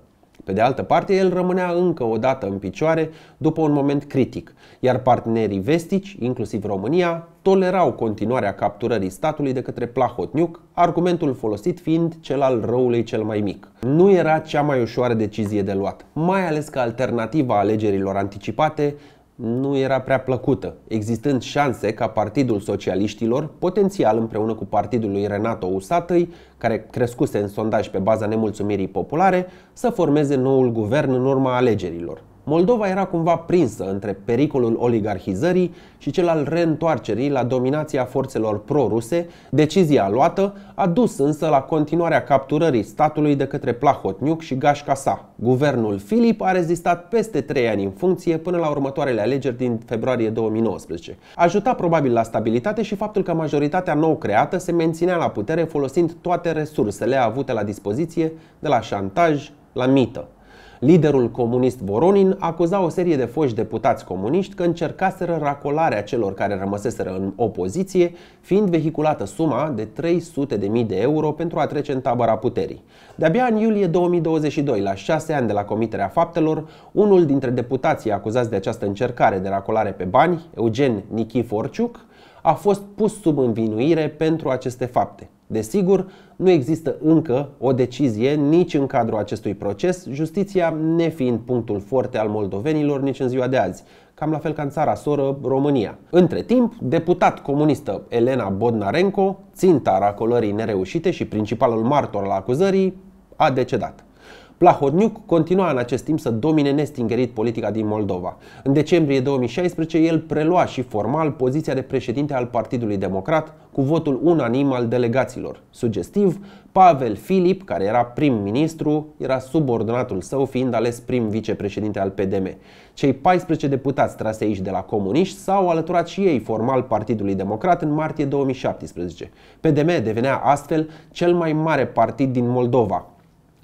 Pe de altă parte, el rămânea încă o dată în picioare după un moment critic, iar partenerii vestici, inclusiv România, tolerau continuarea capturării statului de către Plahotniuc, argumentul folosit fiind cel al răului cel mai mic. Nu era cea mai ușoară decizie de luat, mai ales că alternativa alegerilor anticipate nu era prea plăcută, existând șanse ca Partidul Socialiștilor, potențial împreună cu partidul lui Renato Usatăi, care crescuse în sondaj pe baza nemulțumirii populare, să formeze noul guvern în urma alegerilor. Moldova era cumva prinsă între pericolul oligarhizării și cel al reîntoarcerii la dominația forțelor proruse, decizia luată a dus însă la continuarea capturării statului de către Plahotniuc și Gașca sa. Guvernul Filip a rezistat peste trei ani în funcție până la următoarele alegeri din februarie 2019. Ajuta probabil la stabilitate și faptul că majoritatea nou creată se menținea la putere folosind toate resursele avute la dispoziție, de la șantaj la mită. Liderul comunist Voronin acuza o serie de foști deputați comuniști că încercaseră racolarea celor care rămăseseră în opoziție, fiind vehiculată suma de 300.000 de euro pentru a trece în tabăra puterii. De-abia în iulie 2022, la șase ani de la comiterea faptelor, unul dintre deputații acuzați de această încercare de racolare pe bani, Eugen Nichiforciuc, a fost pus sub învinuire pentru aceste fapte. Desigur, nu există încă o decizie nici în cadrul acestui proces, justiția nefiind punctul forte al moldovenilor nici în ziua de azi, cam la fel ca în țara soră România. Între timp, deputat comunistă Elena Bodnarenko, ținta racolării nereușite și principalul martor la acuzării, a decedat. Plahotniuc continua în acest timp să domine nestingerit politica din Moldova. În decembrie 2016, el prelua și formal poziția de președinte al Partidului Democrat cu votul unanim al delegaților. Sugestiv, Pavel Filip, care era prim-ministru, era subordonatul său fiind ales prim vicepreședinte al PDM. Cei 14 deputați trase aici de la comuniști s-au alăturat și ei formal Partidului Democrat în martie 2017. PDM devenea astfel cel mai mare partid din Moldova,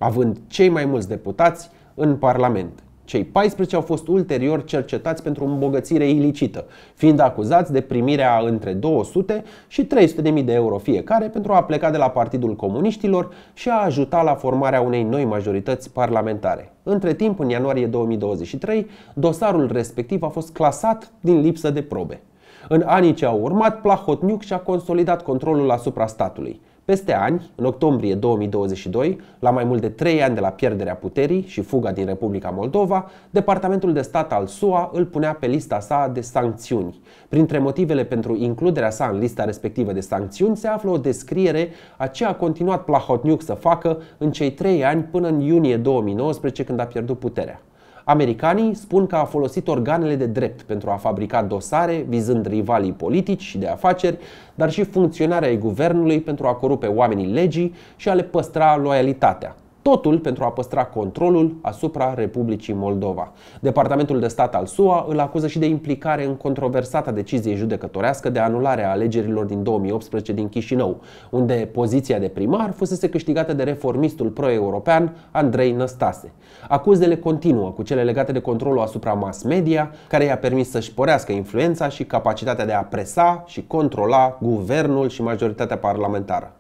având cei mai mulți deputați în Parlament. Cei 14 au fost ulterior cercetați pentru îmbogățire ilicită, fiind acuzați de primirea între 200 și 300.000 de euro fiecare pentru a pleca de la Partidul Comuniștilor și a ajuta la formarea unei noi majorități parlamentare. Între timp, în ianuarie 2023, dosarul respectiv a fost clasat din lipsă de probe. În anii ce au urmat, Plahotniuc și-a consolidat controlul asupra statului – peste ani, în octombrie 2022, la mai mult de trei ani de la pierderea puterii și fuga din Republica Moldova, Departamentul de Stat al SUA îl punea pe lista sa de sancțiuni. Printre motivele pentru includerea sa în lista respectivă de sancțiuni se află o descriere a ce a continuat Plahotniuc să facă în cei trei ani până în iunie 2019 când a pierdut puterea. Americanii spun că a folosit organele de drept pentru a fabrica dosare vizând rivalii politici și de afaceri, dar și funcționarea ai guvernului pentru a corupe oamenii legii și a le păstra loialitatea. Totul pentru a păstra controlul asupra Republicii Moldova. Departamentul de stat al SUA îl acuză și de implicare în controversata decizie judecătorească de anulare a alegerilor din 2018 din Chișinău, unde poziția de primar fusese câștigată de reformistul pro-european Andrei Năstase. Acuzele continuă cu cele legate de controlul asupra mass media, care i-a permis să-și sporească influența și capacitatea de a presa și controla guvernul și majoritatea parlamentară.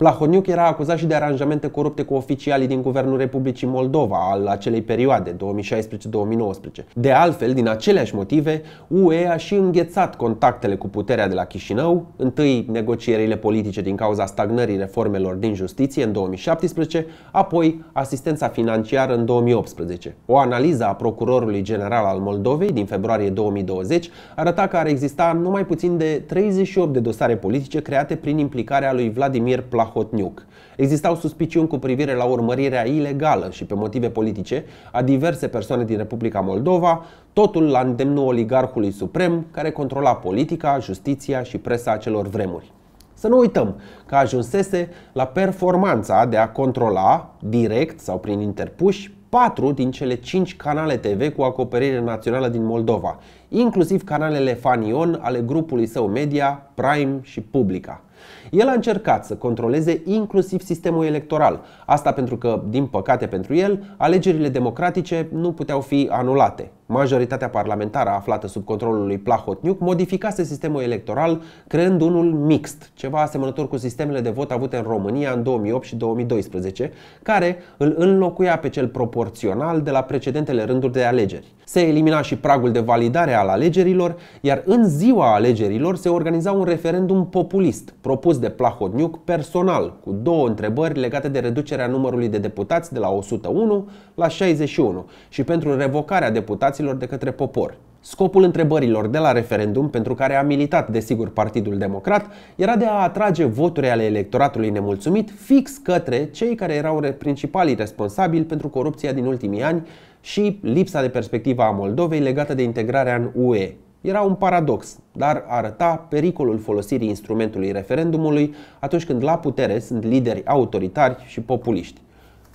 Plahotniuc era acuzat și de aranjamente corupte cu oficialii din Guvernul Republicii Moldova al acelei perioade, 2016-2019. De altfel, din aceleași motive, UE a și înghețat contactele cu puterea de la Chișinău, întâi negocierile politice din cauza stagnării reformelor din justiție în 2017, apoi asistența financiară în 2018. O analiză a Procurorului General al Moldovei din februarie 2020 arăta că ar exista numai puțin de 38 de dosare politice create prin implicarea lui Vladimir Plahotniuc Hotniuc. Existau suspiciuni cu privire la urmărirea ilegală și pe motive politice a diverse persoane din Republica Moldova, totul la îndemnul oligarhului suprem care controla politica, justiția și presa acelor vremuri. Să nu uităm că ajunsese la performanța de a controla, direct sau prin interpuși, patru din cele cinci canale TV cu acoperire națională din Moldova, inclusiv canalele Fanion ale grupului său media, Prime și Publica. El a încercat să controleze inclusiv sistemul electoral. Asta pentru că, din păcate pentru el, alegerile democratice nu puteau fi anulate. Majoritatea parlamentară aflată sub controlul lui Plahotniuc modificase sistemul electoral creând unul mixt, ceva asemănător cu sistemele de vot avute în România în 2008 și 2012, care îl înlocuia pe cel proporțional de la precedentele rânduri de alegeri. Se elimina și pragul de validare al alegerilor, iar în ziua alegerilor se organiza un referendum populist, propus de Plahotniuc personal, cu două întrebări legate de reducerea numărului de deputați de la 101 la 61 și pentru revocarea deputaților de către popor. Scopul întrebărilor de la referendum, pentru care a militat desigur Partidul Democrat, era de a atrage voturi ale electoratului nemulțumit fix către cei care erau principalii responsabili pentru corupția din ultimii ani și lipsa de perspectivă a Moldovei legată de integrarea în UE. Era un paradox, dar arăta pericolul folosirii instrumentului referendumului atunci când la putere sunt lideri autoritari și populiști.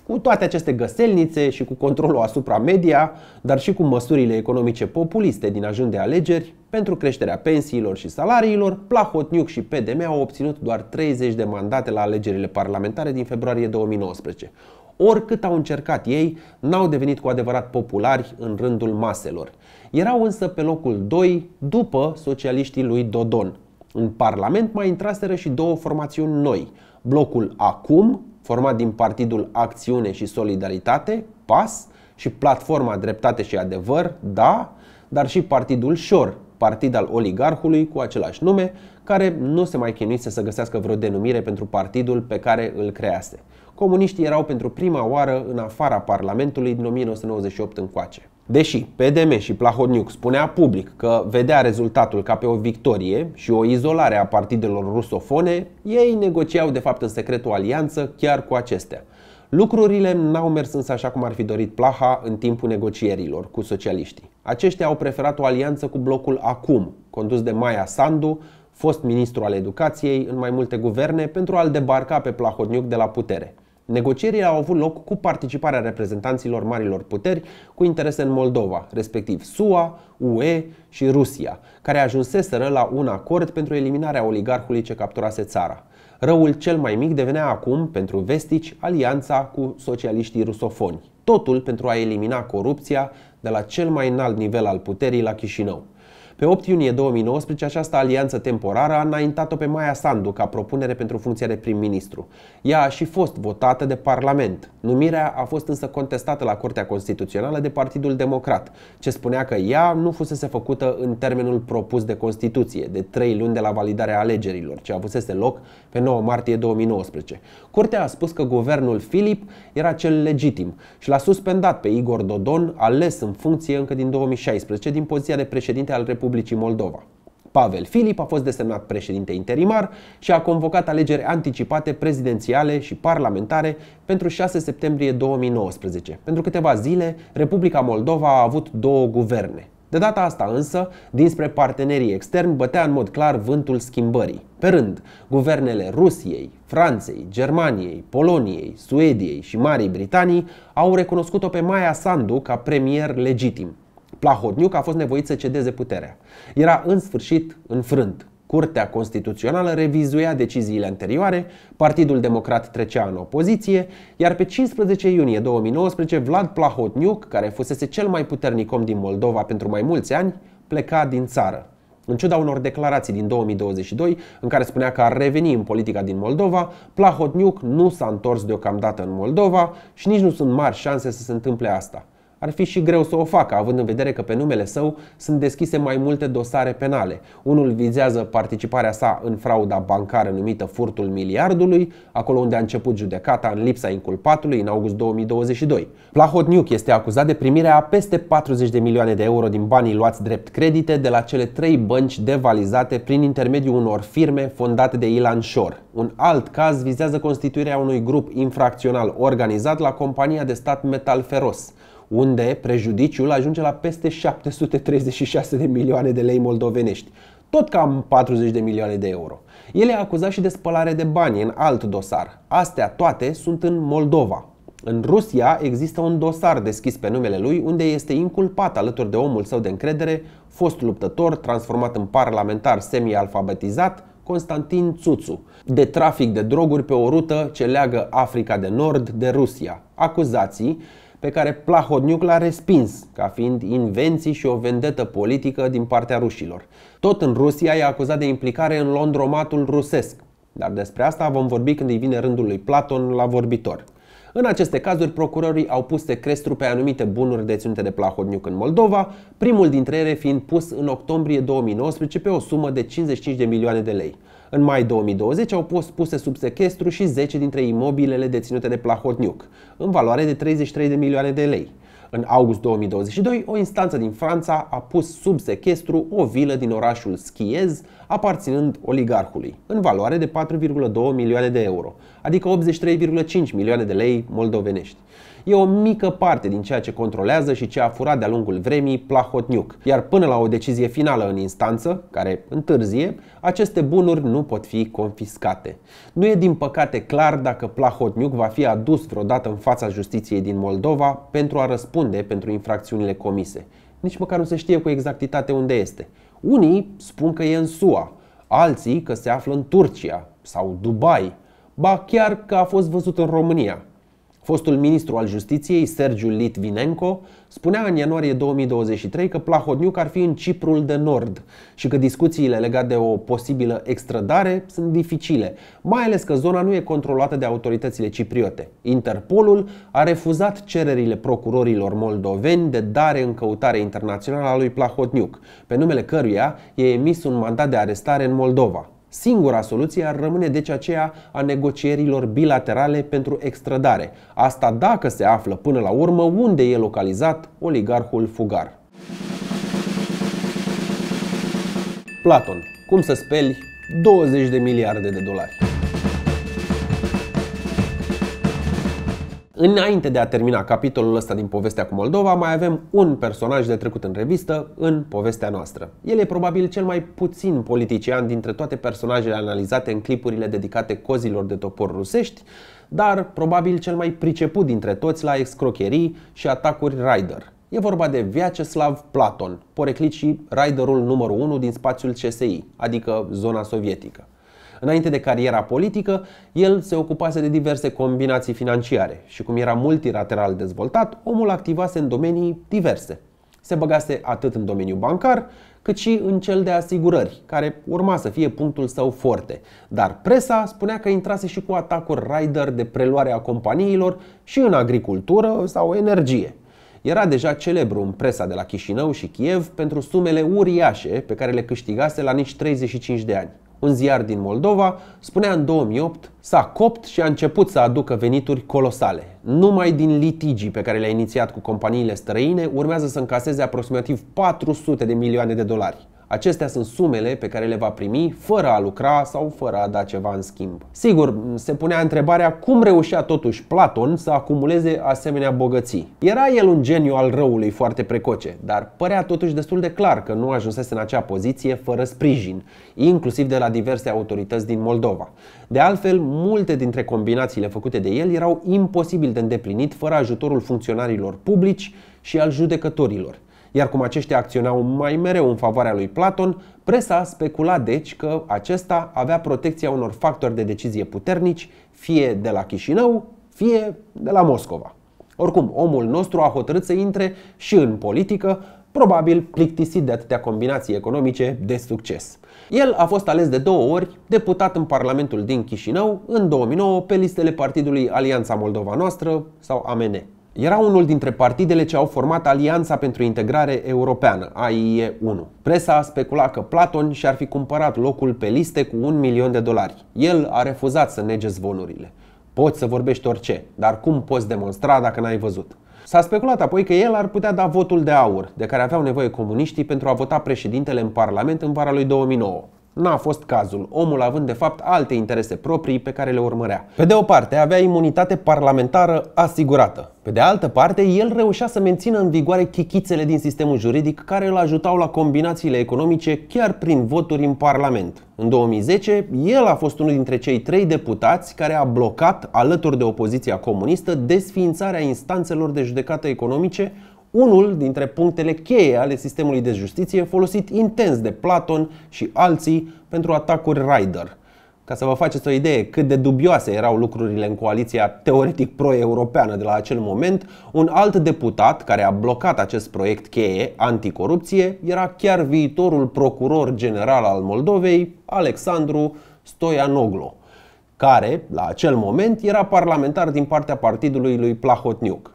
Cu toate aceste găselnițe și cu controlul asupra media, dar și cu măsurile economice populiste din ajun de alegeri, pentru creșterea pensiilor și salariilor, Plahotniuc și PDM au obținut doar 30 de mandate la alegerile parlamentare din februarie 2019, Oricât au încercat ei, n-au devenit cu adevărat populari în rândul maselor. Erau însă pe locul 2 după socialiștii lui Dodon. În Parlament mai intraseră și două formațiuni noi, blocul Acum, format din Partidul Acțiune și Solidaritate, PAS, și Platforma Dreptate și Adevăr, DA, dar și Partidul Șor, partid al oligarhului cu același nume, care nu se mai chinuise să găsească vreo denumire pentru partidul pe care îl crease. Comuniștii erau pentru prima oară în afara Parlamentului din 1998 încoace. Deși PDM și Plahotniuc spunea public că vedea rezultatul ca pe o victorie și o izolare a partidelor rusofone, ei negociau de fapt în secret o alianță chiar cu acestea. Lucrurile n-au mers însă așa cum ar fi dorit Plaha în timpul negocierilor cu socialiștii. Aceștia au preferat o alianță cu blocul Acum, condus de Maia Sandu, fost ministru al educației în mai multe guverne pentru a-l debarca pe Plahotniuc de la putere. Negocierile au avut loc cu participarea reprezentanților marilor puteri cu interese în Moldova, respectiv SUA, UE și Rusia, care ajunseseră la un acord pentru eliminarea oligarhului ce capturase țara. Răul cel mai mic devenea acum, pentru vestici, alianța cu socialiștii rusofoni. Totul pentru a elimina corupția de la cel mai înalt nivel al puterii la Chișinău. Pe 8 iunie 2019, această alianță temporară a înaintat-o pe Maia Sandu ca propunere pentru funcția de prim-ministru. Ea a și fost votată de Parlament. Numirea a fost însă contestată la Curtea Constituțională de Partidul Democrat, ce spunea că ea nu fusese făcută în termenul propus de Constituție, de trei luni de la validarea alegerilor, ce avusese loc pe 9 martie 2019. Curtea a spus că guvernul Filip era cel legitim și l-a suspendat pe Igor Dodon, ales în funcție încă din 2016, din poziția de președinte al Republicii Republicii Moldova. Pavel Filip a fost desemnat președinte interimar și a convocat alegeri anticipate prezidențiale și parlamentare pentru 6 septembrie 2019. Pentru câteva zile, Republica Moldova a avut două guverne. De data asta însă, dinspre partenerii externi bătea în mod clar vântul schimbării. Pe rând, guvernele Rusiei, Franței, Germaniei, Poloniei, Suediei și Marii Britanii au recunoscut-o pe Maia Sandu ca premier legitim. Plahotniuc a fost nevoit să cedeze puterea. Era în sfârșit înfrânt. Curtea Constituțională revizuia deciziile anterioare, Partidul Democrat trecea în opoziție, iar pe 15 iunie 2019 Vlad Plahotniuc, care fusese cel mai puternic om din Moldova pentru mai mulți ani, pleca din țară. În ciuda unor declarații din 2022 în care spunea că ar reveni în politica din Moldova, Plahotniuc nu s-a întors deocamdată în Moldova și nici nu sunt mari șanse să se întâmple asta ar fi și greu să o facă, având în vedere că pe numele său sunt deschise mai multe dosare penale. Unul vizează participarea sa în frauda bancară numită furtul miliardului, acolo unde a început judecata în lipsa inculpatului în august 2022. Plahotniuc este acuzat de primirea a peste 40 de milioane de euro din banii luați drept credite de la cele trei bănci devalizate prin intermediul unor firme fondate de Ilan Shor. Un alt caz vizează constituirea unui grup infracțional organizat la compania de stat Metal Feros unde prejudiciul ajunge la peste 736 de milioane de lei moldovenești, tot cam 40 de milioane de euro. El e acuzat și de spălare de bani în alt dosar. Astea toate sunt în Moldova. În Rusia există un dosar deschis pe numele lui unde este inculpat alături de omul său de încredere, fost luptător, transformat în parlamentar semi-alfabetizat, Constantin Tsutsu, de trafic de droguri pe o rută ce leagă Africa de Nord de Rusia. Acuzații pe care Plahodniuc l-a respins ca fiind invenții și o vendetă politică din partea rușilor. Tot în Rusia e acuzat de implicare în londromatul rusesc, dar despre asta vom vorbi când îi vine rândul lui Platon la vorbitor. În aceste cazuri, procurorii au pus secrestru pe anumite bunuri deținute de Plahodniuc în Moldova, primul dintre ele fiind pus în octombrie 2019 pe o sumă de 55 de milioane de lei. În mai 2020 au fost puse sub sequestru și 10 dintre imobilele deținute de Plahotniuc, în valoare de 33 de milioane de lei. În august 2022, o instanță din Franța a pus sub sequestru o vilă din orașul Schiez, aparținând oligarhului, în valoare de 4,2 milioane de euro, adică 83,5 milioane de lei moldovenești e o mică parte din ceea ce controlează și ce a furat de-a lungul vremii Plahotniuc. Iar până la o decizie finală în instanță, care întârzie, aceste bunuri nu pot fi confiscate. Nu e din păcate clar dacă Plahotniuc va fi adus vreodată în fața justiției din Moldova pentru a răspunde pentru infracțiunile comise. Nici măcar nu se știe cu exactitate unde este. Unii spun că e în SUA, alții că se află în Turcia sau Dubai, ba chiar că a fost văzut în România. Fostul ministru al justiției, Sergiu Litvinenko, spunea în ianuarie 2023 că Plahodniuc ar fi în Ciprul de Nord și că discuțiile legate de o posibilă extradare sunt dificile, mai ales că zona nu e controlată de autoritățile cipriote. Interpolul a refuzat cererile procurorilor moldoveni de dare în căutare internațională a lui Plahodniuc, pe numele căruia e emis un mandat de arestare în Moldova. Singura soluție ar rămâne deci aceea a negocierilor bilaterale pentru extradare, asta dacă se află până la urmă unde e localizat oligarhul fugar. Platon, cum să speli 20 de miliarde de dolari? Înainte de a termina capitolul ăsta din povestea cu Moldova, mai avem un personaj de trecut în revistă în povestea noastră. El e probabil cel mai puțin politician dintre toate personajele analizate în clipurile dedicate cozilor de topor rusești, dar probabil cel mai priceput dintre toți la excrocherii și atacuri rider. E vorba de Vyacheslav Platon, poreclit și riderul numărul 1 din spațiul CSI, adică zona sovietică. Înainte de cariera politică, el se ocupase de diverse combinații financiare și cum era multilateral dezvoltat, omul activase în domenii diverse. Se băgase atât în domeniul bancar, cât și în cel de asigurări, care urma să fie punctul său forte. Dar presa spunea că intrase și cu atacuri rider de preluare a companiilor și în agricultură sau energie. Era deja celebru în presa de la Chișinău și Kiev pentru sumele uriașe pe care le câștigase la nici 35 de ani un ziar din Moldova, spunea în 2008 s-a copt și a început să aducă venituri colosale. Numai din litigii pe care le-a inițiat cu companiile străine urmează să încaseze aproximativ 400 de milioane de dolari. Acestea sunt sumele pe care le va primi fără a lucra sau fără a da ceva în schimb. Sigur, se punea întrebarea cum reușea totuși Platon să acumuleze asemenea bogății. Era el un geniu al răului foarte precoce, dar părea totuși destul de clar că nu ajunsese în acea poziție fără sprijin, inclusiv de la diverse autorități din Moldova. De altfel, multe dintre combinațiile făcute de el erau imposibil de îndeplinit fără ajutorul funcționarilor publici și al judecătorilor. Iar cum aceștia acționau mai mereu în favoarea lui Platon, presa specula deci că acesta avea protecția unor factori de decizie puternici, fie de la Chișinău, fie de la Moscova. Oricum, omul nostru a hotărât să intre și în politică, probabil plictisit de atâtea combinații economice de succes. El a fost ales de două ori deputat în Parlamentul din Chișinău în 2009 pe listele partidului Alianța Moldova Noastră sau AMN era unul dintre partidele ce au format Alianța pentru Integrare Europeană, AIE1. Presa a speculat că Platon și-ar fi cumpărat locul pe liste cu un milion de dolari. El a refuzat să nege zvonurile. Poți să vorbești orice, dar cum poți demonstra dacă n-ai văzut? S-a speculat apoi că el ar putea da votul de aur, de care aveau nevoie comuniștii pentru a vota președintele în Parlament în vara lui 2009. N-a fost cazul, omul având de fapt alte interese proprii pe care le urmărea. Pe de o parte, avea imunitate parlamentară asigurată. Pe de altă parte, el reușea să mențină în vigoare chichițele din sistemul juridic care îl ajutau la combinațiile economice chiar prin voturi în Parlament. În 2010, el a fost unul dintre cei trei deputați care a blocat, alături de opoziția comunistă, desființarea instanțelor de judecată economice unul dintre punctele cheie ale sistemului de justiție folosit intens de Platon și alții pentru atacuri Rider. Ca să vă faceți o idee cât de dubioase erau lucrurile în coaliția teoretic pro-europeană de la acel moment, un alt deputat care a blocat acest proiect cheie anticorupție era chiar viitorul procuror general al Moldovei, Alexandru Stoianoglu, care, la acel moment, era parlamentar din partea partidului lui Plahotniuc.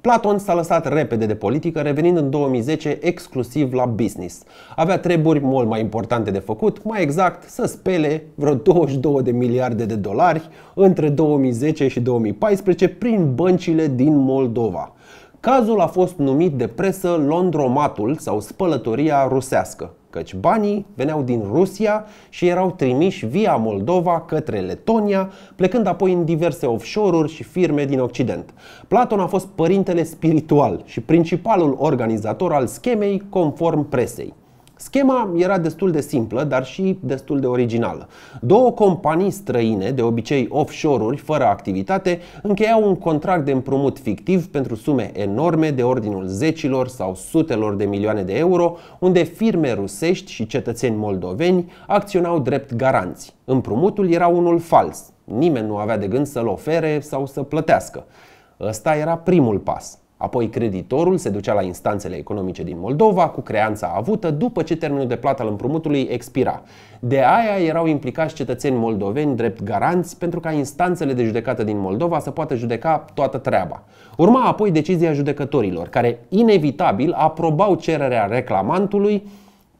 Platon s-a lăsat repede de politică, revenind în 2010 exclusiv la business. Avea treburi mult mai importante de făcut, mai exact să spele vreo 22 de miliarde de dolari între 2010 și 2014 prin băncile din Moldova. Cazul a fost numit de presă Londromatul sau spălătoria rusească căci banii veneau din Rusia și erau trimiși via Moldova către Letonia, plecând apoi în diverse offshore-uri și firme din Occident. Platon a fost părintele spiritual și principalul organizator al schemei conform presei. Schema era destul de simplă, dar și destul de originală. Două companii străine, de obicei offshore-uri, fără activitate, încheiau un contract de împrumut fictiv pentru sume enorme de ordinul zecilor sau sutelor de milioane de euro, unde firme rusești și cetățeni moldoveni acționau drept garanți. Împrumutul era unul fals. Nimeni nu avea de gând să-l ofere sau să plătească. Ăsta era primul pas. Apoi creditorul se ducea la instanțele economice din Moldova cu creanța avută după ce termenul de plată al împrumutului expira. De aia erau implicați cetățeni moldoveni drept garanți pentru ca instanțele de judecată din Moldova să poată judeca toată treaba. Urma apoi decizia judecătorilor, care inevitabil aprobau cererea reclamantului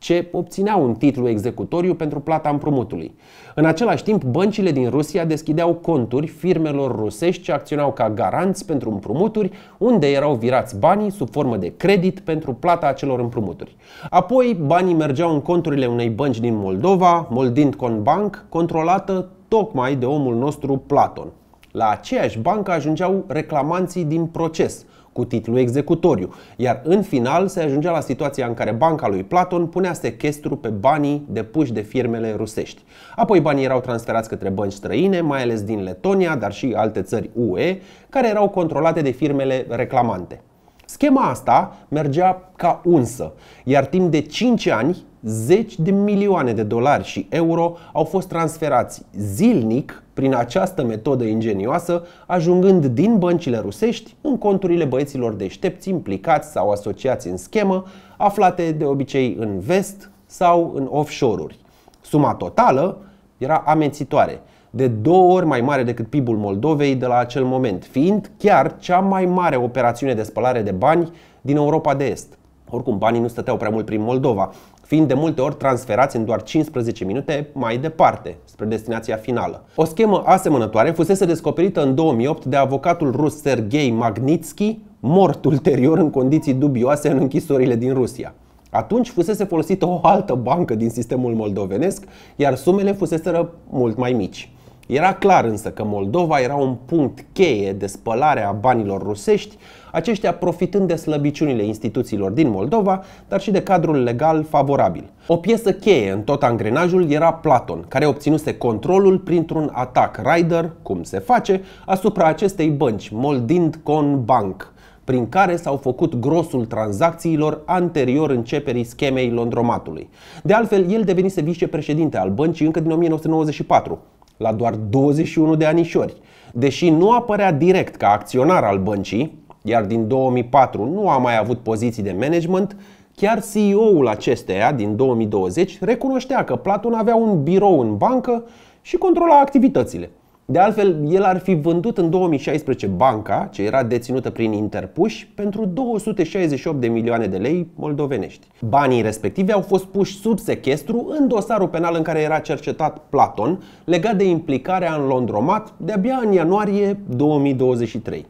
ce obțineau un titlu executoriu pentru plata împrumutului. În același timp, băncile din Rusia deschideau conturi firmelor rusești ce acționau ca garanți pentru împrumuturi, unde erau virați banii sub formă de credit pentru plata acelor împrumuturi. Apoi, banii mergeau în conturile unei bănci din Moldova, Moldintcon Bank, controlată tocmai de omul nostru Platon. La aceeași bancă ajungeau reclamanții din proces – cu titlu executoriu, iar în final se ajungea la situația în care banca lui Platon punea sequestru pe banii depuși de firmele rusești. Apoi banii erau transferați către bănci străine, mai ales din Letonia, dar și alte țări UE, care erau controlate de firmele reclamante. Schema asta mergea ca unsă, iar timp de 5 ani, zeci de milioane de dolari și euro au fost transferați zilnic prin această metodă ingenioasă, ajungând din băncile rusești în conturile băieților deștepți implicați sau asociați în schemă, aflate de obicei în vest sau în offshore-uri. Suma totală era amețitoare, de două ori mai mare decât PIB-ul Moldovei de la acel moment, fiind chiar cea mai mare operațiune de spălare de bani din Europa de Est. Oricum, banii nu stăteau prea mult prin Moldova, fiind de multe ori transferați în doar 15 minute mai departe, spre destinația finală. O schemă asemănătoare fusese descoperită în 2008 de avocatul rus Sergei Magnitsky, mort ulterior în condiții dubioase în închisorile din Rusia. Atunci fusese folosită o altă bancă din sistemul moldovenesc, iar sumele fuseseră mult mai mici. Era clar însă că Moldova era un punct cheie de spălare a banilor rusești aceștia profitând de slăbiciunile instituțiilor din Moldova, dar și de cadrul legal favorabil. O piesă cheie în tot angrenajul era Platon, care obținuse controlul printr-un atac rider, cum se face, asupra acestei bănci, Moldind Con Bank, prin care s-au făcut grosul tranzacțiilor anterior începerii schemei Londromatului. De altfel, el devenise vicepreședinte al băncii încă din 1994, la doar 21 de anișori. Deși nu apărea direct ca acționar al băncii, iar din 2004 nu a mai avut poziții de management, chiar CEO-ul acesteia din 2020 recunoștea că Platon avea un birou în bancă și controla activitățile. De altfel, el ar fi vândut în 2016 banca, ce era deținută prin interpuși, pentru 268 de milioane de lei moldovenești. Banii respectivi au fost puși sub sechestru în dosarul penal în care era cercetat Platon, legat de implicarea în Londromat de-abia în ianuarie 2023.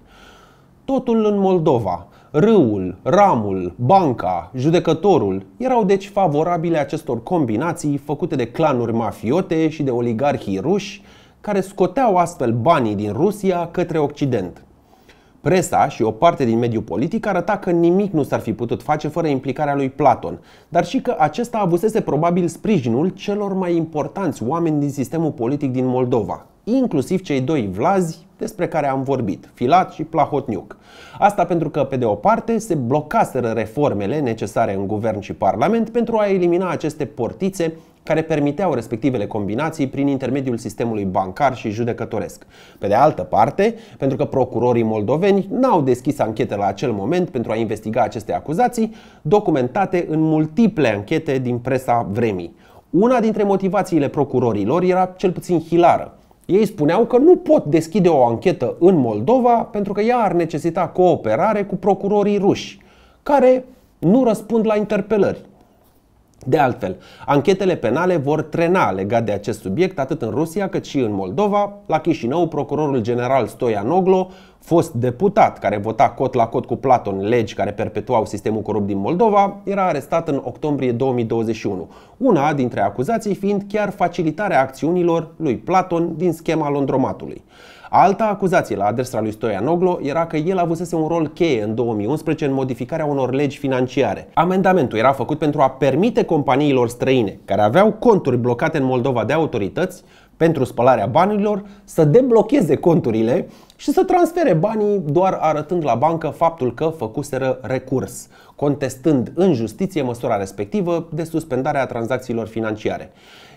Totul în Moldova, râul, ramul, banca, judecătorul erau deci favorabile acestor combinații făcute de clanuri mafiote și de oligarhii ruși, care scoteau astfel banii din Rusia către Occident. Presa și o parte din mediul politic arăta că nimic nu s-ar fi putut face fără implicarea lui Platon, dar și că acesta avusese probabil sprijinul celor mai importanți oameni din sistemul politic din Moldova, inclusiv cei doi vlazi despre care am vorbit, Filat și Plahotniuc. Asta pentru că, pe de o parte, se blocaseră reformele necesare în guvern și parlament pentru a elimina aceste portițe care permiteau respectivele combinații prin intermediul sistemului bancar și judecătoresc. Pe de altă parte, pentru că procurorii moldoveni n-au deschis anchete la acel moment pentru a investiga aceste acuzații, documentate în multiple anchete din presa vremii. Una dintre motivațiile procurorilor era cel puțin hilară. Ei spuneau că nu pot deschide o anchetă în Moldova pentru că ea ar necesita cooperare cu procurorii ruși, care nu răspund la interpelări. De altfel, anchetele penale vor trena legat de acest subiect atât în Rusia cât și în Moldova. La Chișinău, procurorul general Noglo, fost deputat care vota cot la cot cu Platon legi care perpetuau sistemul corupt din Moldova, era arestat în octombrie 2021, una dintre acuzații fiind chiar facilitarea acțiunilor lui Platon din schema Londromatului. Alta acuzație la adresa lui Stoianoglo era că el avusese un rol cheie în 2011 în modificarea unor legi financiare. Amendamentul era făcut pentru a permite companiilor străine, care aveau conturi blocate în Moldova de autorități, pentru spălarea banilor, să deblocheze conturile și să transfere banii doar arătând la bancă faptul că făcuseră recurs, contestând în justiție măsura respectivă de suspendare a tranzacțiilor financiare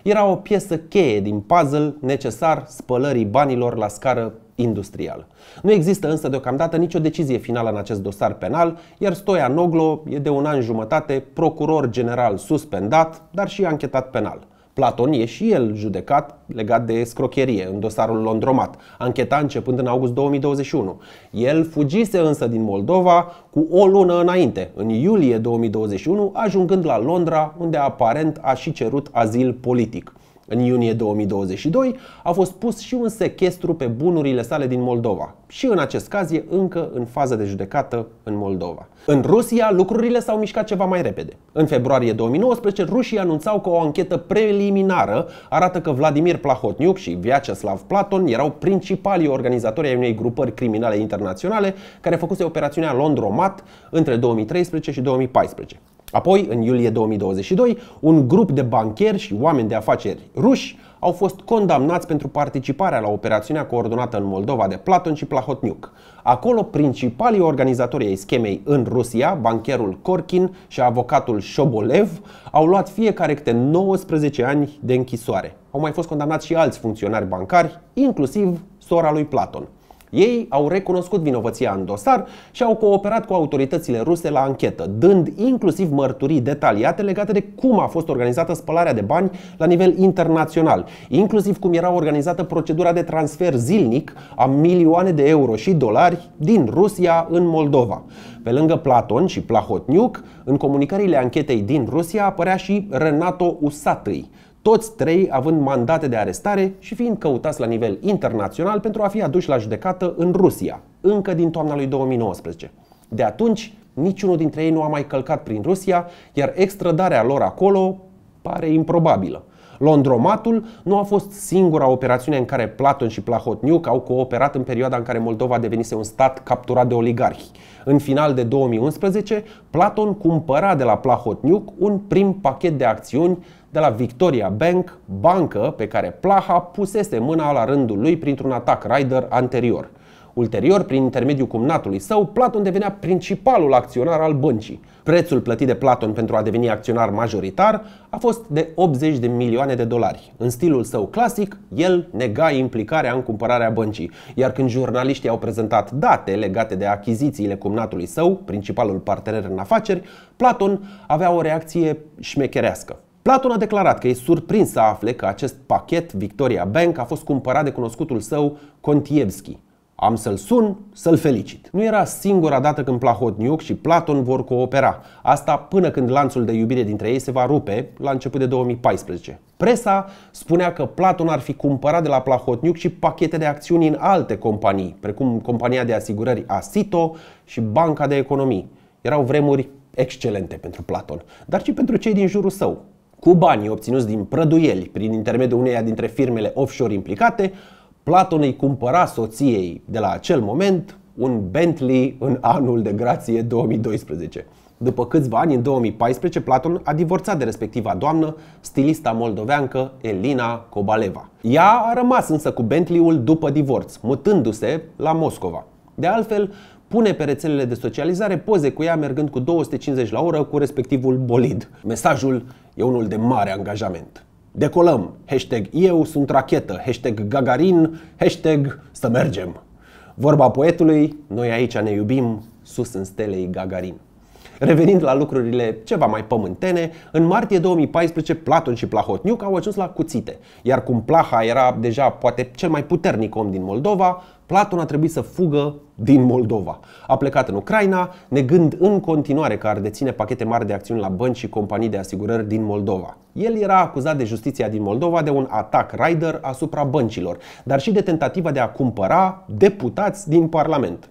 era o piesă cheie din puzzle necesar spălării banilor la scară industrială. Nu există însă deocamdată nicio decizie finală în acest dosar penal, iar Stoia Noglo e de un an jumătate procuror general suspendat, dar și anchetat penal. Platon e și el judecat legat de scrocherie în dosarul Londromat, ancheta începând în august 2021. El fugise însă din Moldova cu o lună înainte, în iulie 2021, ajungând la Londra, unde aparent a și cerut azil politic. În iunie 2022 a fost pus și un sechestru pe bunurile sale din Moldova. Și în acest caz e încă în fază de judecată în Moldova. În Rusia lucrurile s-au mișcat ceva mai repede. În februarie 2019 rușii anunțau că o anchetă preliminară arată că Vladimir Plahotniuc și Vyacheslav Platon erau principalii organizatori ai unei grupări criminale internaționale care făcuse operațiunea Londromat între 2013 și 2014. Apoi, în iulie 2022, un grup de bancheri și oameni de afaceri ruși au fost condamnați pentru participarea la operațiunea coordonată în Moldova de Platon și Plahotniuc. Acolo, principalii organizatori ai schemei în Rusia, bancherul Korkin și avocatul Șobolev, au luat fiecare câte 19 ani de închisoare. Au mai fost condamnați și alți funcționari bancari, inclusiv sora lui Platon. Ei au recunoscut vinovăția în dosar și au cooperat cu autoritățile ruse la anchetă, dând inclusiv mărturii detaliate legate de cum a fost organizată spălarea de bani la nivel internațional, inclusiv cum era organizată procedura de transfer zilnic a milioane de euro și dolari din Rusia în Moldova. Pe lângă Platon și Plahotniuc, în comunicările anchetei din Rusia apărea și Renato Usatâi, toți trei având mandate de arestare și fiind căutați la nivel internațional pentru a fi aduși la judecată în Rusia, încă din toamna lui 2019. De atunci, niciunul dintre ei nu a mai călcat prin Rusia, iar extradarea lor acolo pare improbabilă. Londromatul nu a fost singura operațiune în care Platon și Plahotniuc au cooperat în perioada în care Moldova devenise un stat capturat de oligarhi. În final de 2011, Platon cumpăra de la Plahotniuc un prim pachet de acțiuni de la Victoria Bank, bancă pe care Plaha pusese mâna la rândul lui printr-un atac rider anterior. Ulterior, prin intermediul cumnatului său, Platon devenea principalul acționar al băncii. Prețul plătit de Platon pentru a deveni acționar majoritar a fost de 80 de milioane de dolari. În stilul său clasic, el nega implicarea în cumpărarea băncii, iar când jurnaliștii au prezentat date legate de achizițiile cumnatului său, principalul partener în afaceri, Platon avea o reacție șmecherească. Platon a declarat că e surprins să afle că acest pachet Victoria Bank a fost cumpărat de cunoscutul său Contievski. Am să-l sun, să-l felicit. Nu era singura dată când Plahotniuc și Platon vor coopera. Asta până când lanțul de iubire dintre ei se va rupe la început de 2014. Presa spunea că Platon ar fi cumpărat de la Plahotniuc și pachete de acțiuni în alte companii, precum compania de asigurări Asito și Banca de Economii. Erau vremuri excelente pentru Platon, dar și pentru cei din jurul său, cu banii obținuți din prăduieli prin intermediul uneia dintre firmele offshore implicate, Platon îi cumpăra soției de la acel moment un Bentley în anul de grație 2012. După câțiva ani, în 2014, Platon a divorțat de respectiva doamnă, stilista moldoveancă Elina Kobaleva. Ea a rămas însă cu Bentley-ul după divorț, mutându-se la Moscova. De altfel, pune pe rețelele de socializare poze cu ea mergând cu 250 la oră cu respectivul bolid. Mesajul e unul de mare angajament. Decolăm, hashtag eu sunt rachetă, hashtag Gagarin, hashtag să mergem. Vorba poetului, noi aici ne iubim, sus în stelei Gagarin. Revenind la lucrurile ceva mai pământene, în martie 2014 Platon și Plahotniuc au ajuns la cuțite, iar cum Plaha era deja poate cel mai puternic om din Moldova, Platon a trebuit să fugă din Moldova. A plecat în Ucraina, negând în continuare că ar deține pachete mari de acțiuni la bănci și companii de asigurări din Moldova. El era acuzat de justiția din Moldova de un atac rider asupra băncilor, dar și de tentativa de a cumpăra deputați din Parlament.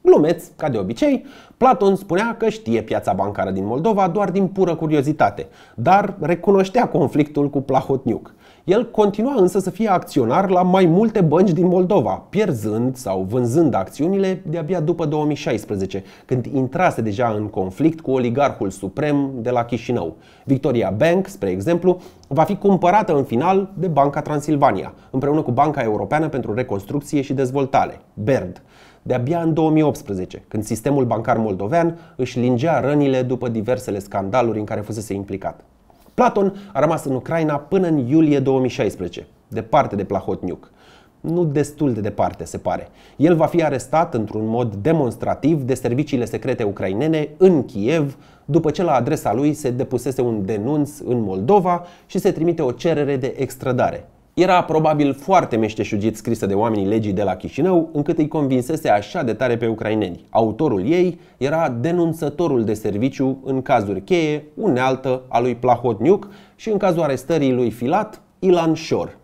Glumeț, ca de obicei, Platon spunea că știe piața bancară din Moldova doar din pură curiozitate, dar recunoștea conflictul cu Plahotniuc. El continua însă să fie acționar la mai multe bănci din Moldova, pierzând sau vânzând acțiunile de-abia după 2016, când intrase deja în conflict cu oligarhul suprem de la Chișinău. Victoria Bank, spre exemplu, va fi cumpărată în final de Banca Transilvania, împreună cu Banca Europeană pentru Reconstrucție și Dezvoltare, BERD de-abia în 2018, când sistemul bancar moldovean își lingea rănile după diversele scandaluri în care fusese implicat. Platon a rămas în Ucraina până în iulie 2016, departe de Plahotniuc. Nu destul de departe, se pare. El va fi arestat într-un mod demonstrativ de serviciile secrete ucrainene în Kiev, după ce la adresa lui se depusese un denunț în Moldova și se trimite o cerere de extradare. Era probabil foarte meșteșugit scrisă de oamenii legii de la Chișinău, încât îi convinsese așa de tare pe ucraineni. Autorul ei era denunțătorul de serviciu în cazuri cheie, unealtă a lui Plahotniuc și în cazul arestării lui Filat, Ilan Shor.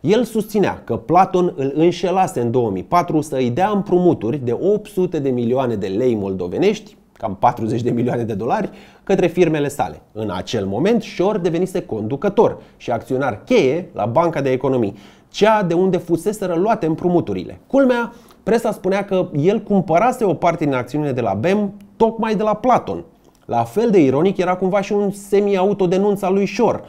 El susținea că Platon îl înșelase în 2004 să îi dea împrumuturi de 800 de milioane de lei moldovenești cam 40 de milioane de dolari, către firmele sale. În acel moment, Shore devenise conducător și acționar cheie la Banca de Economii, cea de unde fuseseră luate împrumuturile. Culmea, presa spunea că el cumpărase o parte din acțiunile de la BEM tocmai de la Platon. La fel de ironic era cumva și un semi-autodenunț al lui Shore,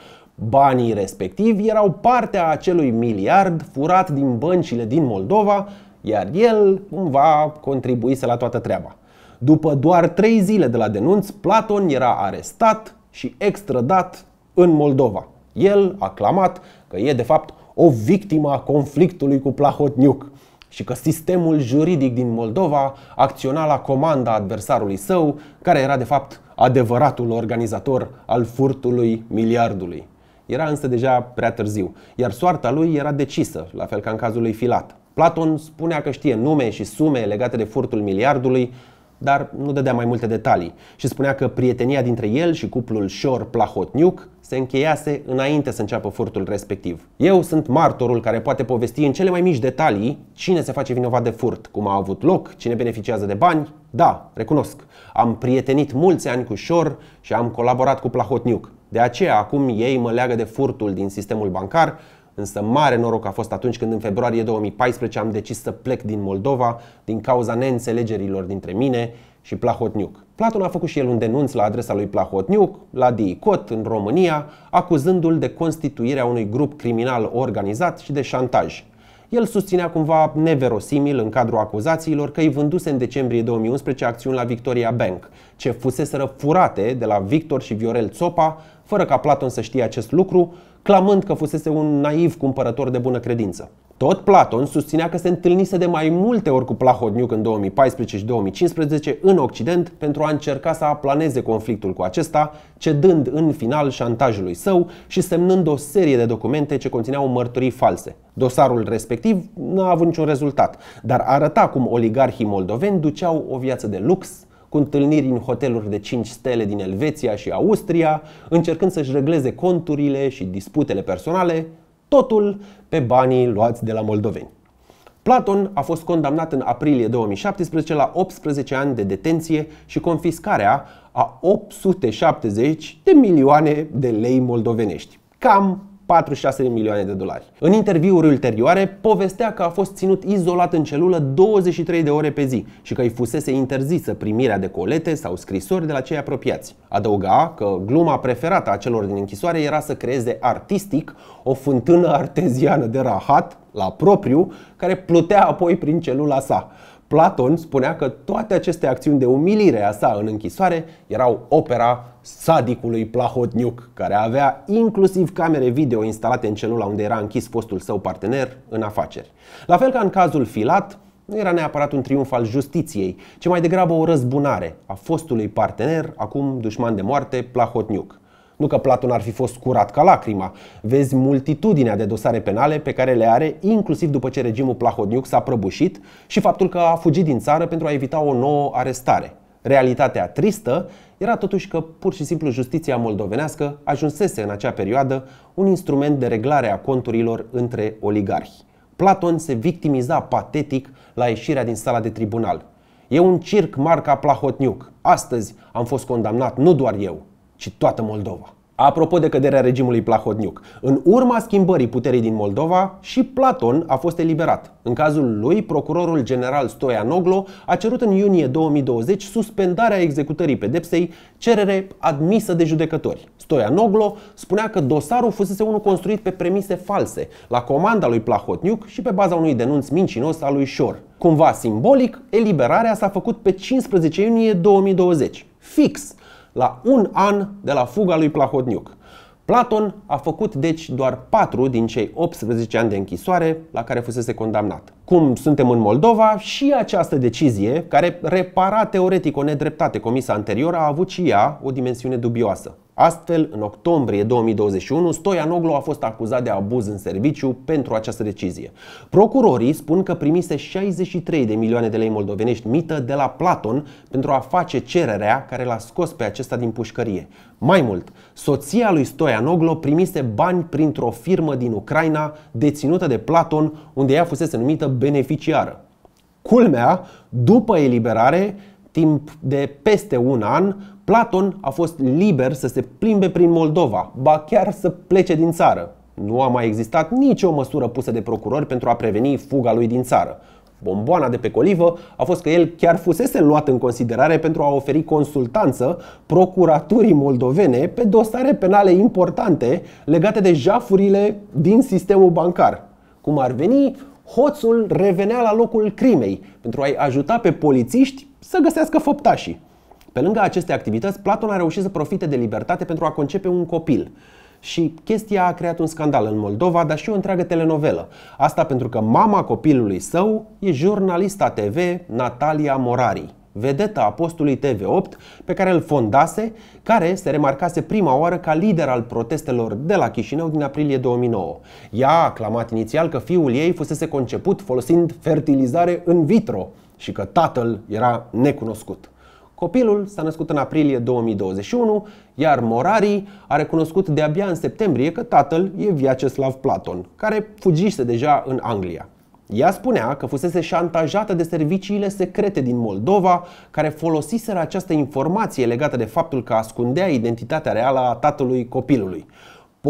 Banii respectivi erau partea acelui miliard furat din băncile din Moldova, iar el cumva contribuise la toată treaba. După doar trei zile de la denunț, Platon era arestat și extradat în Moldova. El a clamat că e de fapt o victimă a conflictului cu Plahotniuc și că sistemul juridic din Moldova acționa la comanda adversarului său, care era de fapt adevăratul organizator al furtului miliardului. Era însă deja prea târziu, iar soarta lui era decisă, la fel ca în cazul lui Filat. Platon spunea că știe nume și sume legate de furtul miliardului, dar nu dădea mai multe detalii și spunea că prietenia dintre el și cuplul Șor Plahotniuc se încheiase înainte să înceapă furtul respectiv. Eu sunt martorul care poate povesti în cele mai mici detalii cine se face vinovat de furt, cum a avut loc, cine beneficiază de bani. Da, recunosc, am prietenit mulți ani cu Șor și am colaborat cu Plahotniuc. De aceea acum ei mă leagă de furtul din sistemul bancar Însă mare noroc a fost atunci când în februarie 2014 am decis să plec din Moldova din cauza neînțelegerilor dintre mine și Plahotniuc. Platon a făcut și el un denunț la adresa lui Plahotniuc, la DICOT, în România, acuzându-l de constituirea unui grup criminal organizat și de șantaj. El susținea cumva neverosimil în cadrul acuzațiilor că îi vânduse în decembrie 2011 acțiuni la Victoria Bank, ce fuseseră furate de la Victor și Viorel Țopa, fără ca Platon să știe acest lucru, clamând că fusese un naiv cumpărător de bună credință. Tot Platon susținea că se întâlnise de mai multe ori cu Plahotniuc în 2014 și 2015 în Occident pentru a încerca să aplaneze conflictul cu acesta, cedând în final șantajului său și semnând o serie de documente ce conțineau mărturii false. Dosarul respectiv nu a avut niciun rezultat, dar arăta cum oligarhii moldoveni duceau o viață de lux, cu întâlniri în hoteluri de 5 stele din Elveția și Austria, încercând să-și regleze conturile și disputele personale, totul pe banii luați de la moldoveni. Platon a fost condamnat în aprilie 2017 la 18 ani de detenție și confiscarea a 870 de milioane de lei moldovenești, cam 46 de milioane de dolari. În interviuri ulterioare, povestea că a fost ținut izolat în celulă 23 de ore pe zi și că îi fusese interzisă primirea de colete sau scrisori de la cei apropiați. Adăuga că gluma preferată a celor din închisoare era să creeze artistic o fântână arteziană de rahat, la propriu, care plutea apoi prin celula sa. Platon spunea că toate aceste acțiuni de umilire a sa în închisoare erau opera sadicului Plahotniuc, care avea inclusiv camere video instalate în celula unde era închis fostul său partener în afaceri. La fel ca în cazul Filat, nu era neapărat un triumf al justiției, ci mai degrabă o răzbunare a fostului partener, acum dușman de moarte, Plahotniuc. Nu că Platon ar fi fost curat ca lacrima. Vezi multitudinea de dosare penale pe care le are, inclusiv după ce regimul Plahodniuc s-a prăbușit și faptul că a fugit din țară pentru a evita o nouă arestare. Realitatea tristă era totuși că pur și simplu justiția moldovenească ajunsese în acea perioadă un instrument de reglare a conturilor între oligarhi. Platon se victimiza patetic la ieșirea din sala de tribunal. E un circ marca Plahotniuc. Astăzi am fost condamnat nu doar eu, ci toată Moldova. Apropo de căderea regimului Plahodniuc, în urma schimbării puterii din Moldova și Platon a fost eliberat. În cazul lui, procurorul general Stoianoglo a cerut în iunie 2020 suspendarea executării pedepsei, cerere admisă de judecători. Stoianoglo spunea că dosarul fusese unul construit pe premise false, la comanda lui Plahotniuc și pe baza unui denunț mincinos al lui Șor. Cumva simbolic, eliberarea s-a făcut pe 15 iunie 2020. Fix! la un an de la fuga lui Plahotniuc. Platon a făcut deci doar 4 din cei 18 ani de închisoare la care fusese condamnat. Cum suntem în Moldova, și această decizie, care repara teoretic o nedreptate comisă anterior, a avut și ea o dimensiune dubioasă. Astfel, în octombrie 2021, Stoianoglu a fost acuzat de abuz în serviciu pentru această decizie. Procurorii spun că primise 63 de milioane de lei moldovenești mită de la Platon pentru a face cererea care l-a scos pe acesta din pușcărie. Mai mult, soția lui Stoianoglu primise bani printr-o firmă din Ucraina deținută de Platon, unde ea fusese numită beneficiară. Culmea, după eliberare, timp de peste un an, Platon a fost liber să se plimbe prin Moldova, ba chiar să plece din țară. Nu a mai existat nicio măsură pusă de procurori pentru a preveni fuga lui din țară. Bomboana de pe colivă a fost că el chiar fusese luat în considerare pentru a oferi consultanță procuraturii moldovene pe dosare penale importante legate de jafurile din sistemul bancar. Cum ar veni, hoțul revenea la locul crimei pentru a-i ajuta pe polițiști să găsească făptașii. Pe lângă aceste activități, Platon a reușit să profite de libertate pentru a concepe un copil. Și chestia a creat un scandal în Moldova, dar și o întreagă telenovelă. Asta pentru că mama copilului său e jurnalista TV Natalia Morari, vedeta apostului TV8 pe care îl fondase, care se remarcase prima oară ca lider al protestelor de la Chișinău din aprilie 2009. Ea a aclamat inițial că fiul ei fusese conceput folosind fertilizare în vitro și că tatăl era necunoscut. Copilul s-a născut în aprilie 2021, iar Morari a recunoscut de-abia în septembrie că tatăl e Vyacheslav Platon, care fugise deja în Anglia. Ea spunea că fusese șantajată de serviciile secrete din Moldova, care folosiseră această informație legată de faptul că ascundea identitatea reală a tatălui copilului.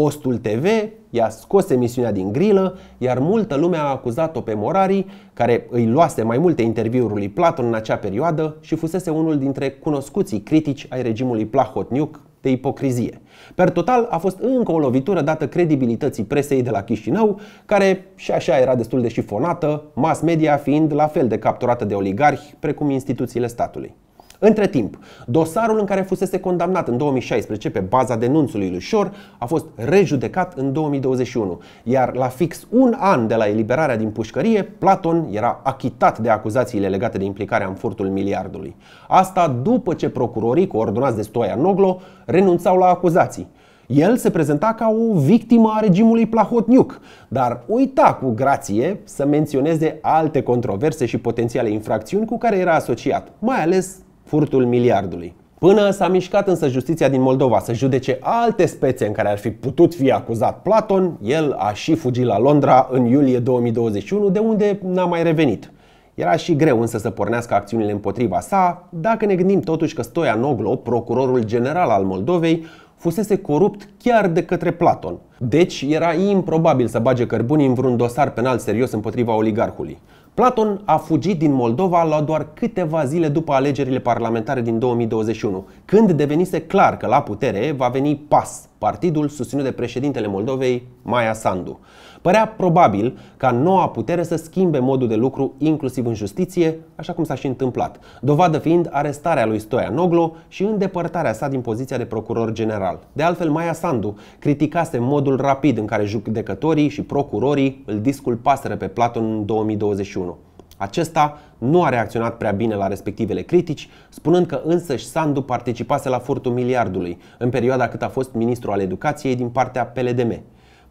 Postul TV i-a scos emisiunea din grilă, iar multă lume a acuzat-o pe Morari, care îi luase mai multe interviuri lui Platon în acea perioadă și fusese unul dintre cunoscuții critici ai regimului Plahotniuc de ipocrizie. Per total, a fost încă o lovitură dată credibilității presei de la Chișinău, care și așa era destul de șifonată, mass media fiind la fel de capturată de oligarhi precum instituțiile statului. Între timp, dosarul în care fusese condamnat în 2016 pe baza denunțului lui Șor a fost rejudecat în 2021, iar la fix un an de la eliberarea din pușcărie, Platon era achitat de acuzațiile legate de implicarea în furtul miliardului. Asta după ce procurorii coordonați de Stoia Noglo renunțau la acuzații. El se prezenta ca o victimă a regimului Plahotniuc, dar uita cu grație să menționeze alte controverse și potențiale infracțiuni cu care era asociat, mai ales furtul miliardului. Până s-a mișcat însă justiția din Moldova să judece alte spețe în care ar fi putut fi acuzat Platon, el a și fugit la Londra în iulie 2021, de unde n-a mai revenit. Era și greu însă să pornească acțiunile împotriva sa, dacă ne gândim totuși că Stoianoglo, procurorul general al Moldovei, fusese corupt chiar de către Platon. Deci era improbabil să bage cărbunii în vreun dosar penal serios împotriva oligarhului. Platon a fugit din Moldova la doar câteva zile după alegerile parlamentare din 2021, când devenise clar că la putere va veni PAS, partidul susținut de președintele Moldovei, Maia Sandu. Părea probabil ca noua putere să schimbe modul de lucru inclusiv în justiție, așa cum s-a și întâmplat, dovadă fiind arestarea lui Stoia Noglo și îndepărtarea sa din poziția de procuror general. De altfel, Maia Sandu criticase modul rapid în care judecătorii și procurorii îl disculpaseră pe Platon în 2021. Acesta nu a reacționat prea bine la respectivele critici, spunând că însăși Sandu participase la furtul miliardului în perioada cât a fost ministru al educației din partea PLDM.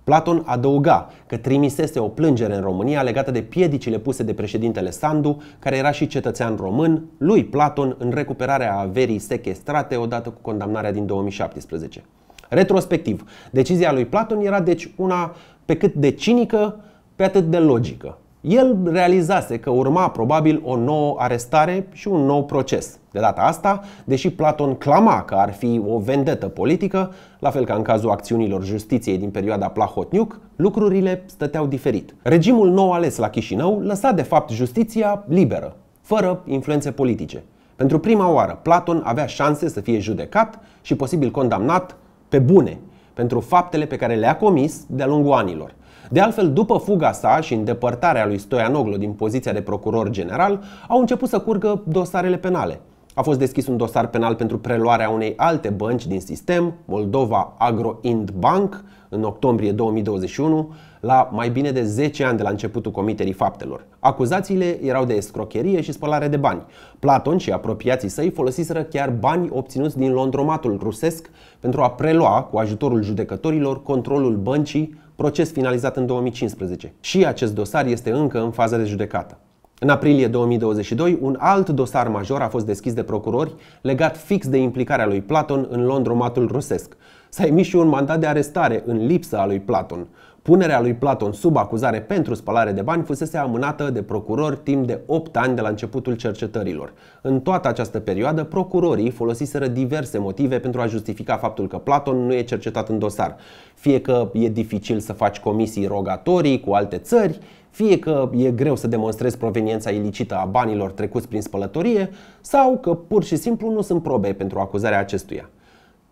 Platon adăuga că trimisese o plângere în România legată de piedicile puse de președintele Sandu, care era și cetățean român, lui Platon în recuperarea averii sequestrate odată cu condamnarea din 2017. Retrospectiv, decizia lui Platon era deci una pe cât de cinică, pe atât de logică. El realizase că urma probabil o nouă arestare și un nou proces. De data asta, deși Platon clama că ar fi o vendetă politică, la fel ca în cazul acțiunilor justiției din perioada Plahotniuc, lucrurile stăteau diferit. Regimul nou ales la Chișinău lăsa de fapt justiția liberă, fără influențe politice. Pentru prima oară, Platon avea șanse să fie judecat și posibil condamnat pe bune pentru faptele pe care le-a comis de-a lungul anilor – de altfel, după fuga sa și îndepărtarea lui Stoianoglu din poziția de procuror general, au început să curgă dosarele penale. A fost deschis un dosar penal pentru preluarea unei alte bănci din sistem, Moldova Agro-Ind Bank, în octombrie 2021, la mai bine de 10 ani de la începutul comiterii faptelor. Acuzațiile erau de escrocherie și spălare de bani. Platon și apropiații săi folosiseră chiar bani obținuți din londromatul rusesc pentru a prelua, cu ajutorul judecătorilor, controlul băncii proces finalizat în 2015. Și acest dosar este încă în fază de judecată. În aprilie 2022, un alt dosar major a fost deschis de procurori legat fix de implicarea lui Platon în Londromatul rusesc. S-a emis și un mandat de arestare în lipsa a lui Platon. Punerea lui Platon sub acuzare pentru spălare de bani fusese amânată de procuror timp de 8 ani de la începutul cercetărilor. În toată această perioadă, procurorii folosiseră diverse motive pentru a justifica faptul că Platon nu e cercetat în dosar. Fie că e dificil să faci comisii rogatorii cu alte țări, fie că e greu să demonstrezi proveniența ilicită a banilor trecuți prin spălătorie, sau că pur și simplu nu sunt probe pentru acuzarea acestuia.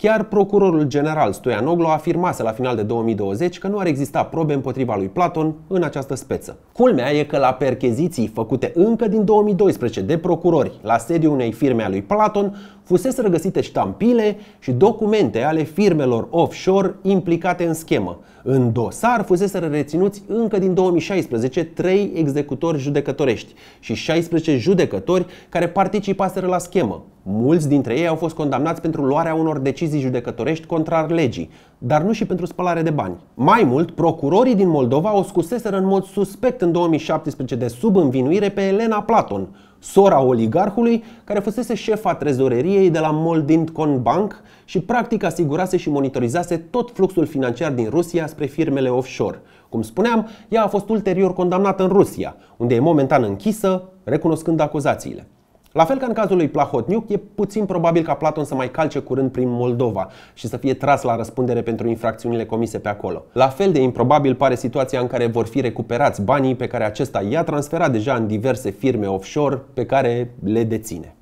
Chiar procurorul general Stoianoglu afirmase la final de 2020 că nu ar exista probe împotriva lui Platon în această speță. Culmea e că la percheziții făcute încă din 2012 de procurori la sediul unei firme a lui Platon, fusese răgăsite ștampile și documente ale firmelor offshore implicate în schemă. În dosar fusese reținuți încă din 2016 trei executori judecătorești și 16 judecători care participaseră la schemă. Mulți dintre ei au fost condamnați pentru luarea unor decizii judecătorești contrar legii dar nu și pentru spălare de bani. Mai mult, procurorii din Moldova o scuseseră în mod suspect în 2017 de subînvinuire pe Elena Platon, sora oligarhului care fusese șefa trezoreriei de la Moldintcon Bank și practic asigurase și monitorizase tot fluxul financiar din Rusia spre firmele offshore. Cum spuneam, ea a fost ulterior condamnată în Rusia, unde e momentan închisă, recunoscând acuzațiile. La fel ca în cazul lui Plahotniuc, e puțin probabil ca Platon să mai calce curând prin Moldova și să fie tras la răspundere pentru infracțiunile comise pe acolo. La fel de improbabil pare situația în care vor fi recuperați banii pe care acesta i-a transferat deja în diverse firme offshore pe care le deține.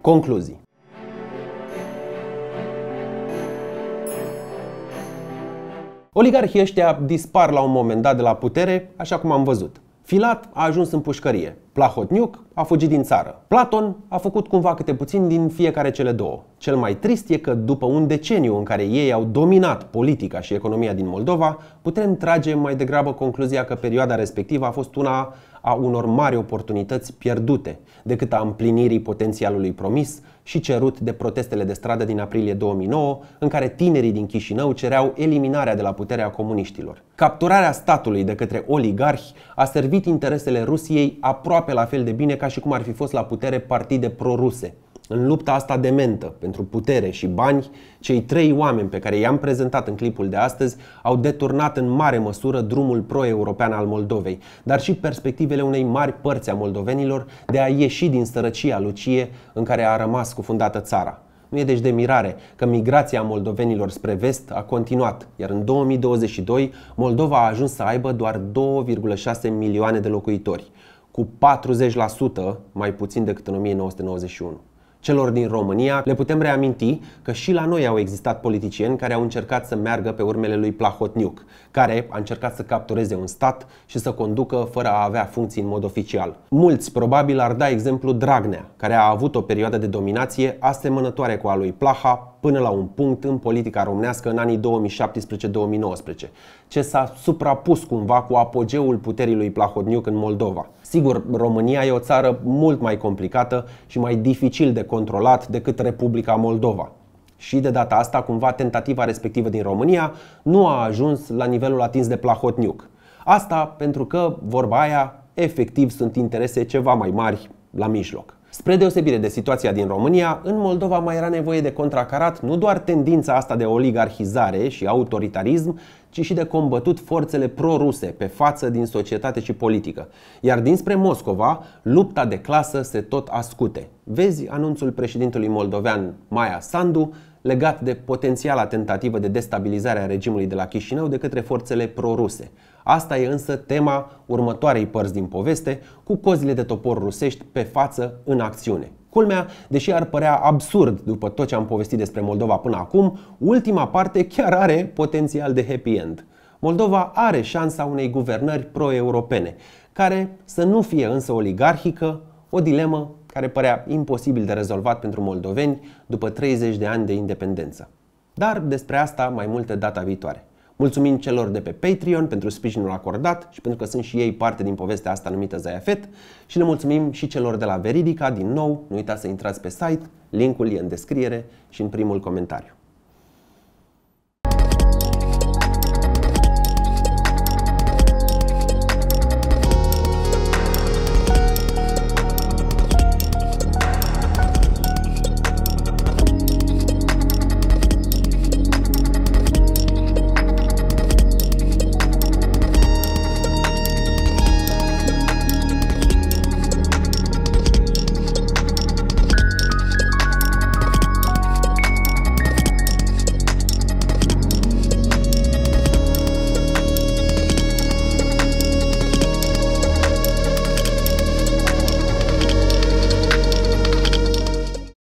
Concluzii Oligarhii ăștia dispar la un moment dat de la putere, așa cum am văzut. Filat a ajuns în pușcărie, Plahotniuc a fugit din țară. Platon a făcut cumva câte puțin din fiecare cele două. Cel mai trist e că după un deceniu în care ei au dominat politica și economia din Moldova, putem trage mai degrabă concluzia că perioada respectivă a fost una a unor mari oportunități pierdute, decât a împlinirii potențialului promis și cerut de protestele de stradă din aprilie 2009, în care tinerii din Chișinău cereau eliminarea de la puterea comuniștilor. Capturarea statului de către oligarhi a servit interesele Rusiei aproape la fel de bine ca și cum ar fi fost la putere partide proruse în lupta asta de mentă pentru putere și bani, cei trei oameni pe care i-am prezentat în clipul de astăzi au deturnat în mare măsură drumul pro-european al Moldovei, dar și perspectivele unei mari părți a moldovenilor de a ieși din sărăcia lucie în care a rămas cufundată țara. Nu e deci de mirare că migrația moldovenilor spre vest a continuat, iar în 2022 Moldova a ajuns să aibă doar 2,6 milioane de locuitori, cu 40% mai puțin decât în 1991 celor din România, le putem reaminti că și la noi au existat politicieni care au încercat să meargă pe urmele lui Plahotniuc, care a încercat să captureze un stat și să conducă fără a avea funcții în mod oficial. Mulți probabil ar da exemplu Dragnea, care a avut o perioadă de dominație asemănătoare cu a lui Plaha până la un punct în politica românească în anii 2017-2019, ce s-a suprapus cumva cu apogeul puterii lui Plahotniuc în Moldova. Sigur, România e o țară mult mai complicată și mai dificil de controlat decât Republica Moldova. Și de data asta, cumva, tentativa respectivă din România nu a ajuns la nivelul atins de Plahotniuc. Asta pentru că, vorba aia, efectiv sunt interese ceva mai mari la mijloc. Spre deosebire de situația din România, în Moldova mai era nevoie de contracarat nu doar tendința asta de oligarhizare și autoritarism, ci și de combătut forțele proruse pe față din societate și politică. Iar dinspre Moscova, lupta de clasă se tot ascute. Vezi anunțul președintelui moldovean Maia Sandu legat de potențiala tentativă de destabilizare a regimului de la Chișinău de către forțele proruse. Asta e însă tema următoarei părți din poveste, cu cozile de topor rusești pe față în acțiune. Culmea, deși ar părea absurd după tot ce am povestit despre Moldova până acum, ultima parte chiar are potențial de happy end. Moldova are șansa unei guvernări pro-europene, care să nu fie însă oligarhică, o dilemă care părea imposibil de rezolvat pentru moldoveni după 30 de ani de independență. Dar despre asta mai multe data viitoare. Mulțumim celor de pe Patreon pentru sprijinul acordat și pentru că sunt și ei parte din povestea asta numită Zaiafet și le mulțumim și celor de la Veridica, din nou, nu uitați să intrați pe site, linkul e în descriere și în primul comentariu.